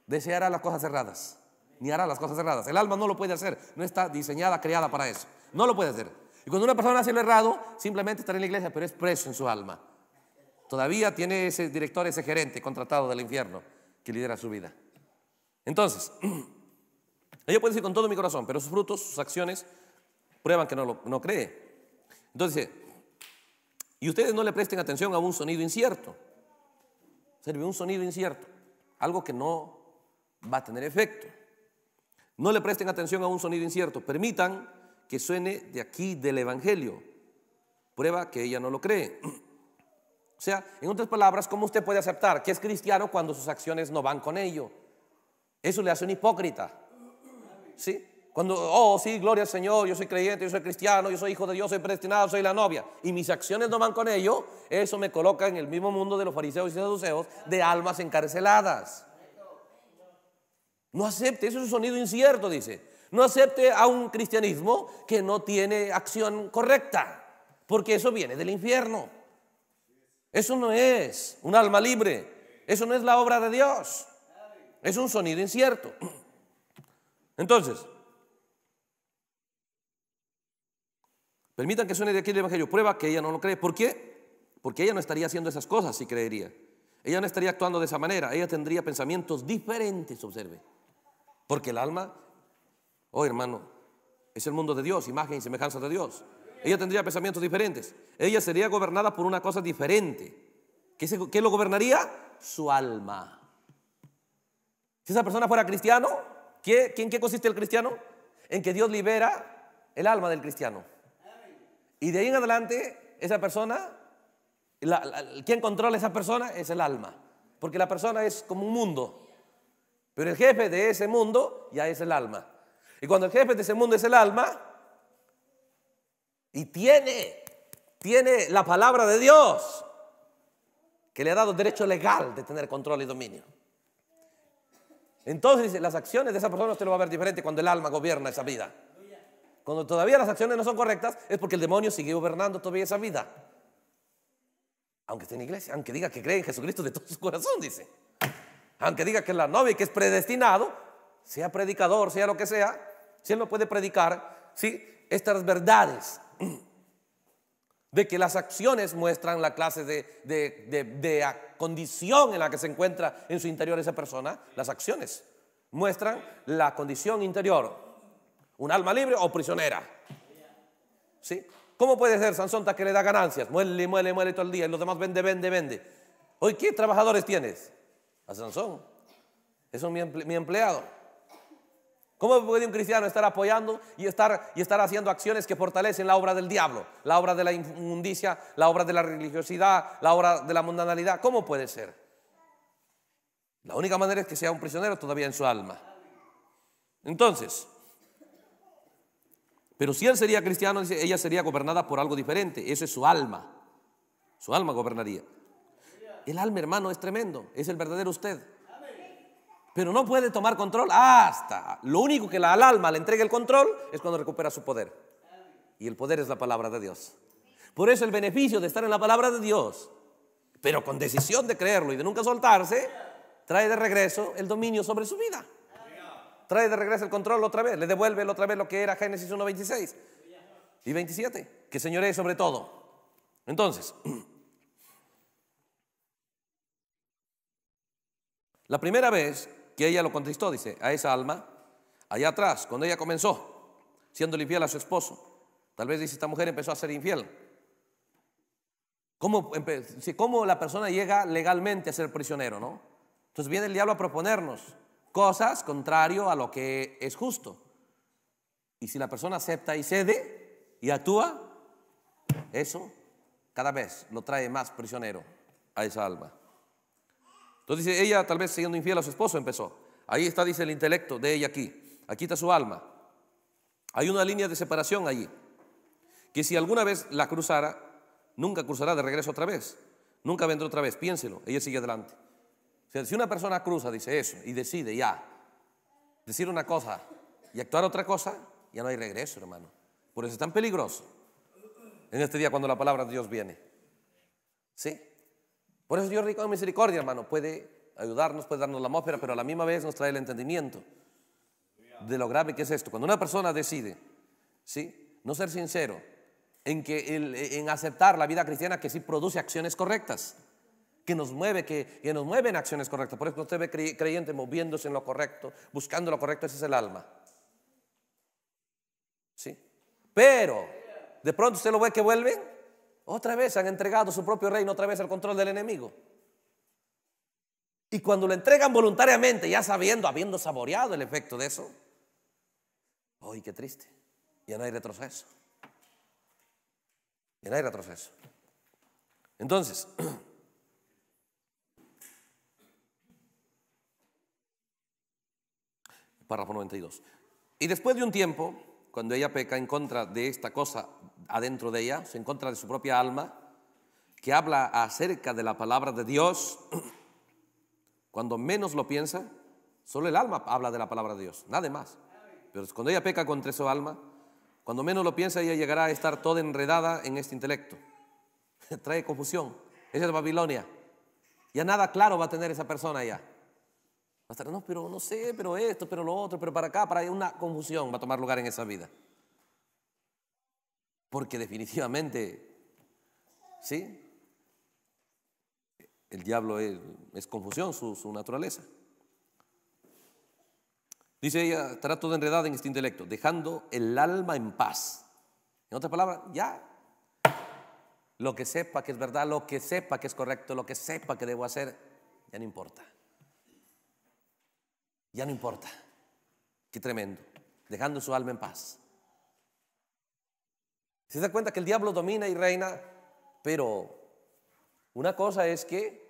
deseará las cosas cerradas, ni hará las cosas cerradas. El alma no lo puede hacer, no está diseñada, creada para eso. No lo puede hacer. Y cuando una persona hace lo errado, simplemente está en la iglesia, pero es preso en su alma. Todavía tiene ese director, ese gerente contratado del infierno que lidera su vida. Entonces, ella puede decir con todo mi corazón, pero sus frutos, sus acciones, prueban que no, lo, no cree. Entonces, y ustedes no le presten atención a un sonido incierto. Sirve un sonido incierto, algo que no va a tener efecto. No le presten atención a un sonido incierto. Permitan que suene de aquí del Evangelio. Prueba que ella no lo cree. O sea, en otras palabras, ¿cómo usted puede aceptar que es cristiano cuando sus acciones no van con ello? Eso le hace un hipócrita. ¿Sí? Cuando, oh, sí, gloria al Señor, yo soy creyente, yo soy cristiano, yo soy hijo de Dios, soy predestinado, soy la novia, y mis acciones no van con ello, eso me coloca en el mismo mundo de los fariseos y saduceos de almas encarceladas. No acepte, eso es un sonido incierto, dice. No acepte a un cristianismo que no tiene acción correcta, porque eso viene del infierno. Eso no es un alma libre, eso no es la obra de Dios, es un sonido incierto. Entonces, permitan que suene de aquí el Evangelio, prueba que ella no lo cree. ¿Por qué? Porque ella no estaría haciendo esas cosas si creería. Ella no estaría actuando de esa manera, ella tendría pensamientos diferentes, observe. Porque el alma Oh, hermano, es el mundo de Dios, imagen y semejanza de Dios. Ella tendría pensamientos diferentes. Ella sería gobernada por una cosa diferente. ¿Qué, lo gobernaría? Su alma. Si esa persona fuera cristiano, ¿qué, ¿en qué consiste el cristiano? En que Dios libera el alma del cristiano. Y de ahí en adelante, esa persona, quien controla esa persona es el alma. Porque la persona es como un mundo. Pero el jefe de ese mundo ya es el alma. Y cuando el jefe de ese mundo es el alma, y tiene, tiene la palabra de Dios, que le ha dado derecho legal de tener control y dominio. Entonces las acciones de esa persona usted lo va a ver diferente cuando el alma gobierna esa vida. Cuando todavía las acciones no son correctas es porque el demonio sigue gobernando todavía esa vida. Aunque esté en iglesia, aunque diga que cree en Jesucristo de todo su corazón, dice. Aunque diga que es la novia y que es predestinado, sea predicador, sea lo que sea, si él no puede predicar, ¿sí? Estas verdades de que las acciones muestran la clase de, condición en la que se encuentra en su interior esa persona, las acciones muestran la condición interior. Un alma libre o prisionera. ¿Sí? ¿Cómo puede ser Sansón que le da ganancias? Muele, muele, muele todo el día y los demás vende, vende, vende. Hoy, ¿qué trabajadores tienes? A Sansón. Es un, mi empleado. ¿Cómo puede un cristiano estar apoyando y estar, y estar haciendo acciones que fortalecen la obra del diablo, la obra de la inmundicia, la obra de la religiosidad, la obra de la mundanalidad? ¿Cómo puede ser? La única manera es que sea un prisionero todavía en su alma. Entonces, pero si él sería cristiano, ella sería gobernada por algo diferente. Eso es su alma. Su alma gobernaría. El alma, hermano, es tremendo. Es el verdadero usted pero no puede tomar control hasta. Lo único que la, al alma le entrega el control es cuando recupera su poder. Y el poder es la palabra de Dios. Por eso el beneficio de estar en la palabra de Dios, pero con decisión de creerlo y de nunca soltarse, trae de regreso el dominio sobre su vida. Trae de regreso el control otra vez, le devuelve otra vez lo que era Génesis 1.26 y 27, que señoree sobre todo. Entonces, la primera vez que ella lo contestó, dice, a esa alma, allá atrás, cuando ella comenzó, siendo infiel a su esposo. Tal vez dice, esta mujer empezó a ser infiel. ¿Cómo, ¿Cómo la persona llega legalmente a ser prisionero, no? Entonces viene el diablo a proponernos cosas contrario a lo que es justo. Y si la persona acepta y cede y actúa, eso cada vez lo trae más prisionero a esa alma. Entonces dice, ella tal vez siguiendo infiel a su esposo empezó. Ahí está, dice el intelecto de ella aquí. Aquí está su alma. Hay una línea de separación allí. Que si alguna vez la cruzara, nunca cruzará de regreso otra vez. Nunca vendrá otra vez. Piénselo. Ella sigue adelante. si una persona cruza, dice eso, y decide ya, decir una cosa y actuar otra cosa, ya no hay regreso, hermano. Por eso es tan peligroso en este día cuando la palabra de Dios viene. ¿Sí? Por eso Dios rico en misericordia, hermano, puede ayudarnos, puede darnos la atmósfera, pero a la misma vez nos trae el entendimiento de lo grave que es esto. Cuando una persona decide, ¿sí? No ser sincero en, que en aceptar la vida cristiana que sí produce acciones correctas, que nos mueve, que, nos acciones correctas. Por eso usted ve creyente moviéndose en lo correcto, buscando lo correcto, ese es el alma. ¿Sí? Pero, de pronto usted lo ve que vuelven. Otra vez han entregado su propio reino, otra vez al control del enemigo. Y cuando lo entregan voluntariamente, ya sabiendo, habiendo saboreado el efecto de eso, ¡ay, qué triste! Ya no hay retroceso. Y no hay retroceso. Entonces, párrafo 92. Y después de un tiempo, cuando ella peca en contra de esta cosa adentro de ella, en contra de su propia alma, que habla acerca de la palabra de Dios, cuando menos lo piensa, solo el alma habla de la palabra de Dios, nada más. Pero cuando ella peca contra su alma, cuando menos lo piensa, ella llegará a estar toda enredada en este intelecto. Trae confusión. Esa es Babilonia. Ya nada claro va a tener esa persona ya no, pero no sé, pero esto, pero lo otro, pero para acá, para allá, una confusión va a tomar lugar en esa vida. Porque definitivamente, ¿sí? El diablo es, confusión, su, naturaleza. Dice ella, estará toda enredada en este intelecto, dejando el alma en paz. En otras palabras, ya. Lo que sepa que es verdad, lo que sepa que es correcto, lo que sepa que debo hacer, ya no importa ya no importa. Qué tremendo. Dejando su alma en paz. Se da cuenta que el diablo domina y reina, pero una cosa es que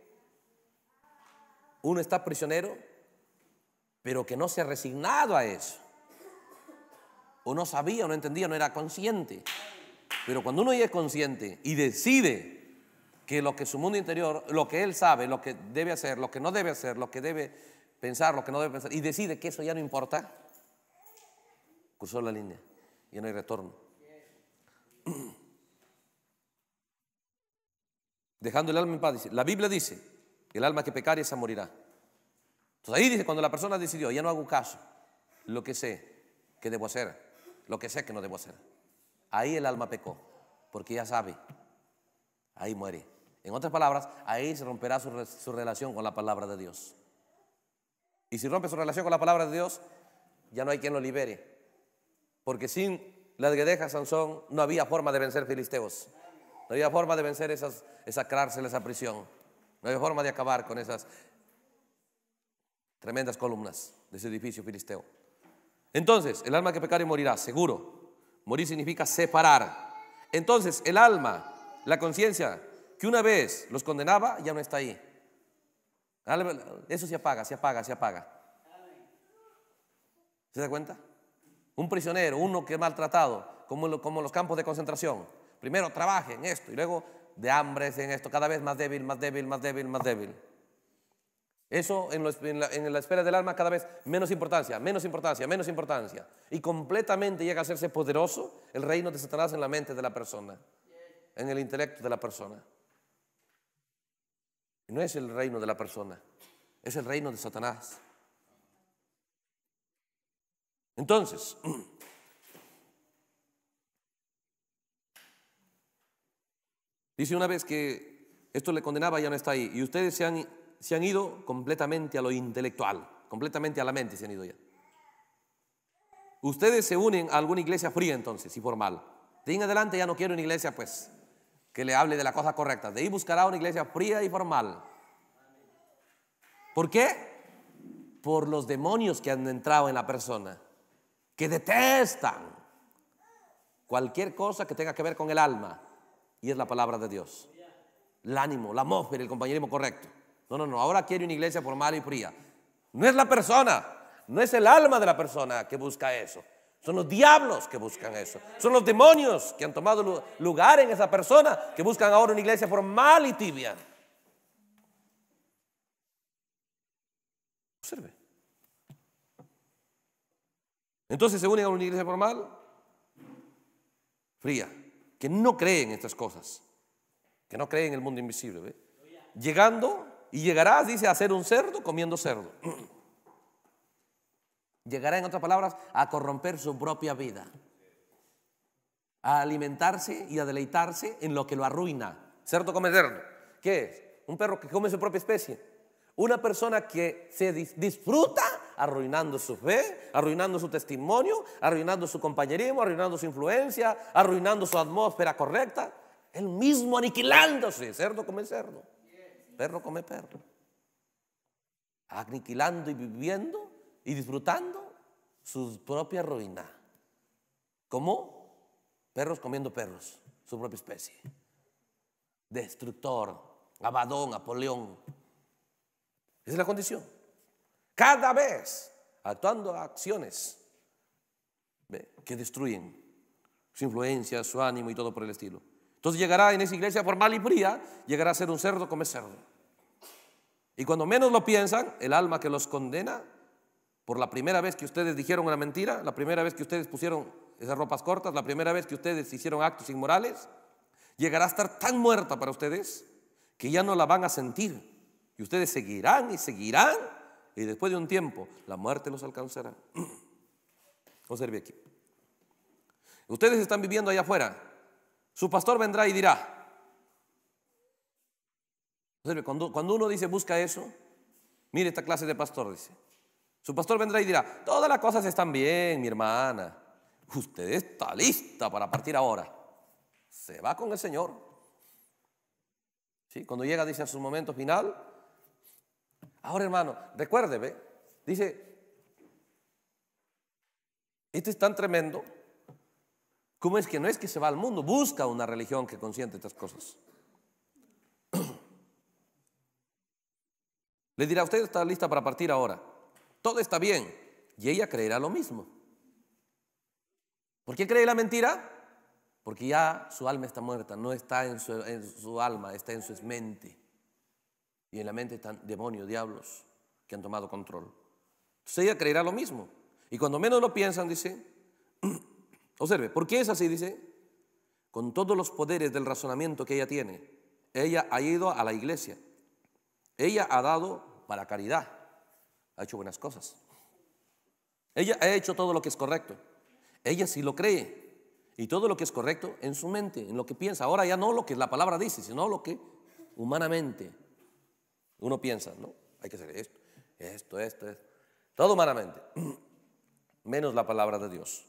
uno está prisionero, pero que no se ha resignado a eso. O no sabía, no entendía, no era consciente. Pero cuando uno ya es consciente y decide que lo que su mundo interior, lo que él sabe, lo que debe hacer, lo que no debe hacer, lo que debe pensar lo que no debe pensar y decide que eso ya no importa, cruzó la línea, y no hay retorno. Dejando el alma en paz, dice, la Biblia dice, el alma que pecare esa morirá. Entonces ahí dice, cuando la persona decidió, ya no hago caso, lo que sé que debo hacer, lo que sé que no debo hacer. Ahí el alma pecó, porque ya sabe, ahí muere. En otras palabras, ahí se romperá su relación con la palabra de Dios. Y si rompe su relación con la palabra de Dios, ya no hay quien lo libere. Porque sin las guedejas Sansón no había forma de vencer filisteos. No había forma de vencer esas, esa cárcel, esa prisión. No había forma de acabar con esas tremendas columnas de ese edificio filisteo. Entonces, el alma que pecare morirá, seguro. Morir significa separar. Entonces, el alma, la conciencia, que una vez los condenaba, ya no está ahí. Pues, eso se apaga, se apaga, se apaga. ¿Se da cuenta? Un prisionero, uno que es maltratado, como, los campos de concentración. Primero trabaja en esto y luego de hambre en esto, cada vez más débil, más débil, más débil, más débil. Eso en, la, en la esfera del alma cada vez menos importancia, menos importancia, menos importancia. Y completamente llega a hacerse poderoso el reino de Satanás en la mente de la persona, en el intelecto de la persona. No es el reino de la persona, es el reino de Satanás. Entonces, dice una vez que esto le condenaba, ya no está ahí. Y ustedes se han, se han ido completamente a lo intelectual, completamente a la mente se han ido ya. Ustedes se unen a alguna iglesia fría entonces y formal. De en adelante ya no quiero una iglesia pues que le hable de la cosa correcta De ahí buscará una iglesia fría y formal. ¿Por qué? Por los demonios que han entrado en la persona, que detestan cualquier cosa que tenga que ver con el alma, y es la palabra de Dios. El ánimo, la atmósfera, el compañerismo correcto. No, no, no, ahora quiere una iglesia formal y fría. No es la persona, no es el alma de la persona que busca eso, son los diablos que buscan eso. Son los demonios que han tomado lugar en esa persona, que buscan ahora una iglesia formal y tibia. Observe. Entonces se unen a una iglesia formal fría, que no cree en estas cosas, que no cree en el mundo invisible. Llegando, y llegarás, dice, a ser un cerdo comiendo cerdo. Llegará, en otras palabras, a corromper su propia vida, a alimentarse y a deleitarse en lo que lo arruina. Cerdo come cerdo ¿Qué es? Un perro que come su propia especie. Una persona que se disfruta arruinando su fe, arruinando su testimonio, arruinando su compañerismo, arruinando su influencia, arruinando su atmósfera correcta. El mismo aniquilándose. Cerdo come cerdo. Perro come perro. Aniquilando y viviendo y disfrutando su propia ruina. Como perros comiendo perros, su propia especie. Destructor, Abadón, Apoleón. Esa es la condición. Cada vez actuando acciones que destruyen su influencia, su ánimo y todo por el estilo. Entonces llegará en esa iglesia formal y fría, llegará a ser un cerdo, come cerdo. Y cuando menos lo piensan, el alma que los condena por la primera vez que ustedes dijeron una mentira, la primera vez que ustedes pusieron esas ropas cortas, la primera vez que ustedes hicieron actos inmorales, llegará a estar tan muerta para ustedes que ya no la van a sentir. Y ustedes seguirán y seguirán y después de un tiempo la muerte los alcanzará. Observe aquí. Ustedes están viviendo allá afuera. Su pastor vendrá y dirá. cuando, cuando uno dice busca eso, mire esta clase de pastor, dice. Su pastor vendrá y dirá, todas las cosas están bien, mi hermana. Usted está lista para partir ahora. Se va con el Señor. ¿Sí? Cuando llega, dice, a su momento final. Ahora, hermano, recuérdeme, dice, esto es tan tremendo. ¿Cómo es que no es que se va al mundo? Busca una religión que consiente estas cosas. Le dirá, usted está lista para partir ahora todo está bien. Y ella creerá lo mismo. ¿Por qué cree la mentira? Porque ya su alma está muerta, no está en su, alma, está en su mente. Y en la mente están demonios, diablos que han tomado control. Entonces ella creerá lo mismo. Y cuando menos lo piensan, dice, observe, ¿por qué es así? Dice, con todos los poderes del razonamiento que ella tiene, ella ha ido a la iglesia, ella ha dado para caridad, ha hecho buenas cosas. Ella ha hecho todo lo que es correcto. Ella sí lo cree. Y todo lo que es correcto en su mente, en lo que piensa. Ahora ya no lo que la palabra dice, sino lo que humanamente uno piensa, ¿no? Hay que hacer esto, esto, esto, esto. Todo humanamente. Menos la palabra de Dios.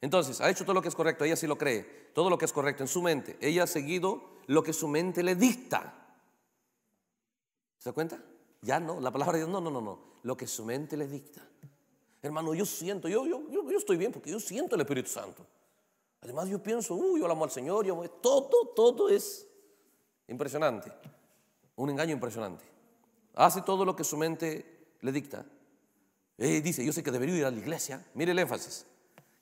Entonces, ha hecho todo lo que es correcto, ella sí lo cree, todo lo que es correcto en su mente. Ella ha seguido lo que su mente le dicta. ¿Se da cuenta? Ya no, la palabra de Dios, no, no, no, no. Lo que su mente le dicta. Hermano, yo siento, yo, yo, yo, yo estoy bien porque yo siento el Espíritu Santo. Además, yo pienso, uy, yo amo al Señor, yo todo, todo es impresionante. Un engaño impresionante. Hace todo lo que su mente le dicta. Eh, dice, yo sé que debería ir a la iglesia. Mire el énfasis.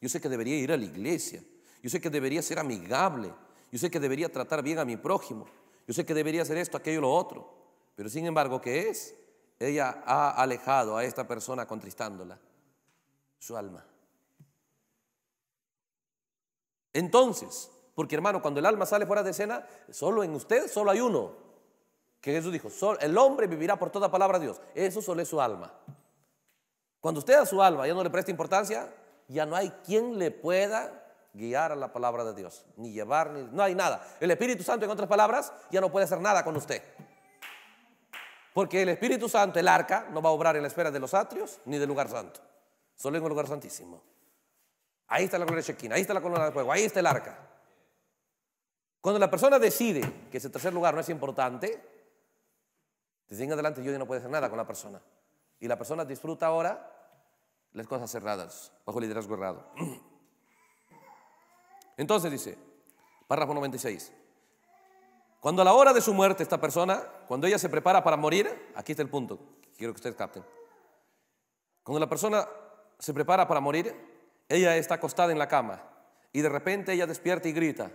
Yo sé que debería ir a la iglesia. Yo sé que debería ser amigable. Yo sé que debería tratar bien a mi prójimo. Yo sé que debería hacer esto, aquello, lo otro. Pero sin embargo, ¿qué es? Ella ha alejado a esta persona contristándola, su alma. Entonces, porque hermano, cuando el alma sale fuera de escena, solo en usted, solo hay uno. Que Jesús dijo, el hombre vivirá por toda palabra de Dios. Eso solo es su alma. Cuando usted a su alma ya no le presta importancia, ya no hay quien le pueda guiar a la palabra de Dios, ni llevar, no hay nada. El Espíritu Santo, en otras palabras, ya no puede hacer nada con usted. Porque el Espíritu Santo, el arca, no va a obrar en la esfera de los atrios ni del lugar santo. Solo en el lugar santísimo. Ahí está la gloria Shekinah, ahí está la columna de fuego, ahí está el arca. Cuando la persona decide que ese tercer lugar no es importante, desde adelante yo no puedo hacer nada con la persona. Y la persona disfruta ahora las cosas cerradas, bajo liderazgo errado. Entonces dice, párrafo 96. Cuando a la hora de su muerte esta persona, cuando ella se prepara para morir, aquí está el punto, quiero que ustedes capten. Cuando la persona se prepara para morir, ella está acostada en la cama y de repente ella despierta y grita,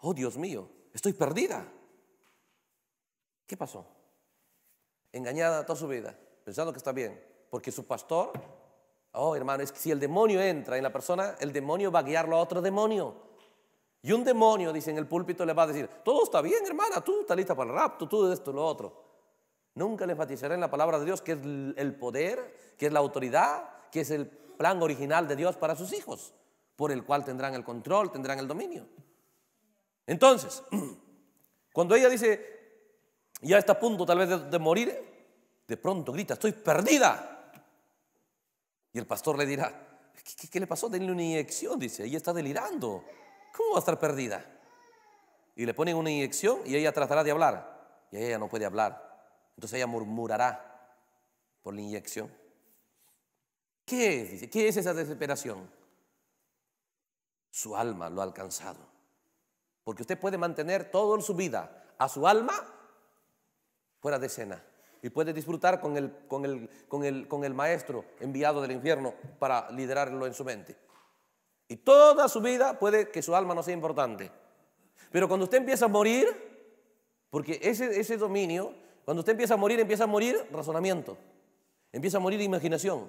oh Dios mío, estoy perdida. ¿Qué pasó? Engañada toda su vida, pensando que está bien, porque su pastor, oh hermano, es que si el demonio entra en la persona, el demonio va a guiarlo a otro demonio y un demonio, dice, en el púlpito le va a decir, todo está bien, hermana, tú estás lista para el rapto, tú esto, lo otro. Nunca le enfatizará en la palabra de Dios, que es el poder, que es la autoridad, que es el plan original de Dios para sus hijos, por el cual tendrán el control, tendrán el dominio. Entonces, cuando ella dice, ya está a punto tal vez de, morir, de pronto grita, estoy perdida. Y el pastor le dirá, ¿qué, qué le pasó? Denle una inyección, dice, ella está delirando. ¿Cómo va a estar perdida? Y le ponen una inyección y ella tratará de hablar. Y ella no puede hablar. Entonces ella murmurará por la inyección. ¿Qué es? ¿Qué es esa desesperación? Su alma lo ha alcanzado. Porque usted puede mantener toda su vida a su alma fuera de escena. Y puede disfrutar con el, con el, con el, con el maestro enviado del infierno para liderarlo en su mente. Y toda su vida puede que su alma no sea importante. Pero cuando usted empieza a morir, porque ese, ese dominio, cuando usted empieza a morir, empieza a morir razonamiento, empieza a morir imaginación,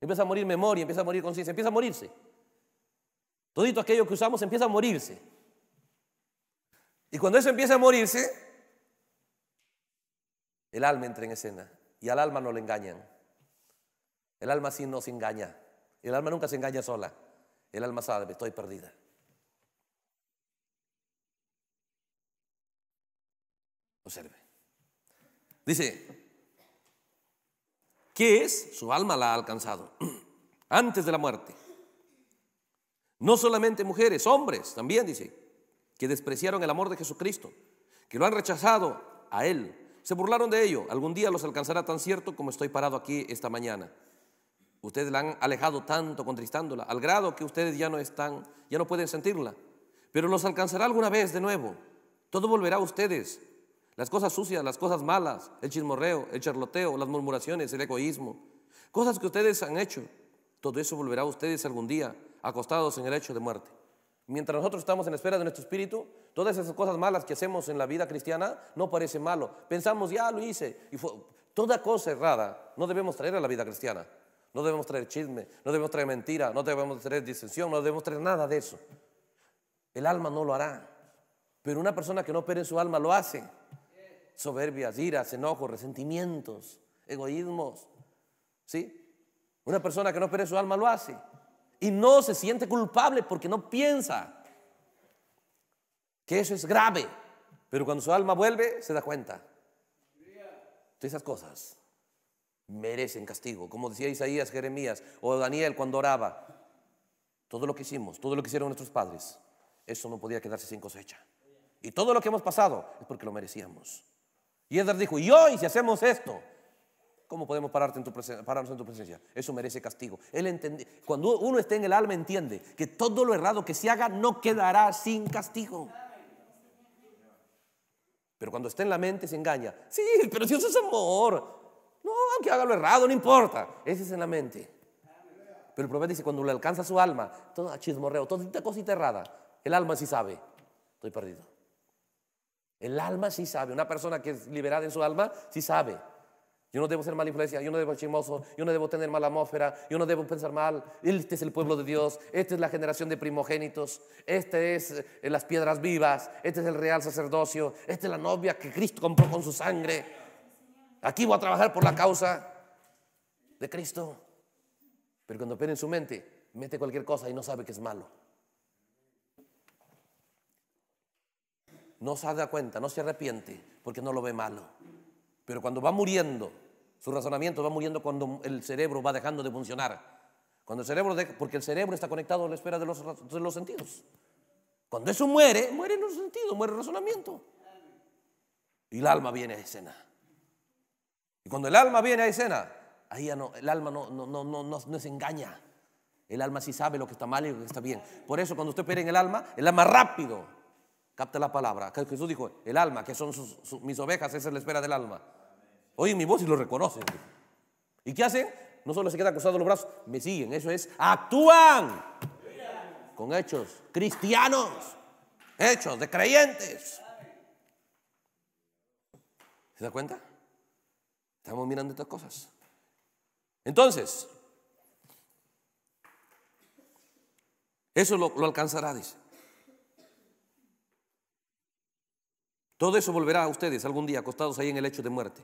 empieza a morir memoria, empieza a morir conciencia, empieza a morirse. Todito aquello que usamos empieza a morirse. Y cuando eso empieza a morirse, el alma entra en escena. Y al alma no le engañan. El alma sí nos engaña. El alma nunca se engaña sola. El alma sabe, estoy perdida. Observe. Dice, ¿qué es? Su alma la ha alcanzado antes de la muerte. No solamente mujeres, hombres también, dice, que despreciaron el amor de Jesucristo, que lo han rechazado a Él, se burlaron de ello. Algún día los alcanzará tan cierto como estoy parado aquí esta mañana. Ustedes la han alejado tanto, contristándola, al grado que ustedes ya no están, ya no pueden sentirla. Pero nos alcanzará alguna vez de nuevo. Todo volverá a ustedes. Las cosas sucias, las cosas malas, el chismorreo, el charloteo, las murmuraciones, el egoísmo. Cosas que ustedes han hecho. Todo eso volverá a ustedes algún día, acostados en el hecho de muerte. Mientras nosotros estamos en espera de nuestro espíritu, todas esas cosas malas que hacemos en la vida cristiana no parece malo. Pensamos, ya lo hice. Y fue, toda cosa errada no debemos traer a la vida cristiana no debemos traer chisme, no debemos traer mentira, no debemos traer disensión, no debemos traer nada de eso. El alma no lo hará, pero una persona que no pere su alma lo hace. Soberbias, iras, enojos, resentimientos, egoísmos. ¿Sí? Una persona que no pere su alma lo hace y no se siente culpable porque no piensa que eso es grave, pero cuando su alma vuelve se da cuenta de esas cosas merecen castigo, como decía Isaías, Jeremías o Daniel cuando oraba. Todo lo que hicimos, todo lo que hicieron nuestros padres, eso no podía quedarse sin cosecha. Y todo lo que hemos pasado es porque lo merecíamos. Y Edgar dijo, y hoy si hacemos esto, ¿cómo podemos pararnos en tu presencia? Eso merece castigo. Él cuando uno está en el alma entiende que todo lo errado que se haga no quedará sin castigo. Pero cuando está en la mente se engaña. Sí, pero Dios es amor. No, aunque haga lo errado, no importa. Ese es en la mente. Pero el profeta dice, cuando le alcanza su alma, todo chismorreo, toda cosita errada, el alma sí sabe, estoy perdido. El alma sí sabe, una persona que es liberada en su alma sí sabe. Yo no debo ser mala influencia, yo no debo ser chismoso, yo no debo tener mala atmósfera, yo no debo pensar mal. Este es el pueblo de Dios, esta es la generación de primogénitos, este es eh, las piedras vivas, este es el real sacerdocio, esta es la novia que Cristo compró con su sangre. Aquí voy a trabajar por la causa de Cristo. Pero cuando opera en su mente, mete cualquier cosa y no sabe que es malo. No se da cuenta, no se arrepiente porque no lo ve malo. Pero cuando va muriendo, su razonamiento va muriendo cuando el cerebro va dejando de funcionar. Cuando el cerebro porque el cerebro está conectado a la esfera de los, los sentidos. Cuando eso muere, muere los sentido muere el razonamiento. Y el alma viene a escena. Y cuando el alma viene a escena, ahí ya no, el alma no, no, no, no, no se engaña. El alma sí sabe lo que está mal y lo que está bien. Por eso cuando usted pere en el alma, el alma rápido capta la palabra. Jesús dijo, el alma, que son mis ovejas, esa es la espera del alma. Oye mi voz y lo reconocen. ¿Y qué hacen? No solo se quedan cruzados los brazos, me siguen. Eso es, actúan con hechos cristianos, hechos de creyentes. ¿Se da cuenta? Estamos mirando estas cosas. Entonces, eso lo, alcanzará, dice. Todo eso volverá a ustedes algún día acostados ahí en el hecho de muerte.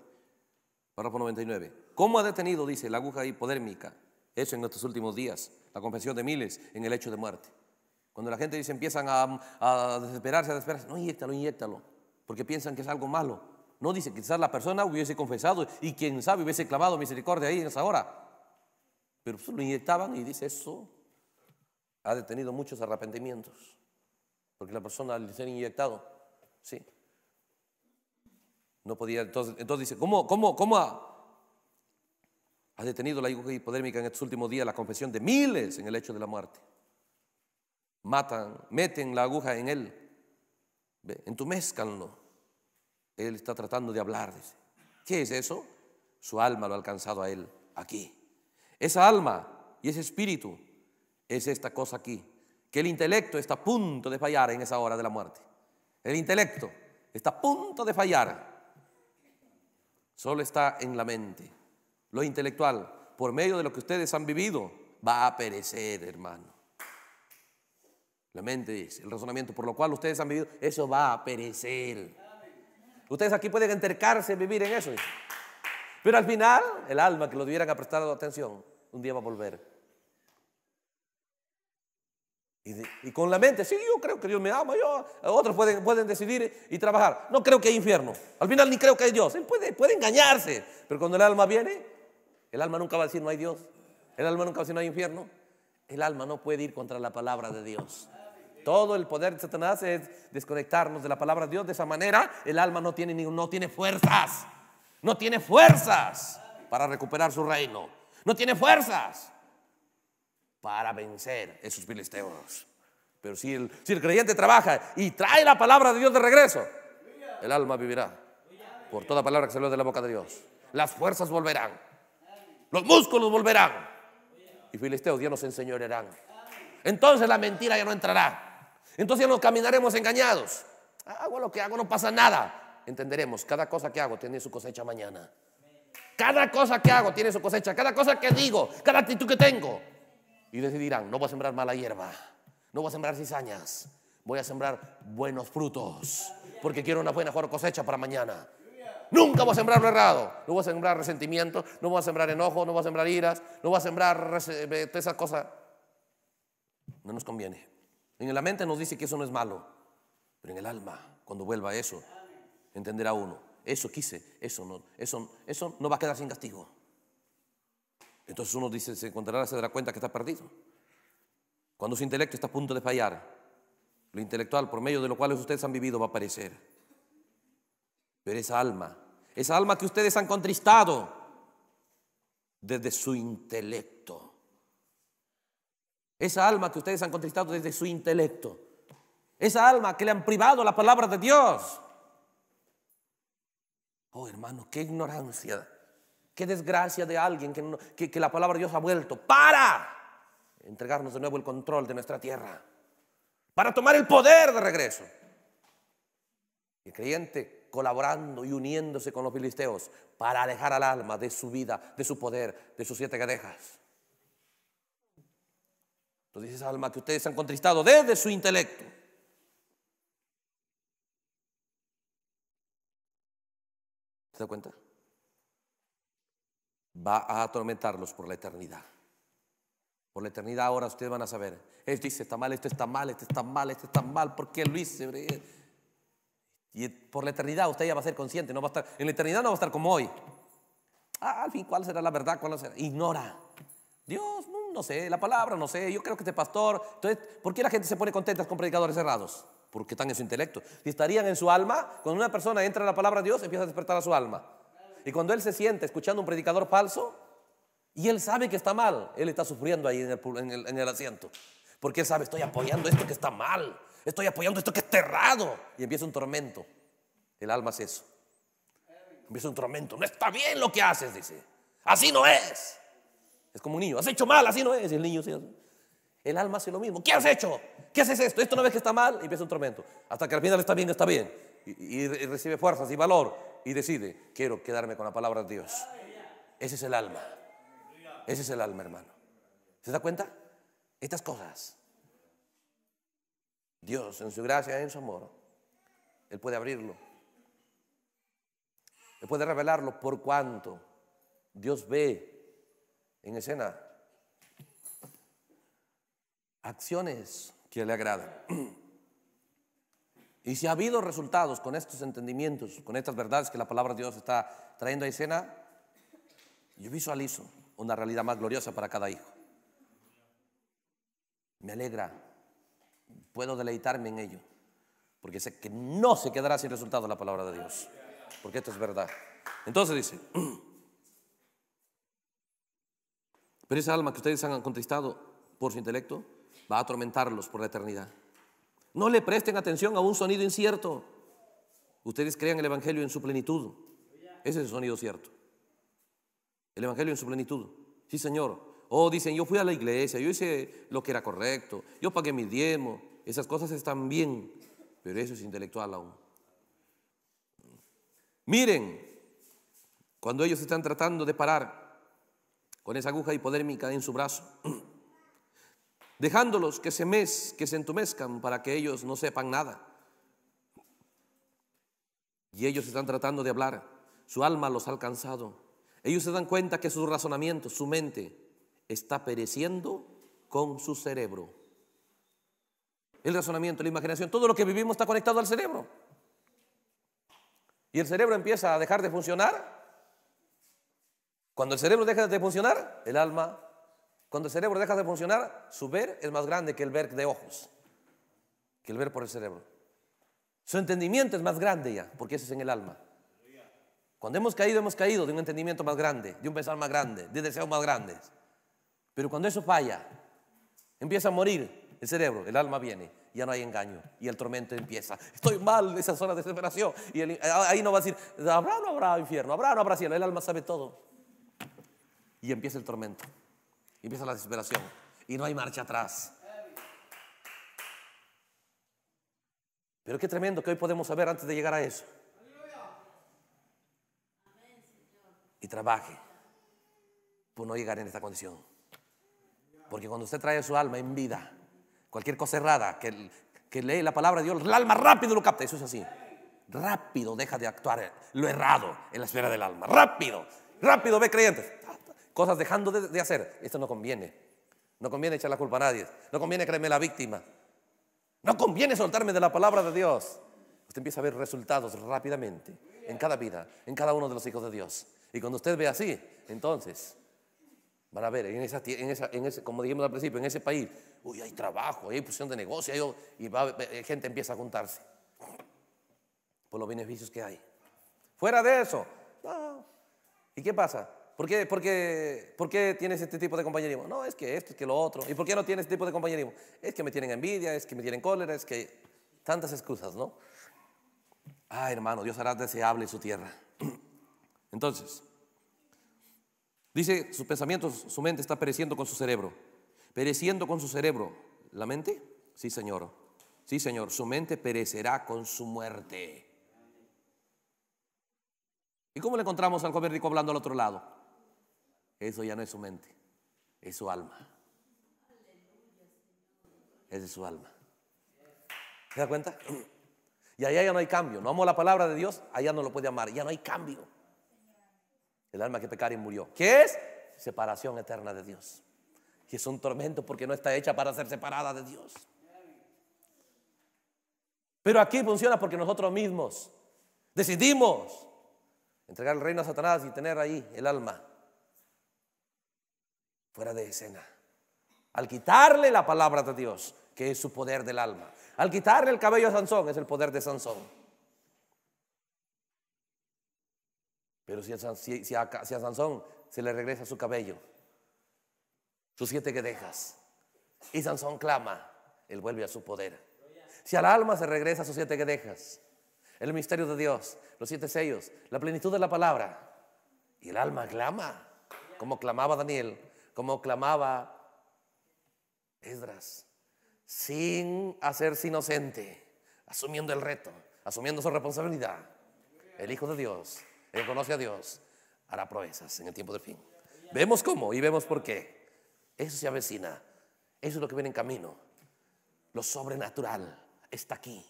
Párrafo 99. ¿Cómo ha detenido, dice, la aguja hipodérmica? Eso en nuestros últimos días, la confesión de miles en el hecho de muerte. Cuando la gente dice, empiezan a, a desesperarse, a desesperarse, no, inyectalo, inyectalo, porque piensan que es algo malo. No dice, quizás la persona hubiese confesado y quien sabe hubiese clamado misericordia ahí en esa hora. Pero lo inyectaban y dice, eso ha detenido muchos arrepentimientos. Porque la persona al ser inyectado, sí. No podía, entonces, dice, ¿cómo, cómo, cómo ha, detenido la hipodérmica en estos últimos días la confesión de miles en el hecho de la muerte? Matan, meten la aguja en él, entumezcanlo él está tratando de hablar, dice. ¿Qué es eso? Su alma lo ha alcanzado a él aquí. Esa alma y ese espíritu es esta cosa aquí, que el intelecto está a punto de fallar en esa hora de la muerte. El intelecto está a punto de fallar. Solo está en la mente. Lo intelectual, por medio de lo que ustedes han vivido, va a perecer, hermano. La mente es el razonamiento por lo cual ustedes han vivido, eso va a perecer. Ustedes aquí pueden entercarse vivir en eso. Pero al final, el alma que lo debieran prestado atención, un día va a volver. Y, con la mente, sí, yo creo que Dios me ama, yo, otros pueden, decidir y trabajar. No creo que hay infierno. Al final ni creo que hay Dios. Él puede, puede engañarse. Pero cuando el alma viene, el alma nunca va a decir no hay Dios. El alma nunca va a decir no hay infierno. El alma no puede ir contra la palabra de Dios todo el poder de Satanás es desconectarnos de la palabra de Dios. De esa manera el alma no tiene, no tiene fuerzas. No tiene fuerzas para recuperar su reino. No tiene fuerzas para vencer esos filisteos. Pero si el, creyente trabaja y trae la palabra de Dios de regreso, el alma vivirá por toda palabra que salió de la boca de Dios. Las fuerzas volverán. Los músculos volverán. Y Filisteos, ya nos enseñorearán. Entonces la mentira ya no entrará. Entonces no caminaremos engañados. Ah, hago lo que hago, no pasa nada. Entenderemos, cada cosa que hago tiene su cosecha mañana. Cada cosa que hago tiene su cosecha. Cada cosa que digo, cada actitud que tengo. Y decidirán, no voy a sembrar mala hierba. No voy a sembrar cizañas. Voy a sembrar buenos frutos. Porque quiero una buena cosecha para mañana. Nunca voy a sembrar lo errado. No voy a sembrar resentimiento, no voy a sembrar enojo, no voy a sembrar iras, no voy a sembrar eh, esas cosas. No nos conviene. En la mente nos dice que eso no es malo, pero en el alma, cuando vuelva a eso, entenderá uno, eso quise, eso no, eso, eso no va a quedar sin castigo. Entonces uno dice, se encontrará, se dará cuenta que está perdido. Cuando su intelecto está a punto de fallar, lo intelectual por medio de lo cual ustedes han vivido va a aparecer. Pero esa alma, esa alma que ustedes han contristado desde su intelecto, esa alma que ustedes han contestado desde su intelecto. Esa alma que le han privado la palabra de Dios. Oh, hermano, qué ignorancia. Qué desgracia de alguien que, que, la palabra de Dios ha vuelto. Para entregarnos de nuevo el control de nuestra tierra. Para tomar el poder de regreso. El creyente colaborando y uniéndose con los filisteos para alejar al alma de su vida, de su poder, de sus siete cadejas dice esa alma que ustedes han contristado desde su intelecto. ¿Se da cuenta? Va a atormentarlos por la eternidad. Por la eternidad ahora ustedes van a saber. Él dice, está mal, esto está mal, esto está mal, esto está mal. ¿Por qué lo hice? Y por la eternidad usted ya va a ser consciente. No va a estar, en la eternidad no va a estar como hoy. al fin, ¿cuál será la verdad? ¿Cuál será? Ignora. Dios no no sé, la palabra, no sé, yo creo que este pastor. Entonces, ¿por qué la gente se pone contenta con predicadores cerrados? Porque están en su intelecto. Si estarían en su alma, cuando una persona entra en la palabra de Dios, empieza a despertar a su alma. Y cuando él se siente escuchando un predicador falso, y él sabe que está mal, él está sufriendo ahí en el, asiento. Porque él sabe, estoy apoyando esto que está mal, estoy apoyando esto que está errado. Y empieza un tormento. El alma es eso. Empieza un tormento. No está bien lo que haces, dice. Así no es. Es como un niño, has hecho mal, así no es. el niño El alma hace lo mismo. ¿Qué has hecho? ¿Qué haces esto? Esto una vez que está mal y empieza un tormento. Hasta que al final está bien, está bien. Y, recibe fuerzas y valor y decide, quiero quedarme con la palabra de Dios. Ese es el alma. Ese es el alma, hermano. ¿Se da cuenta? Estas cosas. Dios, en su gracia, en su amor, Él puede abrirlo. Él puede revelarlo por cuanto Dios ve en escena. Acciones que le agradan. Y si ha habido resultados con estos entendimientos, con estas verdades que la palabra de Dios está trayendo a escena, yo visualizo una realidad más gloriosa para cada hijo. Me alegra, puedo deleitarme en ello, porque sé que no se quedará sin resultado la palabra de Dios, porque esto es verdad. Entonces dice, pero esa alma que ustedes han contestado por su intelecto va a atormentarlos por la eternidad. No le presten atención a un sonido incierto. Ustedes crean el Evangelio en su plenitud. Ese es el sonido cierto. El Evangelio en su plenitud. Sí, Señor. Oh, dicen, yo fui a la iglesia, yo hice lo que era correcto, yo pagué mi diemo. Esas cosas están bien, pero eso es intelectual aún. Miren, cuando ellos están tratando de parar con esa aguja hipodérmica en su brazo, dejándolos que se, que se entumezcan para que ellos no sepan nada. Y ellos están tratando de hablar, su alma los ha alcanzado. Ellos se dan cuenta que su razonamiento, su mente, está pereciendo con su cerebro. El razonamiento, la imaginación, todo lo que vivimos está conectado al cerebro. Y el cerebro empieza a dejar de funcionar cuando el cerebro deja de funcionar, el alma. Cuando el cerebro deja de funcionar, su ver es más grande que el ver de ojos, que el ver por el cerebro. Su entendimiento es más grande ya, porque eso es en el alma. Cuando hemos caído, hemos caído de un entendimiento más grande, de un pensar más grande, de deseos más grandes. Pero cuando eso falla, empieza a morir el cerebro, el alma viene, ya no hay engaño y el tormento empieza. Estoy mal, esa zona de desesperación. Y ahí no va a decir, habrá o no habrá infierno, habrá o no habrá cielo, el alma sabe todo. Y empieza el tormento. empieza la desesperación. Y no hay marcha atrás. Pero qué tremendo que hoy podemos saber antes de llegar a eso. Y trabaje por no llegar en esta condición. Porque cuando usted trae su alma en vida, cualquier cosa errada, que, que lee la palabra de Dios, el alma rápido lo capta. Eso es así. Rápido deja de actuar lo errado en la esfera del alma. Rápido, rápido ve creyentes cosas dejando de, hacer. Esto no conviene. No conviene echar la culpa a nadie. No conviene creerme la víctima. No conviene soltarme de la palabra de Dios. Usted empieza a ver resultados rápidamente en cada vida, en cada uno de los hijos de Dios. Y cuando usted ve así, entonces van a ver, en ese, como dijimos al principio, en ese país, uy, hay trabajo, hay posición de negocio, y eh, gente empieza a juntarse por los beneficios que hay. Fuera de eso, ¿y qué pasa? ¿Por qué, por, tienes este tipo de compañerismo? No, es que esto, es que lo otro. ¿Y por qué no tienes este tipo de compañerismo? Es que me tienen envidia, es que me tienen cólera, es que tantas excusas, ¿no? Ah, hermano, Dios hará deseable su tierra. Entonces, dice, sus pensamientos, su mente está pereciendo con su cerebro. Pereciendo con su cerebro. ¿La mente? Sí, Señor. Sí, Señor. Su mente perecerá con su muerte. ¿Y cómo le encontramos al joven rico hablando al otro lado? Eso ya no es su mente, es su alma. Es de su alma. ¿Se da cuenta? Y allá ya no hay cambio. No amo la palabra de Dios, allá no lo puede amar. Ya no hay cambio. El alma que pecar y murió. ¿Qué es? Separación eterna de Dios. Que es un tormento porque no está hecha para ser separada de Dios. Pero aquí funciona porque nosotros mismos decidimos entregar el reino a Satanás y tener ahí el alma fuera de escena. Al quitarle la palabra de Dios, que es su poder del alma. Al quitarle el cabello a Sansón, es el poder de Sansón. Pero si a, Sansón se le regresa su cabello, sus siete que dejas, y Sansón clama, él vuelve a su poder. Si al alma se regresa sus siete que dejas, el misterio de Dios, los siete sellos, la plenitud de la palabra, y el alma clama, como clamaba Daniel, como clamaba Esdras, sin hacerse inocente, asumiendo el reto, asumiendo su responsabilidad. El Hijo de Dios, el conoce a Dios, hará proezas en el tiempo del fin. Vemos cómo y vemos por qué. Eso se avecina. Eso es lo que viene en camino. Lo sobrenatural está aquí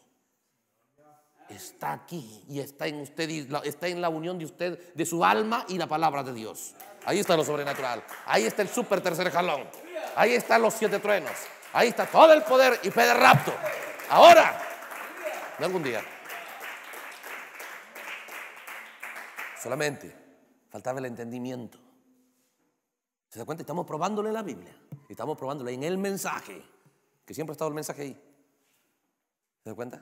está aquí y está en usted, y está en la unión de usted, de su alma y la palabra de Dios. Ahí está lo sobrenatural. Ahí está el super tercer jalón. Ahí están los siete truenos. Ahí está todo el poder y fe de rapto. Ahora, de algún día. Solamente faltaba el entendimiento. ¿Se da cuenta? Estamos probándole la Biblia. Estamos probándole en el mensaje. Que siempre ha estado el mensaje ahí. ¿Se da cuenta?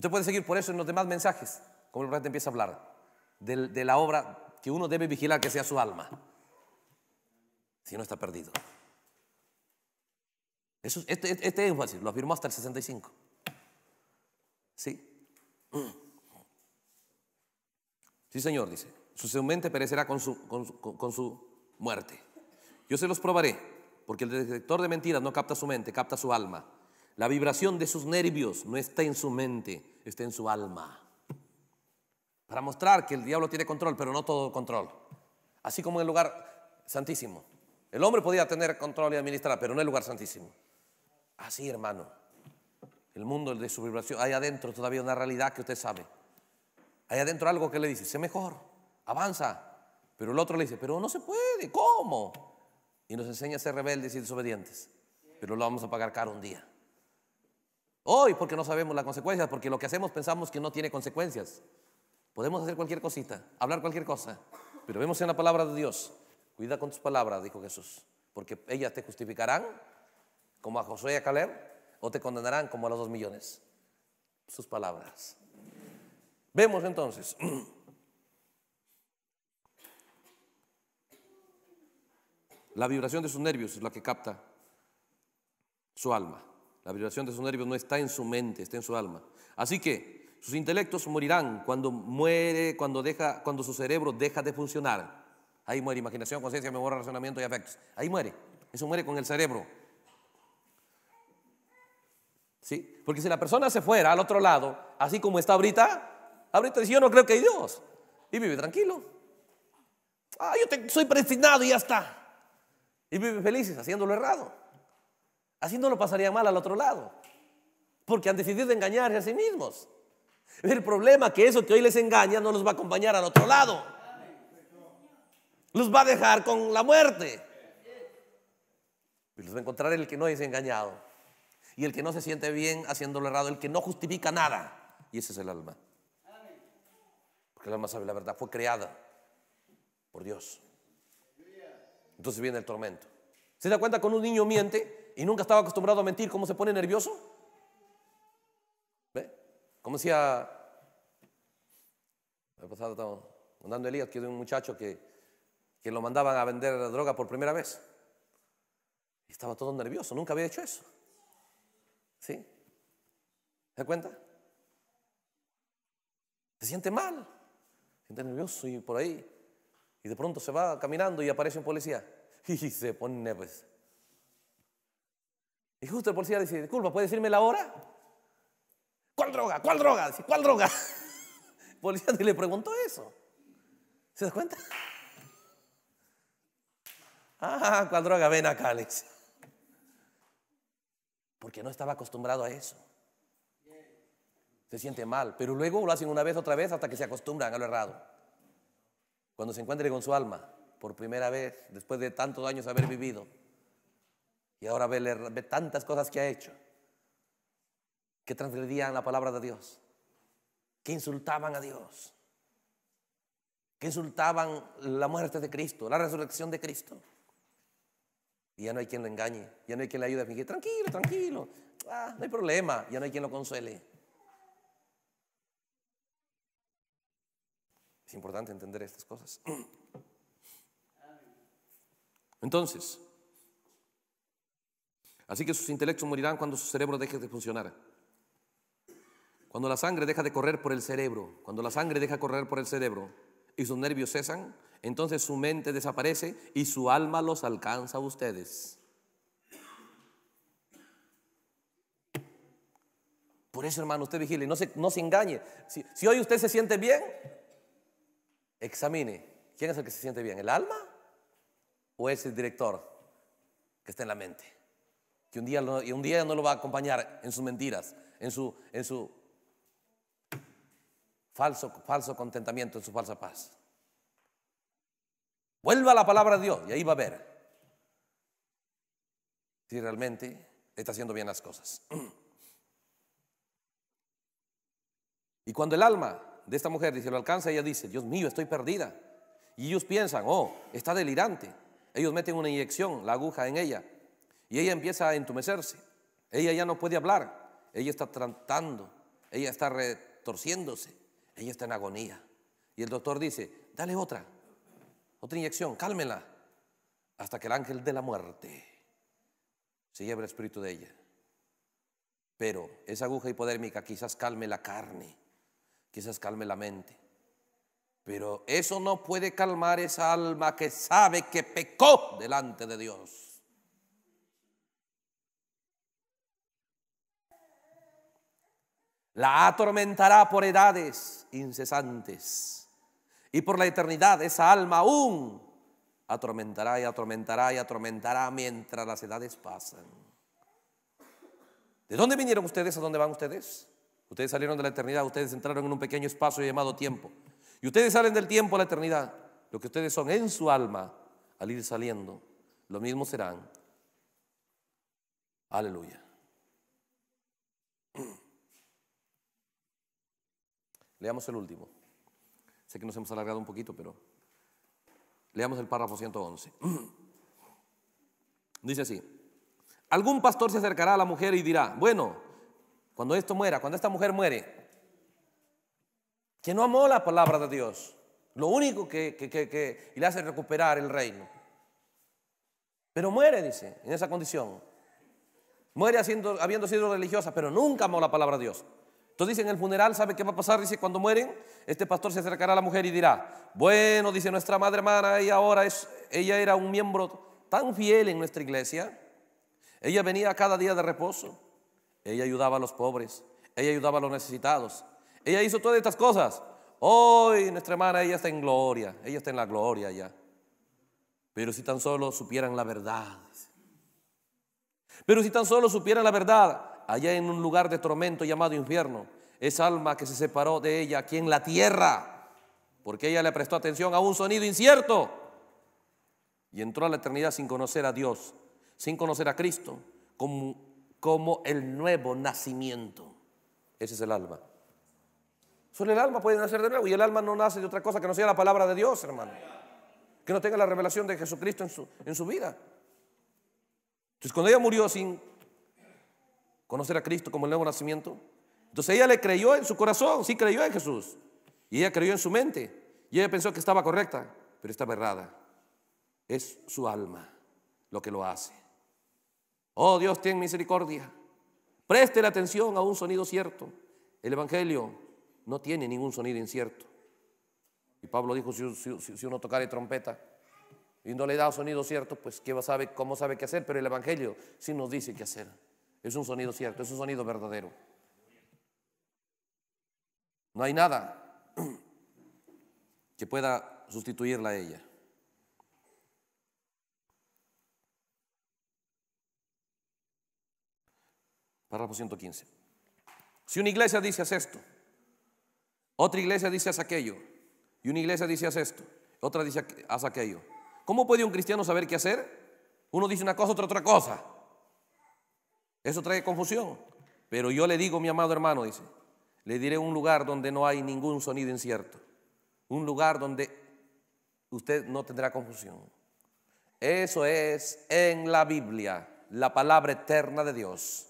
Usted puede seguir por eso en los demás mensajes, como el te empieza a hablar, de, la obra que uno debe vigilar que sea su alma, si no está perdido. Eso, este, este énfasis lo afirmó hasta el 65. ¿Sí? Sí, Señor, dice. Su mente perecerá con su muerte. Yo se los probaré, porque el detector de mentiras no capta su mente, capta su alma. La vibración de sus nervios no está en su mente, está en su alma. Para mostrar que el diablo tiene control, pero no todo control. Así como en el lugar santísimo. El hombre podía tener control y administrar, pero no el lugar santísimo. Así, hermano. El mundo de su vibración. Hay adentro todavía una realidad que usted sabe. Hay adentro algo que le dice, sé mejor, avanza. Pero el otro le dice, pero no se puede, ¿cómo? Y nos enseña a ser rebeldes y desobedientes. Pero lo vamos a pagar caro un día. Hoy porque no sabemos las consecuencias, porque lo que hacemos pensamos que no tiene consecuencias. Podemos hacer cualquier cosita, hablar cualquier cosa, pero vemos en la palabra de Dios, cuida con tus palabras, dijo Jesús, porque ellas te justificarán como a Josué y a Caleb o te condenarán como a los dos millones. Sus palabras. Vemos entonces. La vibración de sus nervios es la que capta su alma. La vibración de sus nervios no está en su mente, está en su alma. Así que sus intelectos morirán cuando muere, cuando, deja, cuando su cerebro deja de funcionar. Ahí muere imaginación, conciencia, memoria, razonamiento y afectos. Ahí muere. Eso muere con el cerebro. ¿Sí? Porque si la persona se fuera al otro lado, así como está ahorita, ahorita dice yo no creo que hay Dios. Y vive tranquilo. Ah, yo soy predestinado y ya está. Y vive felices haciéndolo errado. Así no lo pasaría mal al otro lado, porque han decidido engañarse a sí mismos. El problema es que eso que hoy les engaña no los va a acompañar al otro lado. Los va a dejar con la muerte. Y los va a encontrar el que no es engañado. Y el que no se siente bien haciéndolo errado, el que no justifica nada. Y ese es el alma. Porque el alma sabe la verdad, fue creada por Dios. Entonces viene el tormento. ¿Se da cuenta con un niño miente? y nunca estaba acostumbrado a mentir, ¿cómo se pone nervioso? ¿Ve? Como decía, el pasado estaba andando Elías, que es un muchacho que, que lo mandaban a vender droga por primera vez. Y estaba todo nervioso, nunca había hecho eso. ¿Sí? ¿Se da cuenta? Se siente mal, se siente nervioso y por ahí. Y de pronto se va caminando y aparece un policía. Y se pone nervioso. Y justo el policía dice, disculpa, ¿puede decirme la hora? ¿Cuál droga? ¿Cuál droga? Dice, ¿cuál droga? El policía le preguntó eso. ¿Se das cuenta? Ah, ¿cuál droga? Ven acá, Alex. Porque no estaba acostumbrado a eso. Se siente mal, pero luego lo hacen una vez, otra vez, hasta que se acostumbran a lo errado. Cuando se encuentre con su alma, por primera vez, después de tantos años haber vivido, y ahora ve, tantas cosas que ha hecho, que transgredían la palabra de Dios, que insultaban a Dios, que insultaban la muerte de Cristo, la resurrección de Cristo. Y ya no hay quien lo engañe, ya no hay quien le ayude a fingir, tranquilo, tranquilo, ah, no hay problema, ya no hay quien lo consuele. Es importante entender estas cosas. Entonces, Así que sus intelectos morirán cuando su cerebro deje de funcionar. Cuando la sangre deja de correr por el cerebro, cuando la sangre deja correr por el cerebro y sus nervios cesan, entonces su mente desaparece y su alma los alcanza a ustedes. Por eso, hermano, usted vigile, no se, no se engañe. Si, si hoy usted se siente bien, examine. ¿Quién es el que se siente bien? ¿El alma o es el director que está en la mente? que un día, y un día no lo va a acompañar en sus mentiras, en su, en su falso, falso contentamiento, en su falsa paz. Vuelva a la palabra de Dios y ahí va a ver si realmente está haciendo bien las cosas. Y cuando el alma de esta mujer dice, lo alcanza, ella dice, Dios mío, estoy perdida. Y ellos piensan, oh, está delirante. Ellos meten una inyección, la aguja en ella, y ella empieza a entumecerse. Ella ya no puede hablar. Ella está tratando. Ella está retorciéndose. Ella está en agonía. Y el doctor dice, dale otra. Otra inyección. Cálmela. Hasta que el ángel de la muerte se lleve el espíritu de ella. Pero esa aguja hipodérmica quizás calme la carne. Quizás calme la mente. Pero eso no puede calmar esa alma que sabe que pecó delante de Dios la atormentará por edades incesantes. Y por la eternidad esa alma aún atormentará y atormentará y atormentará mientras las edades pasan. ¿De dónde vinieron ustedes? ¿A dónde van ustedes? Ustedes salieron de la eternidad, ustedes entraron en un pequeño espacio llamado tiempo. Y ustedes salen del tiempo a la eternidad. Lo que ustedes son en su alma al ir saliendo, lo mismo serán. Aleluya. Leamos el último. Sé que nos hemos alargado un poquito, pero leamos el párrafo 111. Dice así, algún pastor se acercará a la mujer y dirá, bueno, cuando esto muera, cuando esta mujer muere, que no amó la palabra de Dios, lo único que, le hace recuperar el reino. Pero muere, dice, en esa condición. Muere habiendo sido religiosa, pero nunca amó la palabra de Dios. Entonces dice en el funeral, ¿sabe qué va a pasar? Dice, cuando mueren, este pastor se acercará a la mujer y dirá, bueno, dice nuestra madre hermana, ella ahora es, ella era un miembro tan fiel en nuestra iglesia, ella venía cada día de reposo, ella ayudaba a los pobres, ella ayudaba a los necesitados, ella hizo todas estas cosas. Hoy nuestra hermana, ella está en gloria, ella está en la gloria ya. Pero si tan solo supieran la verdad. Pero si tan solo supieran la verdad, allá en un lugar de tormento llamado infierno, esa alma que se separó de ella aquí en la tierra, porque ella le prestó atención a un sonido incierto y entró a la eternidad sin conocer a Dios, sin conocer a Cristo, como, como el nuevo nacimiento. Ese es el alma. Solo el alma puede nacer de nuevo y el alma no nace de otra cosa que no sea la palabra de Dios, hermano. Que no tenga la revelación de Jesucristo en su, en su vida. Entonces cuando ella murió sin conocer a Cristo como el nuevo nacimiento. Entonces ella le creyó en su corazón, sí creyó en Jesús. Y ella creyó en su mente. Y ella pensó que estaba correcta, pero estaba errada. Es su alma lo que lo hace. Oh Dios, ten misericordia. Preste la atención a un sonido cierto. El Evangelio no tiene ningún sonido incierto. Y Pablo dijo, si, si, si uno tocara trompeta y no le da sonido cierto, pues ¿qué sabe, cómo sabe qué hacer? Pero el Evangelio sí nos dice qué hacer. Es un sonido cierto, es un sonido verdadero. No hay nada que pueda sustituirla a ella. Párrafo 115. Si una iglesia dice haz esto, otra iglesia dice haz aquello, y una iglesia dice haz esto, otra dice haz aquello, ¿cómo puede un cristiano saber qué hacer? Uno dice una cosa, otra otra cosa. Eso trae confusión. Pero yo le digo, mi amado hermano, dice, le diré un lugar donde no hay ningún sonido incierto. Un lugar donde usted no tendrá confusión. Eso es en la Biblia, la palabra eterna de Dios.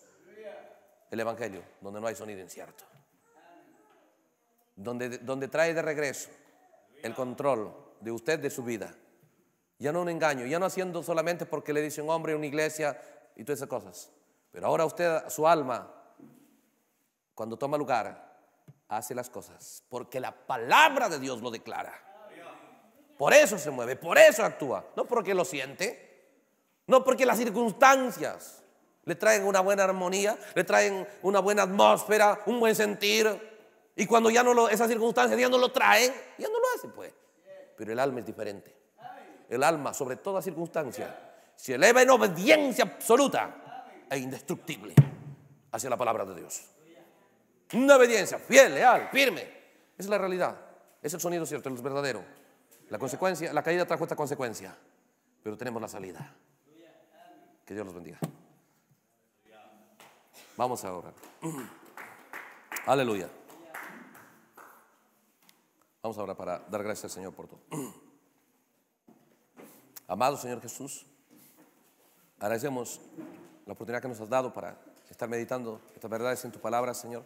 El Evangelio, donde no hay sonido incierto. Donde, donde trae de regreso el control de usted, de su vida. Ya no un engaño, ya no haciendo solamente porque le dice un hombre, una iglesia y todas esas cosas. Pero ahora usted, su alma, cuando toma lugar, hace las cosas, porque la palabra de Dios lo declara. Por eso se mueve, por eso actúa, no porque lo siente, no porque las circunstancias le traen una buena armonía, le traen una buena atmósfera, un buen sentir. Y cuando ya no lo, esas circunstancias ya no lo traen, ya no lo hace, pues. Pero el alma es diferente. El alma, sobre toda circunstancia, se eleva en obediencia absoluta e indestructible hacia la palabra de Dios. Una obediencia fiel, leal, firme. Esa es la realidad. Es el sonido cierto, es verdadero. La consecuencia, la caída trajo esta consecuencia, pero tenemos la salida. Que Dios los bendiga. Vamos ahora. Aleluya. Vamos ahora para dar gracias al Señor por todo. Amado Señor Jesús, agradecemos la oportunidad que nos has dado para estar meditando estas verdades en tu palabra, Señor.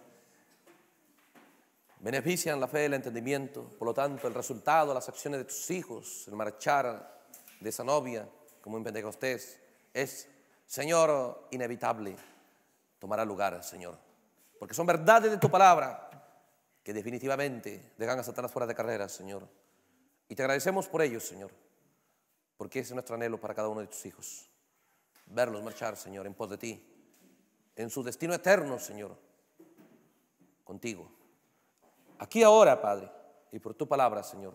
Benefician la fe, el entendimiento, por lo tanto, el resultado, las acciones de tus hijos, el marchar de esa novia, como en Pentecostés, es, Señor, inevitable, tomará lugar, Señor. Porque son verdades de tu palabra que definitivamente dejan a Satanás fuera de carrera, Señor. Y te agradecemos por ello, Señor, porque ese es nuestro anhelo para cada uno de tus hijos verlos marchar, Señor, en pos de ti, en su destino eterno, Señor, contigo. Aquí ahora, Padre, y por tu palabra, Señor,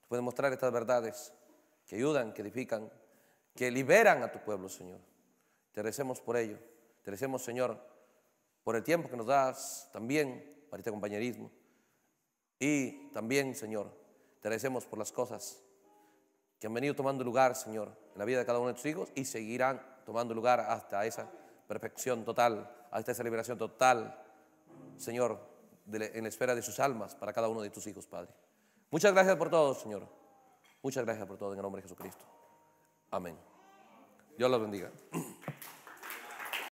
te puedes mostrar estas verdades que ayudan, que edifican, que liberan a tu pueblo, Señor. Te recemos por ello. Te recemos Señor, por el tiempo que nos das también para este compañerismo. Y también, Señor, te recemos por las cosas que han venido tomando lugar, Señor, en la vida de cada uno de tus hijos y seguirán tomando lugar hasta esa perfección total, hasta esa liberación total, Señor, en la esfera de sus almas para cada uno de tus hijos, Padre. Muchas gracias por todo, Señor. Muchas gracias por todo en el nombre de Jesucristo. Amén. Dios los bendiga.